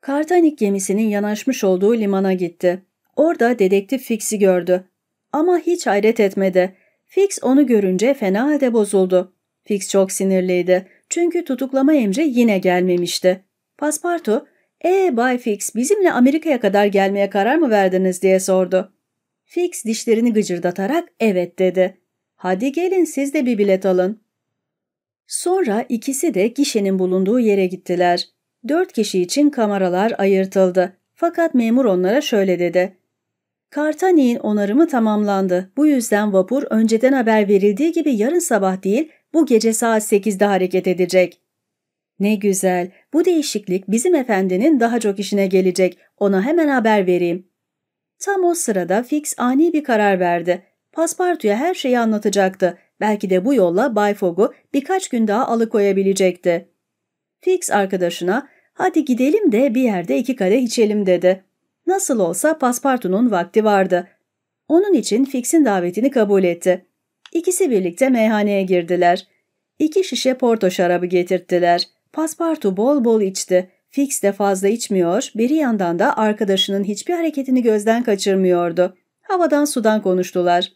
Kartanik gemisinin yanaşmış olduğu limana gitti. Orada dedektif Fix'i gördü. Ama hiç hayret etmedi. Fix onu görünce fena halde bozuldu. Fix çok sinirliydi. Çünkü tutuklama emri yine gelmemişti. Paspartu, ''Ee Bay Fix, bizimle Amerika'ya kadar gelmeye karar mı verdiniz?'' diye sordu. Fix dişlerini gıcırdatarak ''Evet'' dedi. ''Hadi gelin siz de bir bilet alın.'' Sonra ikisi de gişenin bulunduğu yere gittiler. Dört kişi için kameralar ayırtıldı. Fakat memur onlara şöyle dedi. Kartani'nin onarımı tamamlandı. Bu yüzden vapur önceden haber verildiği gibi yarın sabah değil bu gece saat 8'de hareket edecek. Ne güzel. Bu değişiklik bizim efendinin daha çok işine gelecek. Ona hemen haber vereyim. Tam o sırada Fix ani bir karar verdi. Paspartu'ya her şeyi anlatacaktı. Belki de bu yolla Bay Fogg'u birkaç gün daha alıkoyabilecekti. Fix arkadaşına hadi gidelim de bir yerde iki kadeh içelim dedi. Nasıl olsa paspartunun vakti vardı. Onun için Fix'in davetini kabul etti. İkisi birlikte meyhaneye girdiler. İki şişe porto şarabı getirttiler. Paspartu bol bol içti. Fix de fazla içmiyor, bir yandan da arkadaşının hiçbir hareketini gözden kaçırmıyordu. Havadan sudan konuştular.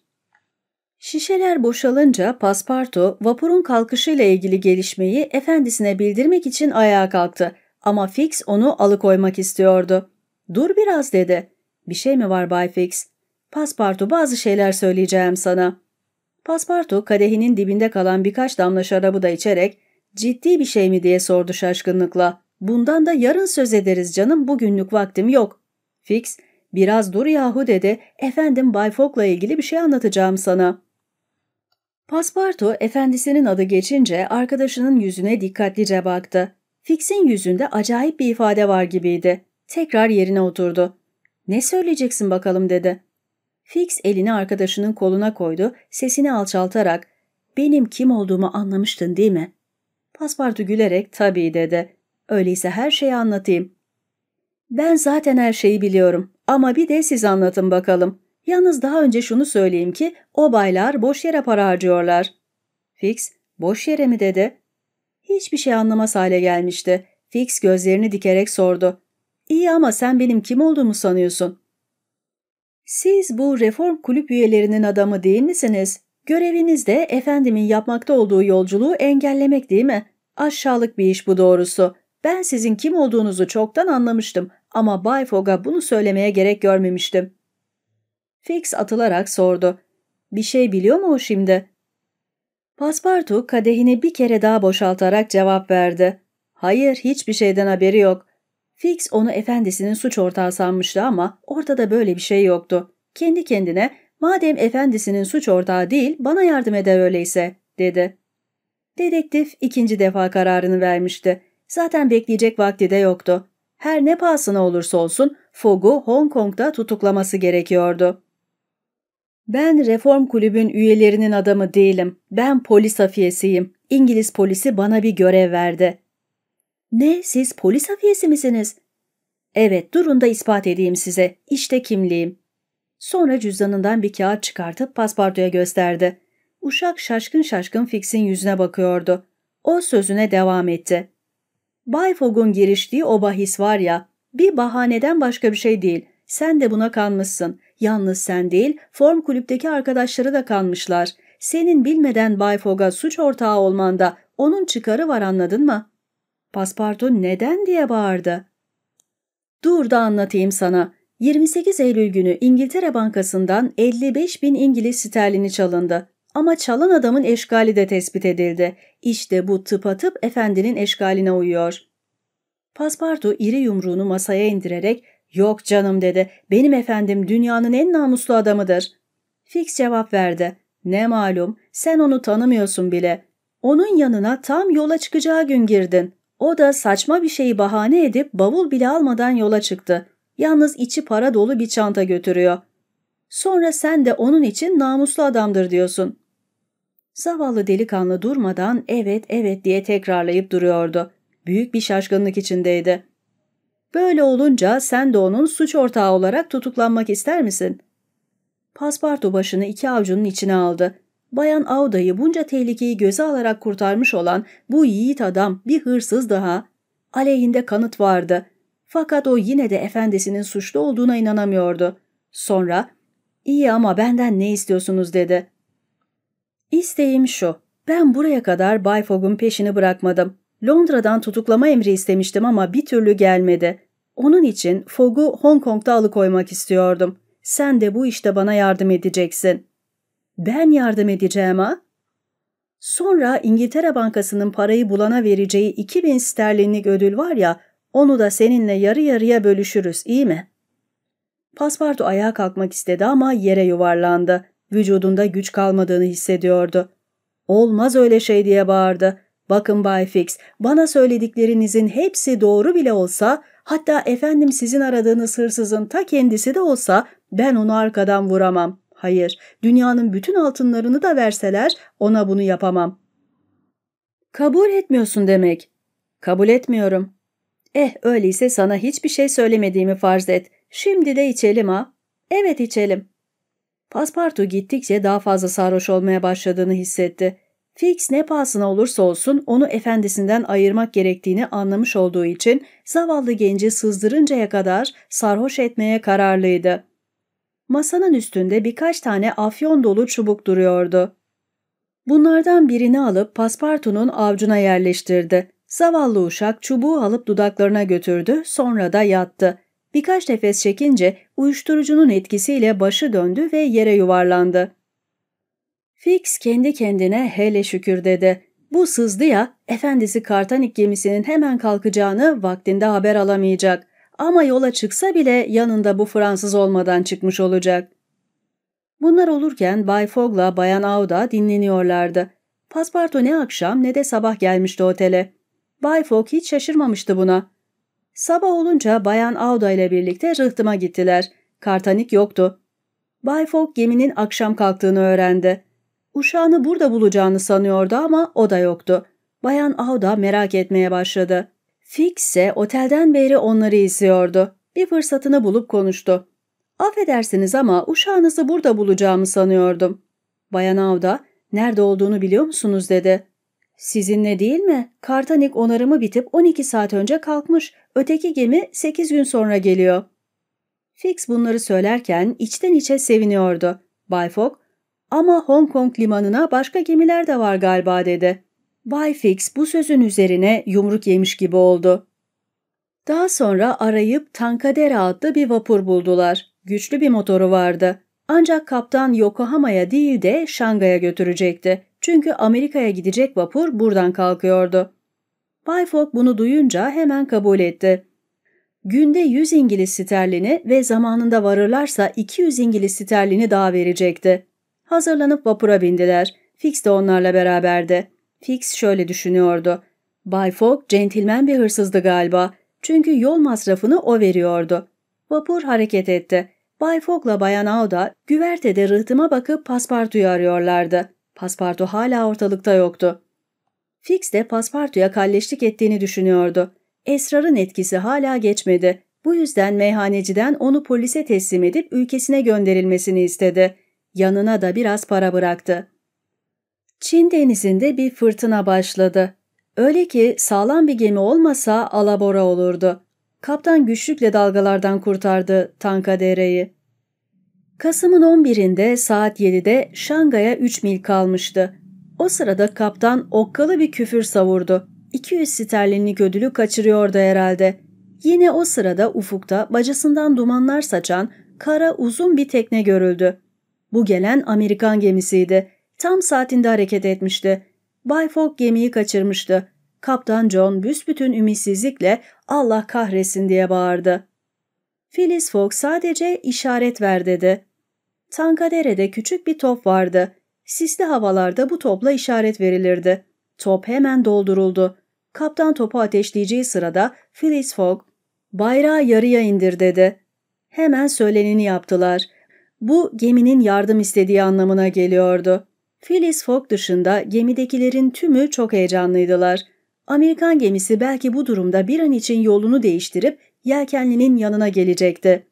Şişeler boşalınca Paspartu vapurun kalkışıyla ilgili gelişmeyi efendisine bildirmek için ayağa kalktı ama Fix onu alıkoymak istiyordu. Dur biraz dedi. Bir şey mi var Bay Fix? Paspartu bazı şeyler söyleyeceğim sana. Paspartu kadehinin dibinde kalan birkaç damla şarabı da içerek ciddi bir şey mi diye sordu şaşkınlıkla. Bundan da yarın söz ederiz canım bugünlük vaktim yok. Fix biraz dur yahu dedi efendim Bay Fogg'la ilgili bir şey anlatacağım sana.'' Paspartu efendisinin adı geçince arkadaşının yüzüne dikkatlice baktı. Fix'in yüzünde acayip bir ifade var gibiydi. Tekrar yerine oturdu. Ne söyleyeceksin bakalım dedi. Fix elini arkadaşının koluna koydu, sesini alçaltarak ''Benim kim olduğumu anlamıştın değil mi?'' Paspartu gülerek ''Tabii'' dedi. ''Öyleyse her şeyi anlatayım. Ben zaten her şeyi biliyorum ama bir de siz anlatın bakalım.'' Yalnız daha önce şunu söyleyeyim ki o baylar boş yere para harcıyorlar. Fix, boş yere mi dedi? Hiçbir şey anlamaz hale gelmişti. Fix gözlerini dikerek sordu. İyi ama sen benim kim olduğumu sanıyorsun? Siz bu reform kulüp üyelerinin adamı değil misiniz? Göreviniz de efendimin yapmakta olduğu yolculuğu engellemek değil mi? Aşağılık bir iş bu doğrusu. Ben sizin kim olduğunuzu çoktan anlamıştım ama Bay Fogg'a bunu söylemeye gerek görmemiştim. Fix atılarak sordu. Bir şey biliyor mu o şimdi? Paspartu kadehini bir kere daha boşaltarak cevap verdi. Hayır, hiçbir şeyden haberi yok. Fix onu efendisinin suç ortağı sanmıştı ama ortada böyle bir şey yoktu. Kendi kendine, madem efendisinin suç ortağı değil, bana yardım eder öyleyse, dedi. Dedektif ikinci defa kararını vermişti. Zaten bekleyecek vakti de yoktu. Her ne pahasına olursa olsun Fogg'u Hong Kong'da tutuklaması gerekiyordu. Ben reform kulübün üyelerinin adamı değilim. Ben polis afiyesiyim. İngiliz polisi bana bir görev verdi. Ne siz polis afiyesi misiniz? Evet durun da ispat edeyim size. İşte kimliğim. Sonra cüzdanından bir kağıt çıkartıp paspartuya gösterdi. Uşak şaşkın şaşkın Fix'in yüzüne bakıyordu. O sözüne devam etti. Bay Fogg'un giriştiği o bahis var ya, bir bahaneden başka bir şey değil. Sen de buna kanmışsın. Yalnız sen değil, form kulüpteki arkadaşları da kanmışlar. Senin bilmeden Bay Fogg'a suç ortağı olmanda onun çıkarı var anladın mı? Paspartu neden diye bağırdı. Dur da anlatayım sana. 28 Eylül günü İngiltere Bankası'ndan 55 bin İngiliz sterlini çalındı. Ama çalan adamın eşgali de tespit edildi. İşte bu tıpatıp efendinin eşgaline uyuyor. Paspartu iri yumruğunu masaya indirerek Yok canım dedi. Benim efendim dünyanın en namuslu adamıdır. Fix cevap verdi. Ne malum sen onu tanımıyorsun bile. Onun yanına tam yola çıkacağı gün girdin. O da saçma bir şeyi bahane edip bavul bile almadan yola çıktı. Yalnız içi para dolu bir çanta götürüyor. Sonra sen de onun için namuslu adamdır diyorsun. Zavallı delikanlı durmadan evet evet diye tekrarlayıp duruyordu. Büyük bir şaşkınlık içindeydi. Böyle olunca sen de onun suç ortağı olarak tutuklanmak ister misin? Paspartu başını iki avcunun içine aldı. Bayan Avda'yı bunca tehlikeyi göze alarak kurtarmış olan bu yiğit adam bir hırsız daha. Aleyhinde kanıt vardı. Fakat o yine de efendisinin suçlu olduğuna inanamıyordu. Sonra iyi ama benden ne istiyorsunuz dedi. İsteğim şu. Ben buraya kadar Bay Fogg'un peşini bırakmadım. Londra'dan tutuklama emri istemiştim ama bir türlü gelmedi. Onun için Fogg'u Hong Kong'da alıkoymak istiyordum. Sen de bu işte bana yardım edeceksin. Ben yardım edeceğim ha? Sonra İngiltere Bankası'nın parayı bulana vereceği 2000 sterlinlik ödül var ya, onu da seninle yarı yarıya bölüşürüz, iyi mi? Paspartu ayağa kalkmak istedi ama yere yuvarlandı. Vücudunda güç kalmadığını hissediyordu. Olmaz öyle şey diye bağırdı. Bakın Bay Fix, bana söylediklerinizin hepsi doğru bile olsa Hatta efendim sizin aradığınız hırsızın ta kendisi de olsa ben onu arkadan vuramam. Hayır, dünyanın bütün altınlarını da verseler ona bunu yapamam. Kabul etmiyorsun demek. Kabul etmiyorum. Eh öyleyse sana hiçbir şey söylemediğimi farz et. Şimdi de içelim ha. Evet içelim. Paspartu gittikçe daha fazla sarhoş olmaya başladığını hissetti. Fix ne pahasına olursa olsun onu efendisinden ayırmak gerektiğini anlamış olduğu için zavallı genci sızdırıncaya kadar sarhoş etmeye kararlıydı. Masanın üstünde birkaç tane afyon dolu çubuk duruyordu. Bunlardan birini alıp paspartunun avcuna yerleştirdi. Zavallı uşak çubuğu alıp dudaklarına götürdü, sonra da yattı. Birkaç nefes çekince uyuşturucunun etkisiyle başı döndü ve yere yuvarlandı. Fix kendi kendine hele şükür dedi. Bu sızdı ya, efendisi Kartanik gemisinin hemen kalkacağını vaktinde haber alamayacak. Ama yola çıksa bile yanında bu Fransız olmadan çıkmış olacak. Bunlar olurken Bay Fogg'la Bayan Auda dinleniyorlardı. Pasparto ne akşam ne de sabah gelmişti otele. Bay Fogg hiç şaşırmamıştı buna. Sabah olunca Bayan Auda ile birlikte rıhtıma gittiler. Kartanik yoktu. Bay Fogg geminin akşam kalktığını öğrendi. Uşağını burada bulacağını sanıyordu ama o da yoktu. Bayan Auda merak etmeye başladı. Fix ise otelden beri onları izliyordu. Bir fırsatını bulup konuştu. Affedersiniz ama uşağınızı burada bulacağımı sanıyordum. Bayan Auda, nerede olduğunu biliyor musunuz dedi. Sizinle değil mi? Kartanik onarımı bitip 12 saat önce kalkmış. Öteki gemi 8 gün sonra geliyor. Fix bunları söylerken içten içe seviniyordu. Bay Fogg, ama Hong Kong limanına başka gemiler de var galiba dedi. Bay Fix bu sözün üzerine yumruk yemiş gibi oldu. Daha sonra arayıp Tankadera adlı bir vapur buldular. Güçlü bir motoru vardı. Ancak kaptan Yokohama'ya değil de Şangay'a götürecekti. Çünkü Amerika'ya gidecek vapur buradan kalkıyordu. Bay Fogg bunu duyunca hemen kabul etti. Günde 100 İngiliz sterlini ve zamanında varırlarsa 200 İngiliz sterlini daha verecekti. Hazırlanıp vapura bindiler. Fix de onlarla beraberdi. Fix şöyle düşünüyordu. Bay Fogg centilmen bir hırsızdı galiba. Çünkü yol masrafını o veriyordu. Vapur hareket etti. Bay Fogg'la Bayan Auda güvertede rıhtıma bakıp paspartuyu arıyorlardı. Paspartu hala ortalıkta yoktu. Fix de paspartuya kalleşlik ettiğini düşünüyordu. Esrarın etkisi hala geçmedi. Bu yüzden meyhaneciden onu polise teslim edip ülkesine gönderilmesini istedi. Yanına da biraz para bıraktı. Çin denizinde bir fırtına başladı. Öyle ki sağlam bir gemi olmasa alabora olurdu. Kaptan güçlükle dalgalardan kurtardı Tankadere'yi. Kasım'ın 11'inde saat 7'de Şangay'a 3 mil kalmıştı. O sırada kaptan okkalı bir küfür savurdu. 200 sterlinlik ödülü kaçırıyordu herhalde. Yine o sırada ufukta bacasından dumanlar saçan kara uzun bir tekne görüldü. Bu gelen Amerikan gemisiydi. Tam saatinde hareket etmişti. Bay Fogg gemiyi kaçırmıştı. Kaptan John büsbütün ümitsizlikle Allah kahretsin diye bağırdı. Phyllis Fogg sadece işaret ver dedi. Tankadere'de küçük bir top vardı. Sisli havalarda bu topla işaret verilirdi. Top hemen dolduruldu. Kaptan topu ateşleyeceği sırada Phyllis Fogg, ''Bayrağı yarıya indir'' dedi. Hemen söyleneni yaptılar. Bu geminin yardım istediği anlamına geliyordu. Phyllis Fogg dışında gemidekilerin tümü çok heyecanlıydılar. Amerikan gemisi belki bu durumda bir an için yolunu değiştirip yelkenlinin yanına gelecekti.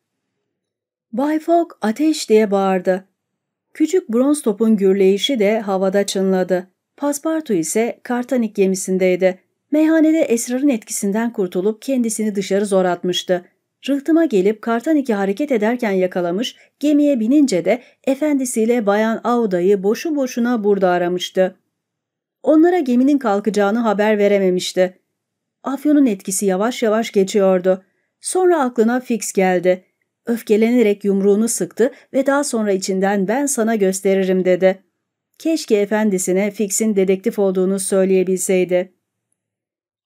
Bay Fogg ateş diye bağırdı. Küçük bronz topun gürleyişi de havada çınladı. Paspartu ise Kartanik gemisindeydi. Meyhanede esrarın etkisinden kurtulup kendisini dışarı zor atmıştı. Rıhtıma gelip kartaniki hareket ederken yakalamış, gemiye binince de efendisiyle bayan Auda'yı boşu boşuna burada aramıştı. Onlara geminin kalkacağını haber verememişti. Afyonun etkisi yavaş yavaş geçiyordu. Sonra aklına fix geldi. Öfkelenerek yumruğunu sıktı ve daha sonra içinden ben sana gösteririm dedi. Keşke efendisine Fix'in dedektif olduğunu söyleyebilseydi.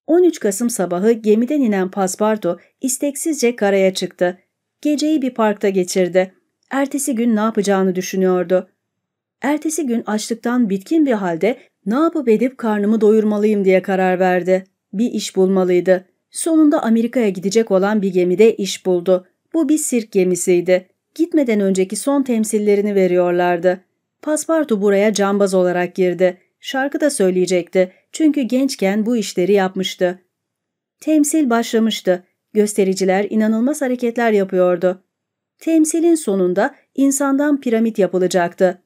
13 Kasım sabahı gemiden inen Paspartu isteksizce karaya çıktı. Geceyi bir parkta geçirdi. Ertesi gün ne yapacağını düşünüyordu. Ertesi gün açlıktan bitkin bir halde ne yapıp edip karnımı doyurmalıyım diye karar verdi. Bir iş bulmalıydı. Sonunda Amerika'ya gidecek olan bir gemide iş buldu. Bu bir sirk gemisiydi. Gitmeden önceki son temsillerini veriyorlardı. Paspartu buraya cambaz olarak girdi. Şarkı da söyleyecekti çünkü gençken bu işleri yapmıştı. Temsil başlamıştı. Göstericiler inanılmaz hareketler yapıyordu. Temsilin sonunda insandan piramit yapılacaktı.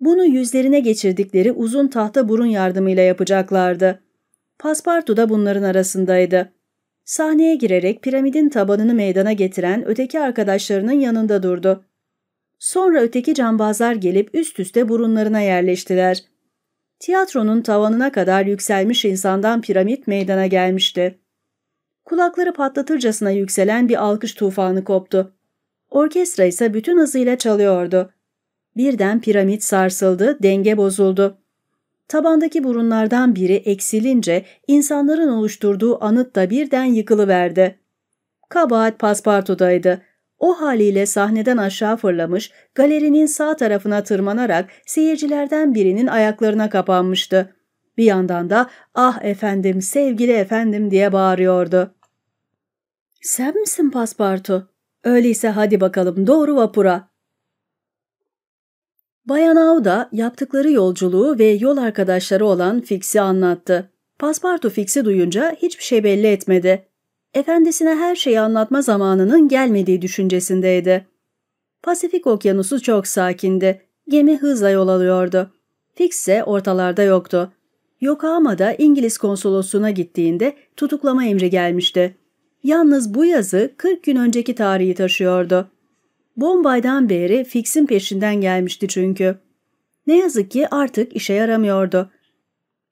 Bunu yüzlerine geçirdikleri uzun tahta burun yardımıyla yapacaklardı. Paspartu da bunların arasındaydı. Sahneye girerek piramidin tabanını meydana getiren öteki arkadaşlarının yanında durdu. Sonra öteki cambazlar gelip üst üste burunlarına yerleştiler. Tiyatronun tavanına kadar yükselmiş insandan piramit meydana gelmişti. Kulakları patlatırcasına yükselen bir alkış tufanı koptu. Orkestra ise bütün hızıyla çalıyordu. Birden piramit sarsıldı, denge bozuldu. Tabandaki burunlardan biri eksilince insanların oluşturduğu anıt da birden yıkılıverdi. Kabahat paspartudaydı. O haliyle sahneden aşağı fırlamış, galerinin sağ tarafına tırmanarak seyircilerden birinin ayaklarına kapanmıştı. Bir yandan da ah efendim, sevgili efendim diye bağırıyordu. Sen misin paspartu? Öyleyse hadi bakalım doğru vapura. Bayan Auda yaptıkları yolculuğu ve yol arkadaşları olan Fix'i anlattı. Paspartu Fix'i duyunca hiçbir şey belli etmedi efendisine her şeyi anlatma zamanının gelmediği düşüncesindeydi. Pasifik okyanusu çok sakindi. Gemi hızla yol alıyordu. Fix ise ortalarda yoktu. Yokohama'da İngiliz konsolosluğuna gittiğinde tutuklama emri gelmişti. Yalnız bu yazı 40 gün önceki tarihi taşıyordu. Bombay'dan beri Fix'in peşinden gelmişti çünkü. Ne yazık ki artık işe yaramıyordu.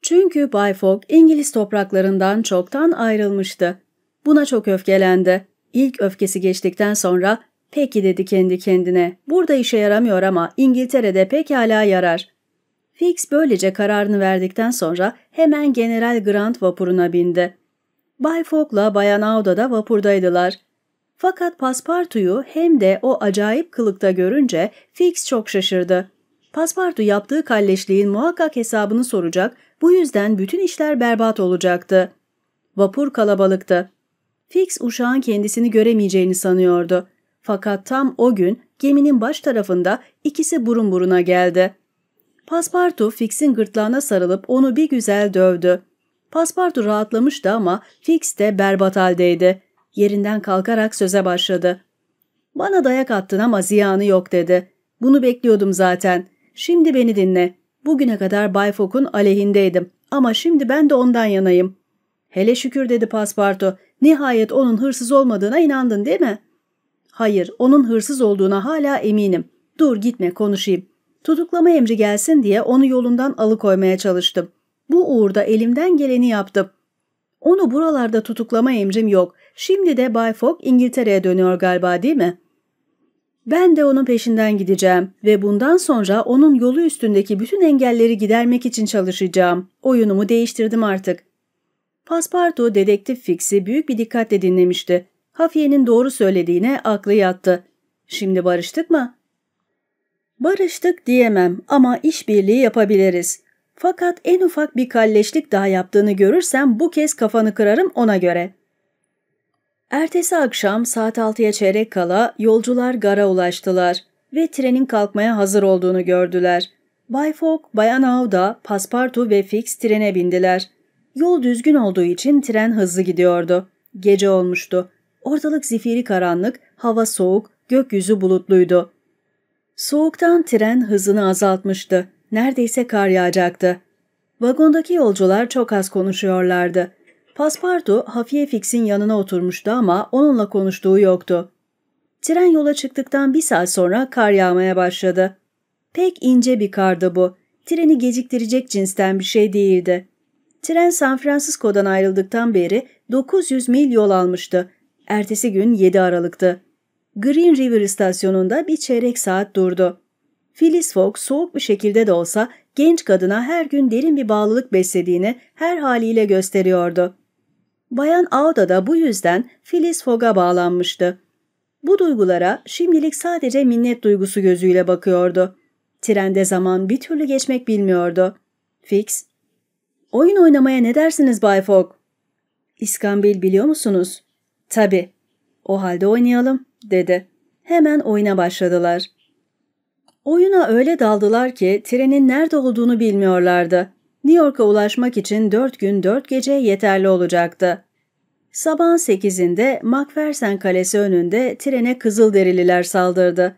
Çünkü Bay Fogg İngiliz topraklarından çoktan ayrılmıştı. Buna çok öfkelendi. İlk öfkesi geçtikten sonra peki dedi kendi kendine. Burada işe yaramıyor ama İngiltere'de pekala yarar. Fix böylece kararını verdikten sonra hemen General Grant vapuruna bindi. Bay Fogg'la Bayan Auda da vapurdaydılar. Fakat Paspartu'yu hem de o acayip kılıkta görünce Fix çok şaşırdı. Paspartu yaptığı kalleşliğin muhakkak hesabını soracak, bu yüzden bütün işler berbat olacaktı. Vapur kalabalıktı. Fix uşağın kendisini göremeyeceğini sanıyordu. Fakat tam o gün geminin baş tarafında ikisi burun buruna geldi. Paspartu Fix'in gırtlağına sarılıp onu bir güzel dövdü. Paspartu rahatlamıştı ama Fix de berbat haldeydi. Yerinden kalkarak söze başladı. Bana dayak attın ama ziyanı yok dedi. Bunu bekliyordum zaten. Şimdi beni dinle. Bugüne kadar Bay Fok'un aleyhindeydim ama şimdi ben de ondan yanayım. Hele şükür dedi paspartu. Nihayet onun hırsız olmadığına inandın değil mi? Hayır, onun hırsız olduğuna hala eminim. Dur gitme konuşayım. Tutuklama emri gelsin diye onu yolundan alıkoymaya çalıştım. Bu uğurda elimden geleni yaptım. Onu buralarda tutuklama emrim yok. Şimdi de Bay Fogg İngiltere'ye dönüyor galiba değil mi? Ben de onun peşinden gideceğim ve bundan sonra onun yolu üstündeki bütün engelleri gidermek için çalışacağım. Oyunumu değiştirdim artık. Paspartu dedektif Fix'i büyük bir dikkatle dinlemişti. Hafiye'nin doğru söylediğine aklı yattı. Şimdi barıştık mı? Barıştık diyemem ama işbirliği yapabiliriz. Fakat en ufak bir kalleşlik daha yaptığını görürsem bu kez kafanı kırarım ona göre. Ertesi akşam saat 6'ya çeyrek kala yolcular gara ulaştılar ve trenin kalkmaya hazır olduğunu gördüler. Bay Fogg, Bayan Auda, Paspartu ve Fix trene bindiler. Yol düzgün olduğu için tren hızlı gidiyordu. Gece olmuştu. Ortalık zifiri karanlık, hava soğuk, gökyüzü bulutluydu. Soğuktan tren hızını azaltmıştı. Neredeyse kar yağacaktı. Vagondaki yolcular çok az konuşuyorlardı. Paspartu Hafiye Fix'in yanına oturmuştu ama onunla konuştuğu yoktu. Tren yola çıktıktan bir saat sonra kar yağmaya başladı. Pek ince bir kardı bu. Treni geciktirecek cinsten bir şey değildi. Tren San Francisco'dan ayrıldıktan beri 900 mil yol almıştı. Ertesi gün 7 Aralık'tı. Green River istasyonunda bir çeyrek saat durdu. Phyllis Fogg soğuk bir şekilde de olsa genç kadına her gün derin bir bağlılık beslediğini her haliyle gösteriyordu. Bayan Auda da bu yüzden Phyllis Fogg'a bağlanmıştı. Bu duygulara şimdilik sadece minnet duygusu gözüyle bakıyordu. Trende zaman bir türlü geçmek bilmiyordu. Fix Oyun oynamaya ne dersiniz Bay Fogg? İskambil biliyor musunuz? Tabii. O halde oynayalım, dedi. Hemen oyuna başladılar. Oyuna öyle daldılar ki trenin nerede olduğunu bilmiyorlardı. New York'a ulaşmak için dört gün dört gece yeterli olacaktı. Sabahın sekizinde Macpherson Kalesi önünde trene Kızılderililer saldırdı.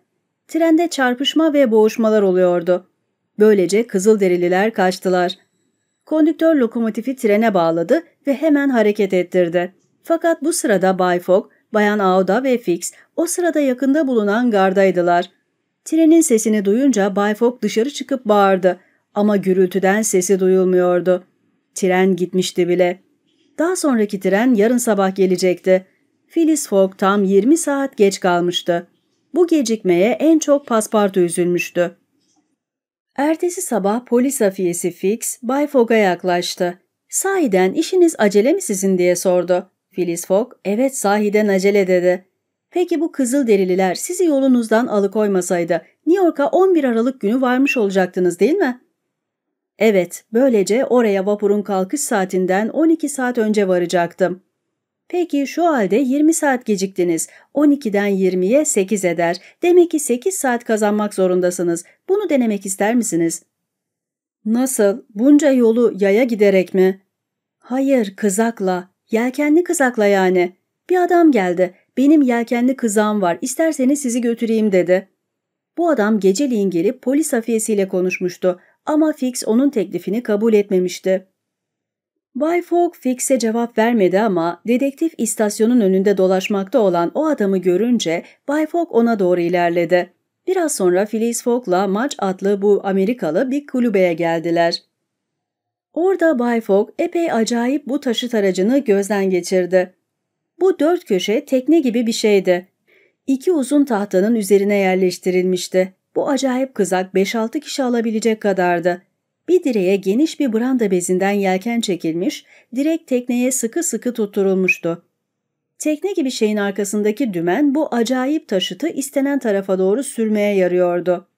Trende çarpışma ve boğuşmalar oluyordu. Böylece Kızılderililer kaçtılar. Konduktör lokomotifi trene bağladı ve hemen hareket ettirdi. Fakat bu sırada Bay Fogg, Bayan Auda ve Fix o sırada yakında bulunan gardaydılar. Trenin sesini duyunca Bay Fogg dışarı çıkıp bağırdı ama gürültüden sesi duyulmuyordu. Tren gitmişti bile. Daha sonraki tren yarın sabah gelecekti. Phyllis Fogg tam 20 saat geç kalmıştı. Bu gecikmeye en çok paspartu üzülmüştü. Ertesi sabah polis afiyesi Fix, Bay Fogg'a yaklaştı. ''Sahiden işiniz acele mi sizin?'' diye sordu. Phyllis Fogg, ''Evet sahiden acele.'' dedi. ''Peki bu kızıl derililer sizi yolunuzdan alıkoymasaydı New York'a 11 Aralık günü varmış olacaktınız değil mi?'' ''Evet, böylece oraya vapurun kalkış saatinden 12 saat önce varacaktım.'' Peki şu halde 20 saat geciktiniz. 12'den 20'ye 8 eder. Demek ki 8 saat kazanmak zorundasınız. Bunu denemek ister misiniz? Nasıl? Bunca yolu yaya giderek mi? Hayır, kızakla. Yelkenli kızakla yani. Bir adam geldi. Benim yelkenli kızağım var. İsterseniz sizi götüreyim dedi. Bu adam geceliğin gelip polis afiyesiyle konuşmuştu ama Fix onun teklifini kabul etmemişti. Bay Fogg Fix'e cevap vermedi ama dedektif istasyonun önünde dolaşmakta olan o adamı görünce Bay Fogg ona doğru ilerledi. Biraz sonra Phyllis Fogg'la Maç adlı bu Amerikalı bir kulübeye geldiler. Orada Bay Fogg epey acayip bu taşıt aracını gözden geçirdi. Bu dört köşe tekne gibi bir şeydi. İki uzun tahtanın üzerine yerleştirilmişti. Bu acayip kızak 5-6 kişi alabilecek kadardı. Bir direğe geniş bir branda bezinden yelken çekilmiş, direk tekneye sıkı sıkı tutturulmuştu. Tekne gibi şeyin arkasındaki dümen bu acayip taşıtı istenen tarafa doğru sürmeye yarıyordu.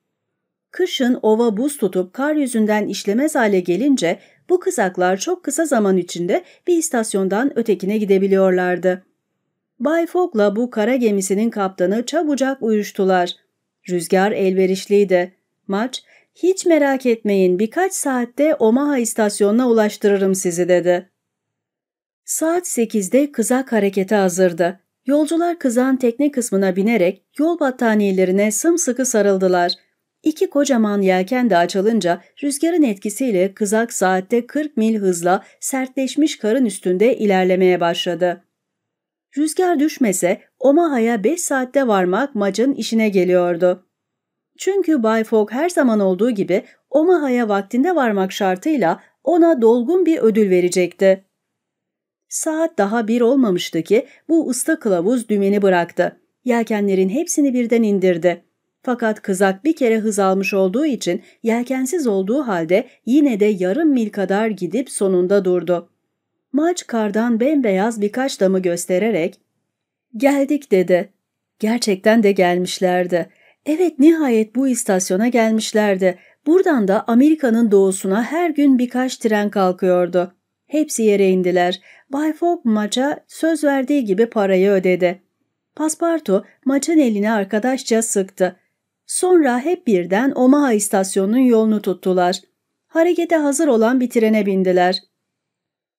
Kışın ova buz tutup kar yüzünden işlemez hale gelince bu kızaklar çok kısa zaman içinde bir istasyondan ötekine gidebiliyorlardı. Bay Fogg'la bu kara gemisinin kaptanı çabucak uyuştular. Rüzgar elverişliydi. Maç hiç merak etmeyin birkaç saatte Omaha istasyonuna ulaştırırım sizi dedi. Saat 8'de kızak harekete hazırdı. Yolcular kızan tekne kısmına binerek yol battaniyelerine sımsıkı sarıldılar. İki kocaman yelken de açılınca rüzgarın etkisiyle kızak saatte 40 mil hızla sertleşmiş karın üstünde ilerlemeye başladı. Rüzgar düşmese Omaha'ya 5 saatte varmak Mac'ın işine geliyordu. Çünkü Bay Fogg her zaman olduğu gibi Omaha'ya vaktinde varmak şartıyla ona dolgun bir ödül verecekti. Saat daha bir olmamıştı ki bu usta kılavuz dümeni bıraktı. Yelkenlerin hepsini birden indirdi. Fakat kızak bir kere hız almış olduğu için yelkensiz olduğu halde yine de yarım mil kadar gidip sonunda durdu. Maç kardan bembeyaz birkaç damı göstererek ''Geldik'' dedi. Gerçekten de gelmişlerdi. Evet nihayet bu istasyona gelmişlerdi. Buradan da Amerika'nın doğusuna her gün birkaç tren kalkıyordu. Hepsi yere indiler. Bay Fogg maça söz verdiği gibi parayı ödedi. Paspartu maçın elini arkadaşça sıktı. Sonra hep birden Omaha istasyonunun yolunu tuttular. Harekete hazır olan bir trene bindiler.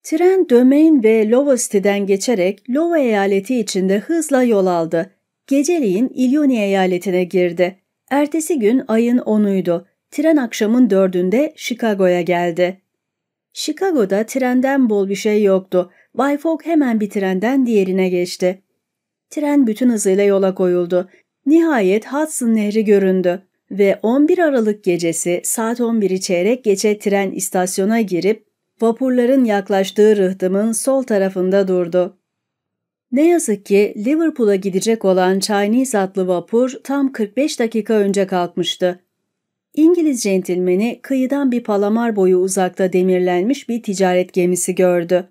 Tren Dömeyn ve Lowell geçerek Lowell eyaleti içinde hızla yol aldı. Geceleyin Illinois eyaletine girdi. Ertesi gün ayın 10'uydu. Tren akşamın 4'ünde Chicago'ya geldi. Chicago'da trenden bol bir şey yoktu. Bay Wyfog hemen bir trenden diğerine geçti. Tren bütün hızıyla yola koyuldu. Nihayet Hudson Nehri göründü ve 11 Aralık gecesi saat 11'i çeyrek geçe tren istasyona girip vapurların yaklaştığı rıhtımın sol tarafında durdu. Ne yazık ki Liverpool'a gidecek olan Chinese adlı vapur tam 45 dakika önce kalkmıştı. İngiliz centilmeni kıyıdan bir palamar boyu uzakta demirlenmiş bir ticaret gemisi gördü.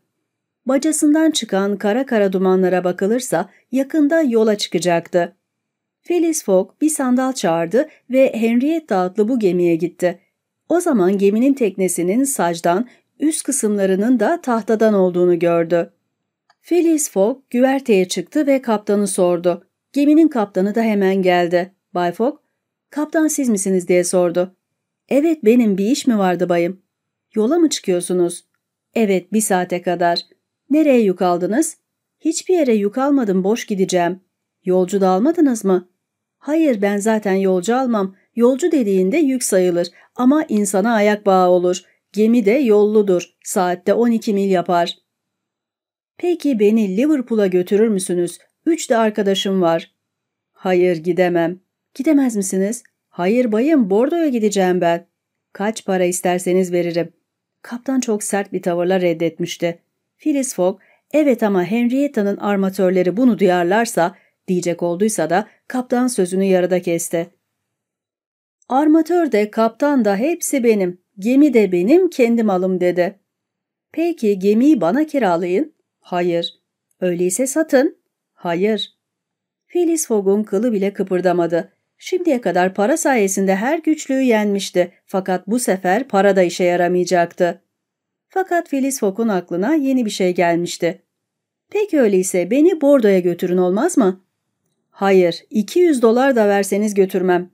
Bacasından çıkan kara kara dumanlara bakılırsa yakında yola çıkacaktı. Phyllis Fogg bir sandal çağırdı ve Henriette adlı bu gemiye gitti. O zaman geminin teknesinin sacdan, üst kısımlarının da tahtadan olduğunu gördü. Felix Fogg güverteye çıktı ve kaptanı sordu. Geminin kaptanı da hemen geldi. Bay Fogg, kaptan siz misiniz diye sordu. Evet benim bir iş mi vardı bayım? Yola mı çıkıyorsunuz? Evet bir saate kadar. Nereye yük aldınız? Hiçbir yere yük almadım boş gideceğim. Yolcu da almadınız mı? Hayır ben zaten yolcu almam. Yolcu dediğinde yük sayılır ama insana ayak bağı olur. Gemi de yolludur. Saatte 12 mil yapar. Peki beni Liverpool'a götürür müsünüz? Üç de arkadaşım var. Hayır gidemem. Gidemez misiniz? Hayır bayım Bordo'ya gideceğim ben. Kaç para isterseniz veririm. Kaptan çok sert bir tavırla reddetmişti. Phyllis Fogg evet ama Henrietta'nın armatörleri bunu duyarlarsa diyecek olduysa da kaptan sözünü yarıda kesti. Armatör de kaptan da hepsi benim. Gemi de benim kendi malım dedi. Peki gemiyi bana kiralayın. Hayır. Öyleyse satın. Hayır. Phyllis Fogg'un kılı bile kıpırdamadı. Şimdiye kadar para sayesinde her güçlüğü yenmişti fakat bu sefer para da işe yaramayacaktı. Fakat Phyllis Fogg'un aklına yeni bir şey gelmişti. Peki öyleyse beni Bordo'ya götürün olmaz mı? Hayır, 200 dolar da verseniz götürmem.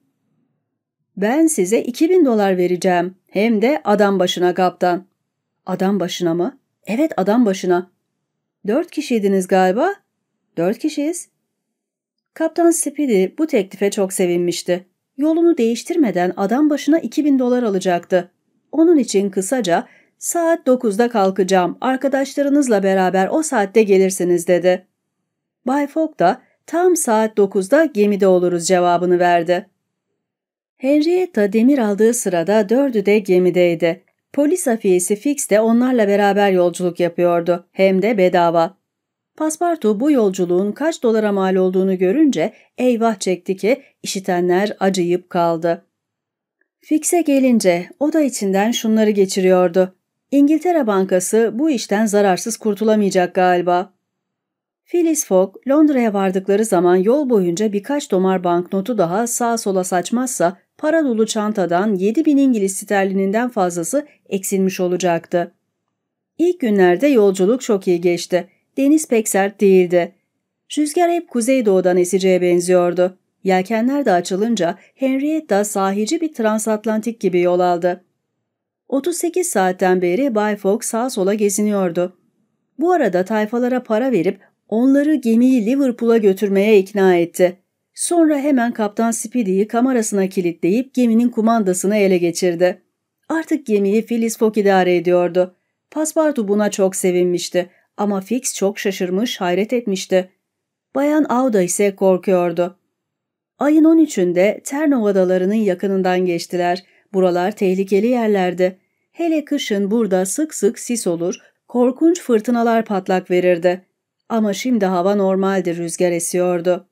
Ben size 2000 dolar vereceğim. Hem de adam başına kaptan. Adam başına mı? Evet adam başına. Dört kişiydiniz galiba. Dört kişiyiz. Kaptan Speedy bu teklife çok sevinmişti. Yolunu değiştirmeden adam başına 2000 dolar alacaktı. Onun için kısaca saat 9'da kalkacağım arkadaşlarınızla beraber o saatte gelirsiniz dedi. Bay Fogg da tam saat 9'da gemide oluruz cevabını verdi. Henrietta demir aldığı sırada dördü de gemideydi Polis afiyesi Fix de onlarla beraber yolculuk yapıyordu. Hem de bedava. Paspartu bu yolculuğun kaç dolara mal olduğunu görünce eyvah çekti ki işitenler acıyıp kaldı. Fix'e gelince o da içinden şunları geçiriyordu. İngiltere Bankası bu işten zararsız kurtulamayacak galiba. Phyllis Fogg Londra'ya vardıkları zaman yol boyunca birkaç domar banknotu daha sağa sola saçmazsa para dolu çantadan 7 bin İngiliz sterlininden fazlası eksilmiş olacaktı. İlk günlerde yolculuk çok iyi geçti. Deniz pek sert değildi. Rüzgar hep kuzeydoğudan eseceğe benziyordu. Yelkenler de açılınca Henrietta sahici bir transatlantik gibi yol aldı. 38 saatten beri Bay Fogg sağa sola geziniyordu. Bu arada tayfalara para verip onları gemiyi Liverpool'a götürmeye ikna etti. Sonra hemen Kaptan Speedy'yi kamerasına kilitleyip geminin kumandasını ele geçirdi. Artık gemiyi Phyllis Fogg idare ediyordu. Paspartu buna çok sevinmişti ama Fix çok şaşırmış, hayret etmişti. Bayan Auda ise korkuyordu. Ayın 13'ünde Ternov Adaları'nın yakınından geçtiler. Buralar tehlikeli yerlerdi. Hele kışın burada sık sık sis olur, korkunç fırtınalar patlak verirdi. Ama şimdi hava normaldi, rüzgar esiyordu.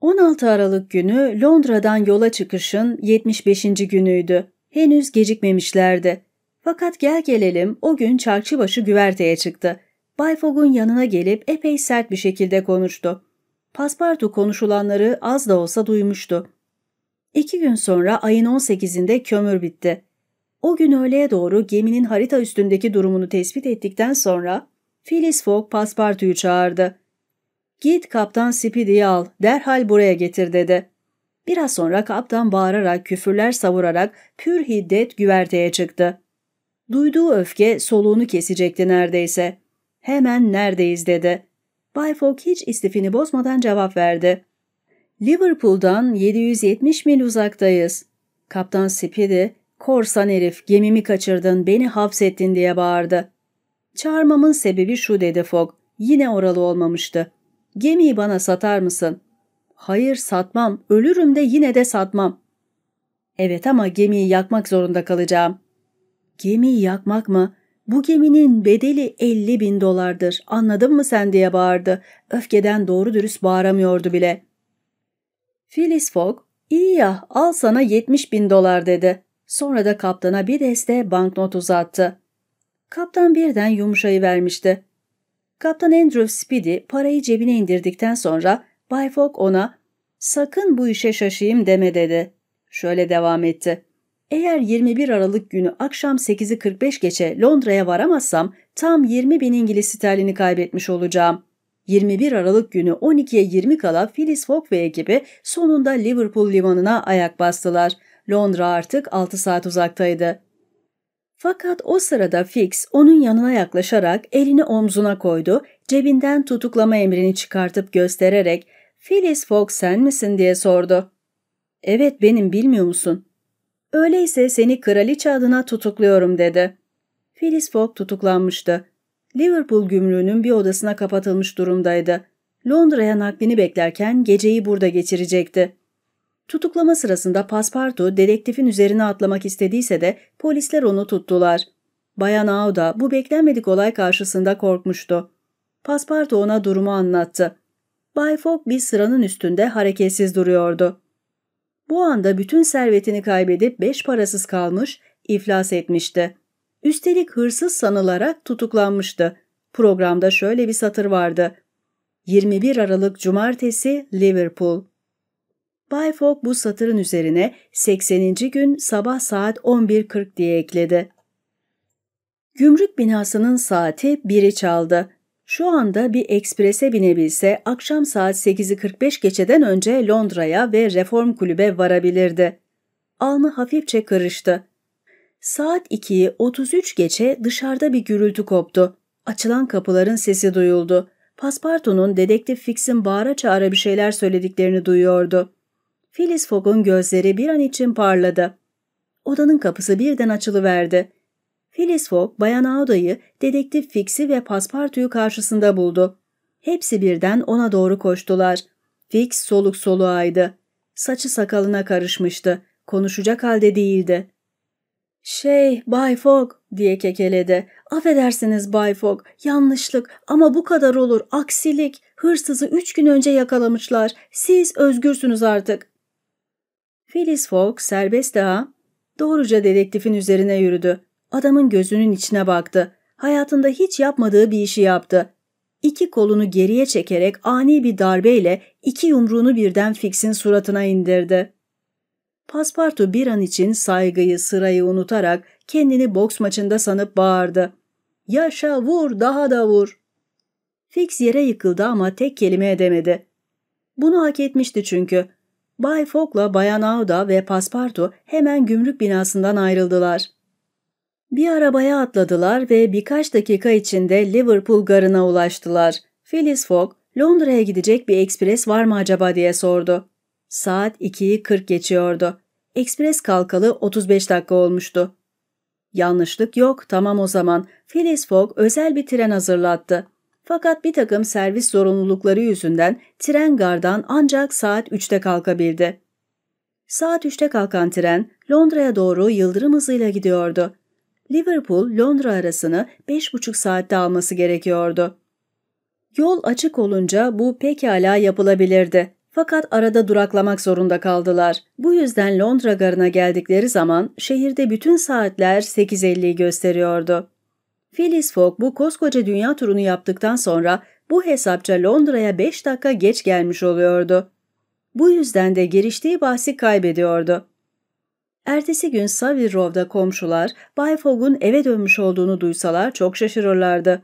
16 Aralık günü Londra'dan yola çıkışın 75. günüydü. Henüz gecikmemişlerdi. Fakat gel gelelim o gün Çarkçıbaşı güverteye çıktı. Bay Fogg'un yanına gelip epey sert bir şekilde konuştu. Paspartu konuşulanları az da olsa duymuştu. İki gün sonra ayın 18'inde kömür bitti. O gün öğleye doğru geminin harita üstündeki durumunu tespit ettikten sonra Phyllis Fogg Paspartu'yu çağırdı. Git kaptan Speedy'yi al, derhal buraya getir dedi. Biraz sonra kaptan bağırarak, küfürler savurarak pür hiddet güverteye çıktı. Duyduğu öfke soluğunu kesecekti neredeyse. Hemen neredeyiz dedi. Bay Fogg hiç istifini bozmadan cevap verdi. Liverpool'dan 770 mil uzaktayız. Kaptan Speedy, korsan herif gemimi kaçırdın beni hapsettin diye bağırdı. Çağırmamın sebebi şu dedi Fogg. Yine oralı olmamıştı. Gemiyi bana satar mısın? Hayır satmam. Ölürüm de yine de satmam. Evet ama gemiyi yakmak zorunda kalacağım. Gemiyi yakmak mı? Bu geminin bedeli 50 bin dolardır. Anladın mı sen diye bağırdı. Öfkeden doğru dürüst bağıramıyordu bile. Phyllis Fogg, iyi ya al sana 70 bin dolar dedi. Sonra da kaptana bir deste banknot uzattı. Kaptan birden yumuşayı vermişti. Kaptan Andrew Speedy parayı cebine indirdikten sonra Bay Fogg ona sakın bu işe şaşayım deme dedi. Şöyle devam etti. Eğer 21 Aralık günü akşam 8'i 45 geçe Londra'ya varamazsam tam 20 bin İngiliz sterlini kaybetmiş olacağım. 21 Aralık günü 12'ye 20 kala Phyllis Fogg ve ekibi sonunda Liverpool limanına ayak bastılar. Londra artık 6 saat uzaktaydı. Fakat o sırada Fix onun yanına yaklaşarak elini omzuna koydu, cebinden tutuklama emrini çıkartıp göstererek ''Phyllis Fogg sen misin?'' diye sordu. ''Evet benim bilmiyor musun?'' ''Öyleyse seni kraliçe adına tutukluyorum.'' dedi. Phyllis Fogg tutuklanmıştı. Liverpool gümrüğünün bir odasına kapatılmış durumdaydı. Londra'ya naklini beklerken geceyi burada geçirecekti. Tutuklama sırasında Paspartu dedektifin üzerine atlamak istediyse de polisler onu tuttular. Bayan Auda bu beklenmedik olay karşısında korkmuştu. Paspartu ona durumu anlattı. Bay Fogg bir sıranın üstünde hareketsiz duruyordu. Bu anda bütün servetini kaybedip beş parasız kalmış, iflas etmişti. Üstelik hırsız sanılarak tutuklanmıştı. Programda şöyle bir satır vardı. 21 Aralık Cumartesi Liverpool Bay Fogg bu satırın üzerine 80. gün sabah saat 11.40 diye ekledi. Gümrük binasının saati biri çaldı. Şu anda bir eksprese binebilse akşam saat 8'i 45 geçeden önce Londra'ya ve Reform Kulübe varabilirdi. Alnı hafifçe kırıştı. Saat 2'yi 33 geçe dışarıda bir gürültü koptu. Açılan kapıların sesi duyuldu. Paspartu'nun dedektif Fix'in bağıra çağıra bir şeyler söylediklerini duyuyordu. Phyllis Fogg'un gözleri bir an için parladı. Odanın kapısı birden açılıverdi. Phyllis Fogg, Bayan Auda'yı, Dedektif Fix'i ve Paspartu'yu karşısında buldu. Hepsi birden ona doğru koştular. Fix soluk soluğaydı. Saçı sakalına karışmıştı. Konuşacak halde değildi. ''Şey, Bay Fogg'' diye kekeledi. ''Affedersiniz Bay Fogg, yanlışlık ama bu kadar olur, aksilik. Hırsızı üç gün önce yakalamışlar. Siz özgürsünüz artık. Phyllis Fogg serbest daha doğruca dedektifin üzerine yürüdü. Adamın gözünün içine baktı. Hayatında hiç yapmadığı bir işi yaptı. İki kolunu geriye çekerek ani bir darbeyle iki yumruğunu birden Fix'in suratına indirdi. Paspartu bir an için saygıyı, sırayı unutarak kendini boks maçında sanıp bağırdı. ''Yaşa vur, daha da vur.'' Fix yere yıkıldı ama tek kelime edemedi. Bunu hak etmişti çünkü. Bay Fogg'la Bayan Auda ve Paspartu hemen gümrük binasından ayrıldılar. Bir arabaya atladılar ve birkaç dakika içinde Liverpool garına ulaştılar. Phyllis Fogg, Londra'ya gidecek bir ekspres var mı acaba diye sordu. Saat 2'yi 40 geçiyordu. Ekspres kalkalı 35 dakika olmuştu. Yanlışlık yok, tamam o zaman. Phyllis Fogg özel bir tren hazırlattı. Fakat bir takım servis zorunlulukları yüzünden tren gardan ancak saat 3'te kalkabildi. Saat 3'te kalkan tren Londra'ya doğru yıldırım hızıyla gidiyordu. Liverpool-Londra arasını 5,5 saatte alması gerekiyordu. Yol açık olunca bu pekala yapılabilirdi. Fakat arada duraklamak zorunda kaldılar. Bu yüzden Londra garına geldikleri zaman şehirde bütün saatler 8.50'yi gösteriyordu. Phyllis Fogg bu koskoca dünya turunu yaptıktan sonra bu hesapça Londra'ya 5 dakika geç gelmiş oluyordu. Bu yüzden de giriştiği bahsi kaybediyordu. Ertesi gün Savile Row'da komşular Bay Fogg'un eve dönmüş olduğunu duysalar çok şaşırırlardı.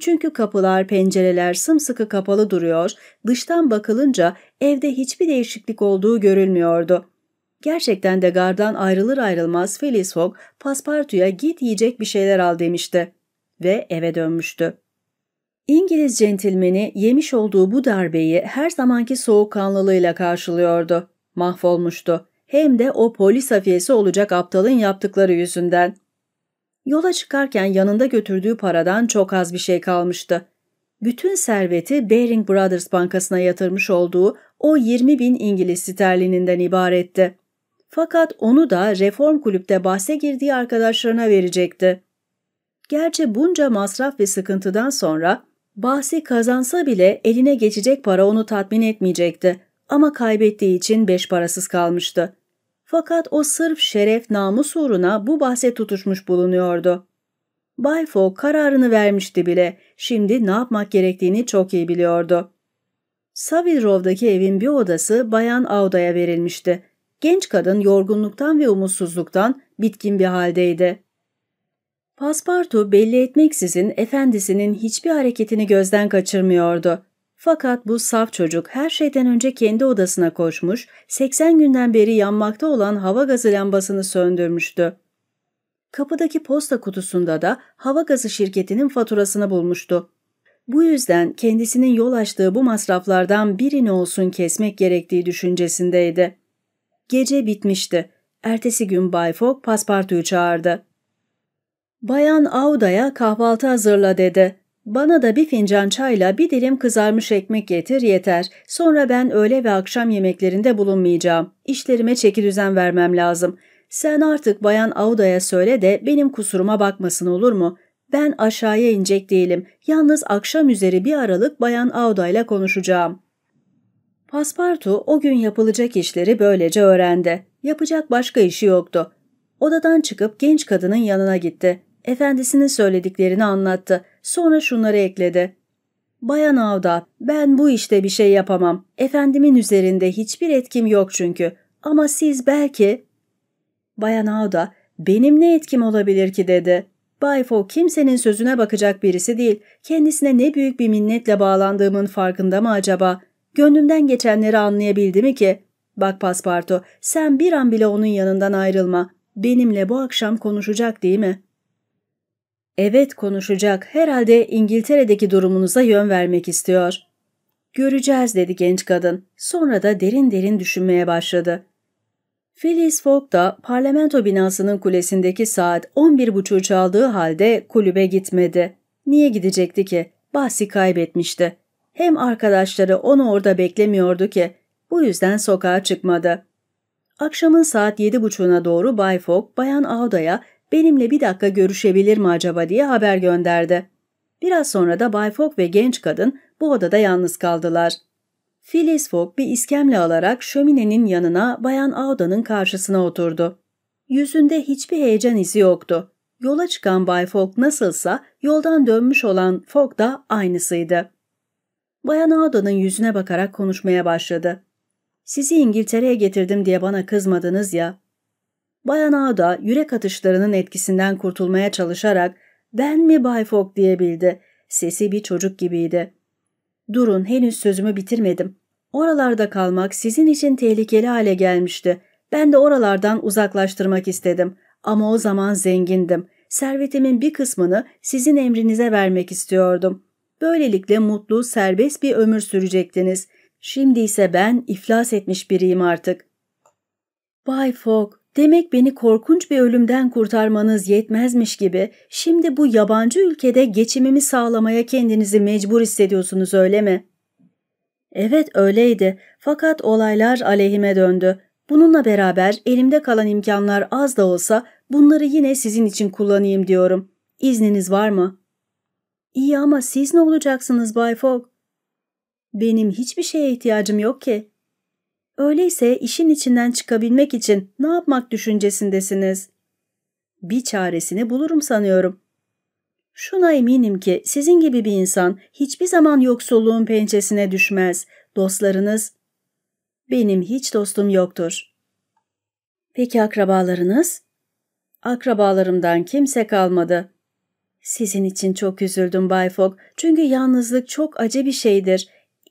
Çünkü kapılar, pencereler sımsıkı kapalı duruyor, dıştan bakılınca evde hiçbir değişiklik olduğu görülmüyordu. Gerçekten de gardan ayrılır ayrılmaz Felix Fogg paspartuya git yiyecek bir şeyler al demişti ve eve dönmüştü. İngiliz centilmeni yemiş olduğu bu darbeyi her zamanki soğukkanlılığıyla karşılıyordu. Mahvolmuştu. Hem de o polis hafiyesi olacak aptalın yaptıkları yüzünden. Yola çıkarken yanında götürdüğü paradan çok az bir şey kalmıştı. Bütün serveti Baring Brothers Bankası'na yatırmış olduğu o 20 bin İngiliz sterlininden ibaretti. Fakat onu da reform kulüpte bahse girdiği arkadaşlarına verecekti. Gerçi bunca masraf ve sıkıntıdan sonra bahsi kazansa bile eline geçecek para onu tatmin etmeyecekti ama kaybettiği için beş parasız kalmıştı. Fakat o sırf şeref namus uğruna bu bahse tutuşmuş bulunuyordu. Bay Fogg kararını vermişti bile, şimdi ne yapmak gerektiğini çok iyi biliyordu. Savile evin bir odası Bayan Auda'ya verilmişti Genç kadın yorgunluktan ve umutsuzluktan bitkin bir haldeydi. Paspartu belli etmeksizin efendisinin hiçbir hareketini gözden kaçırmıyordu. Fakat bu saf çocuk her şeyden önce kendi odasına koşmuş, 80 günden beri yanmakta olan hava gazı lambasını söndürmüştü. Kapıdaki posta kutusunda da hava gazı şirketinin faturasını bulmuştu. Bu yüzden kendisinin yol açtığı bu masraflardan birini olsun kesmek gerektiği düşüncesindeydi. Gece bitmişti. Ertesi gün Bay Fogg paspartuyu çağırdı. Bayan Auda'ya kahvaltı hazırla dedi. Bana da bir fincan çayla bir dilim kızarmış ekmek getir yeter. Sonra ben öğle ve akşam yemeklerinde bulunmayacağım. İşlerime çeki düzen vermem lazım. Sen artık bayan Auda'ya söyle de benim kusuruma bakmasın olur mu? Ben aşağıya inecek değilim. Yalnız akşam üzeri bir aralık bayan Audayla konuşacağım. Paspartu o gün yapılacak işleri böylece öğrendi. Yapacak başka işi yoktu. Odadan çıkıp genç kadının yanına gitti. Efendisinin söylediklerini anlattı. Sonra şunları ekledi. Bayan Avda, ben bu işte bir şey yapamam. Efendimin üzerinde hiçbir etkim yok çünkü. Ama siz belki... Bayan Avda, benim ne etkim olabilir ki dedi. Bay Fogg kimsenin sözüne bakacak birisi değil. Kendisine ne büyük bir minnetle bağlandığımın farkında mı acaba? Gönlümden geçenleri anlayabildim mi ki? Bak Paspartu. sen bir an bile onun yanından ayrılma. Benimle bu akşam konuşacak değil mi? Evet konuşacak. Herhalde İngiltere'deki durumunuza yön vermek istiyor. Göreceğiz dedi genç kadın. Sonra da derin derin düşünmeye başladı. Phyllis Fogg da parlamento binasının kulesindeki saat 11.30 çaldığı halde kulübe gitmedi. Niye gidecekti ki? Bahsi kaybetmişti. Hem arkadaşları onu orada beklemiyordu ki. Bu yüzden sokağa çıkmadı. Akşamın saat yedi buçuğuna doğru Bay Fogg, Bayan Auda'ya benimle bir dakika görüşebilir mi acaba diye haber gönderdi. Biraz sonra da Bay Fogg ve genç kadın bu odada yalnız kaldılar. Phyllis Fogg bir iskemle alarak şöminenin yanına Bayan Auda'nın karşısına oturdu. Yüzünde hiçbir heyecan izi yoktu. Yola çıkan Bay Fogg nasılsa yoldan dönmüş olan Fogg da aynısıydı. Bayan Auda'nın yüzüne bakarak konuşmaya başladı. Sizi İngiltere'ye getirdim diye bana kızmadınız ya. Bayan Auda yürek atışlarının etkisinden kurtulmaya çalışarak ben mi Bay Fogg diyebildi. Sesi bir çocuk gibiydi. Durun henüz sözümü bitirmedim. Oralarda kalmak sizin için tehlikeli hale gelmişti. Ben de oralardan uzaklaştırmak istedim. Ama o zaman zengindim. Servetimin bir kısmını sizin emrinize vermek istiyordum. Böylelikle mutlu, serbest bir ömür sürecektiniz. Şimdi ise ben iflas etmiş biriyim artık. Bay Fogg, demek beni korkunç bir ölümden kurtarmanız yetmezmiş gibi şimdi bu yabancı ülkede geçimimi sağlamaya kendinizi mecbur hissediyorsunuz öyle mi? Evet öyleydi fakat olaylar aleyhime döndü. Bununla beraber elimde kalan imkanlar az da olsa bunları yine sizin için kullanayım diyorum. İzniniz var mı?'' İyi ama siz ne olacaksınız Bay Fogg? Benim hiçbir şeye ihtiyacım yok ki. Öyleyse işin içinden çıkabilmek için ne yapmak düşüncesindesiniz? Bir çaresini bulurum sanıyorum. Şuna eminim ki sizin gibi bir insan hiçbir zaman yoksulluğun pençesine düşmez. Dostlarınız... Benim hiç dostum yoktur. Peki akrabalarınız? Akrabalarımdan kimse kalmadı. Sizin için çok üzüldüm Bay Fogg. Çünkü yalnızlık çok acı bir şeydir.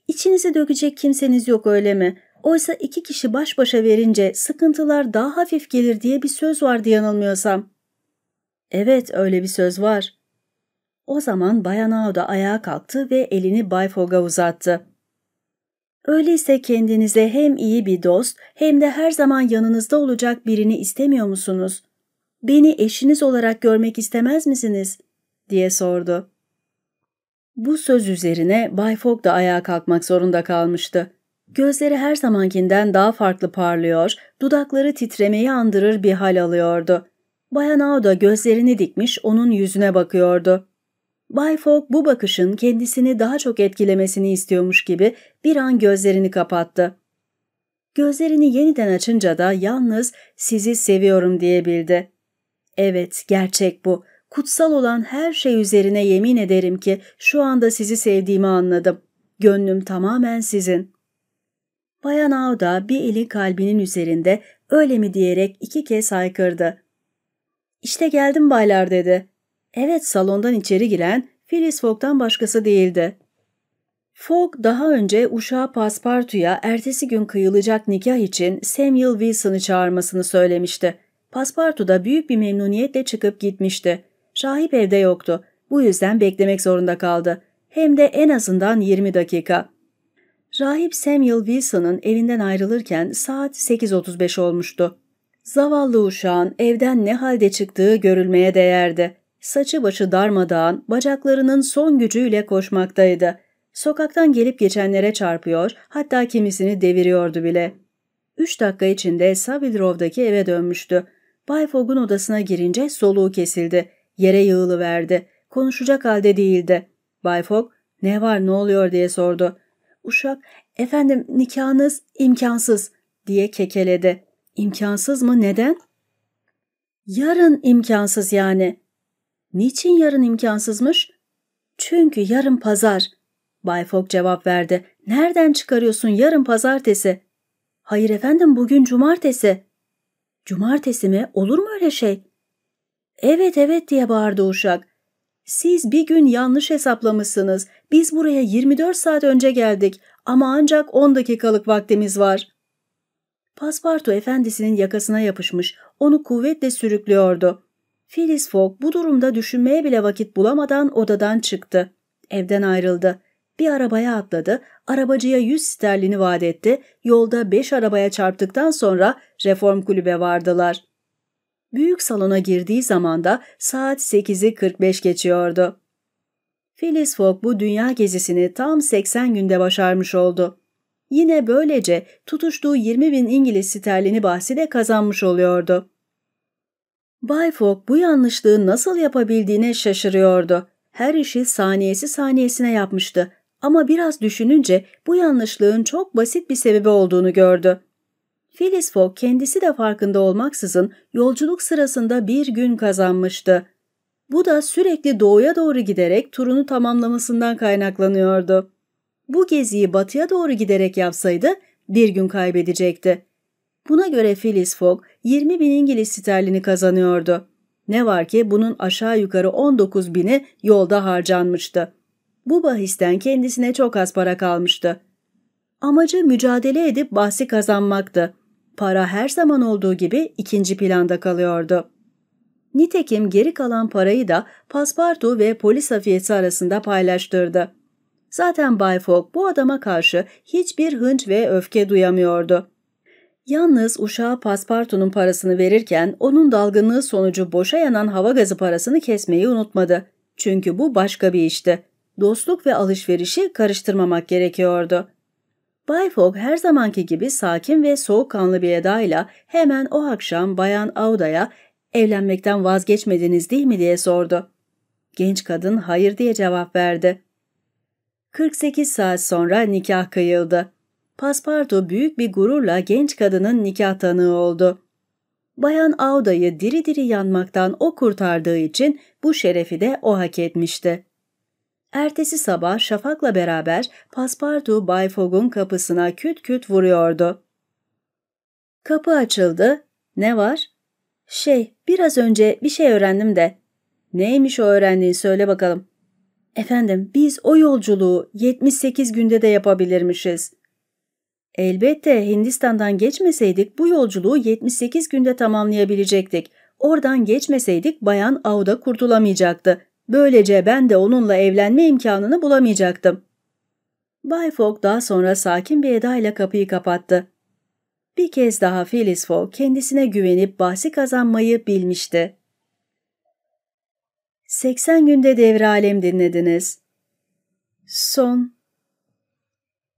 İçinize dökecek kimseniz yok öyle mi? Oysa iki kişi baş başa verince sıkıntılar daha hafif gelir diye bir söz vardı yanılmıyorsam. Evet öyle bir söz var. O zaman Bayan da ayağa kalktı ve elini Bay Fogg'a uzattı. Öyleyse kendinize hem iyi bir dost hem de her zaman yanınızda olacak birini istemiyor musunuz? Beni eşiniz olarak görmek istemez misiniz?'' diye sordu. Bu söz üzerine Bay Fogg da ayağa kalkmak zorunda kalmıştı. Gözleri her zamankinden daha farklı parlıyor, dudakları titremeyi andırır bir hal alıyordu. Bayan da gözlerini dikmiş onun yüzüne bakıyordu. Bay Fogg bu bakışın kendisini daha çok etkilemesini istiyormuş gibi bir an gözlerini kapattı. Gözlerini yeniden açınca da yalnız sizi seviyorum diyebildi. Evet, gerçek bu kutsal olan her şey üzerine yemin ederim ki şu anda sizi sevdiğimi anladım. Gönlüm tamamen sizin. Bayan Auda bir eli kalbinin üzerinde öyle mi diyerek iki kez haykırdı. İşte geldim baylar dedi. Evet salondan içeri giren Phyllis Fogg'dan başkası değildi. Fogg daha önce uşağı Paspartu'ya ertesi gün kıyılacak nikah için Samuel Wilson'ı çağırmasını söylemişti. Paspartu da büyük bir memnuniyetle çıkıp gitmişti. Şahip evde yoktu. Bu yüzden beklemek zorunda kaldı. Hem de en azından 20 dakika. Rahip Samuel Wilson'ın evinden ayrılırken saat 8.35 olmuştu. Zavallı uşağın evden ne halde çıktığı görülmeye değerdi. Saçı başı darmadağın, bacaklarının son gücüyle koşmaktaydı. Sokaktan gelip geçenlere çarpıyor, hatta kimisini deviriyordu bile. Üç dakika içinde Savile eve dönmüştü. Bay Fogg'un odasına girince soluğu kesildi. Yere yığılıverdi. Konuşacak halde değildi. Bay Fogg ne var ne oluyor diye sordu. Uşak efendim nikahınız imkansız diye kekeledi. İmkansız mı neden? Yarın imkansız yani. Niçin yarın imkansızmış? Çünkü yarın pazar. Bay Fogg cevap verdi. Nereden çıkarıyorsun yarın pazartesi? Hayır efendim bugün cumartesi. Cumartesi mi? Olur mu öyle şey? Evet evet diye bağırdı uşak. Siz bir gün yanlış hesaplamışsınız. Biz buraya 24 saat önce geldik ama ancak 10 dakikalık vaktimiz var. Paspartu efendisinin yakasına yapışmış, onu kuvvetle sürüklüyordu. Phyllis Fogg bu durumda düşünmeye bile vakit bulamadan odadan çıktı. Evden ayrıldı. Bir arabaya atladı, arabacıya 100 sterlini vaat etti, yolda 5 arabaya çarptıktan sonra reform kulübe vardılar.'' Büyük salona girdiği zaman da saat 8'i 45 geçiyordu. Phileas Fogg bu dünya gezisini tam 80 günde başarmış oldu. Yine böylece tutuştuğu 20 bin İngiliz sterlini bahsi de kazanmış oluyordu. Bay Fogg bu yanlışlığı nasıl yapabildiğine şaşırıyordu. Her işi saniyesi saniyesine yapmıştı ama biraz düşününce bu yanlışlığın çok basit bir sebebi olduğunu gördü. Phileas Fogg kendisi de farkında olmaksızın yolculuk sırasında bir gün kazanmıştı. Bu da sürekli doğuya doğru giderek turunu tamamlamasından kaynaklanıyordu. Bu geziyi batıya doğru giderek yapsaydı bir gün kaybedecekti. Buna göre Phileas Fogg 20 bin İngiliz sterlini kazanıyordu. Ne var ki bunun aşağı yukarı 19 bini yolda harcanmıştı. Bu bahisten kendisine çok az para kalmıştı. Amacı mücadele edip bahsi kazanmaktı para her zaman olduğu gibi ikinci planda kalıyordu. Nitekim geri kalan parayı da paspartu ve polis afiyeti arasında paylaştırdı. Zaten Bay Fogg bu adama karşı hiçbir hınç ve öfke duyamıyordu. Yalnız uşağa paspartunun parasını verirken onun dalgınlığı sonucu boşa yanan hava gazı parasını kesmeyi unutmadı. Çünkü bu başka bir işti. Dostluk ve alışverişi karıştırmamak gerekiyordu. Bay Fogg her zamanki gibi sakin ve soğukkanlı bir edayla hemen o akşam Bayan Auda'ya evlenmekten vazgeçmediniz değil mi diye sordu. Genç kadın hayır diye cevap verdi. 48 saat sonra nikah kıyıldı. Paspartu büyük bir gururla genç kadının nikah tanığı oldu. Bayan Auda'yı diri diri yanmaktan o kurtardığı için bu şerefi de o hak etmişti. Ertesi sabah Şafak'la beraber Paspartu Bay Fogg'un kapısına küt küt vuruyordu. Kapı açıldı. Ne var? Şey, biraz önce bir şey öğrendim de. Neymiş o öğrendiğin söyle bakalım. Efendim, biz o yolculuğu 78 günde de yapabilirmişiz. Elbette Hindistan'dan geçmeseydik bu yolculuğu 78 günde tamamlayabilecektik. Oradan geçmeseydik Bayan Auda kurtulamayacaktı. Böylece ben de onunla evlenme imkanını bulamayacaktım. Bay Fogg daha sonra sakin bir edayla kapıyı kapattı. Bir kez daha Phyllis Fogg kendisine güvenip bahsi kazanmayı bilmişti. 80 günde devre alem dinlediniz. Son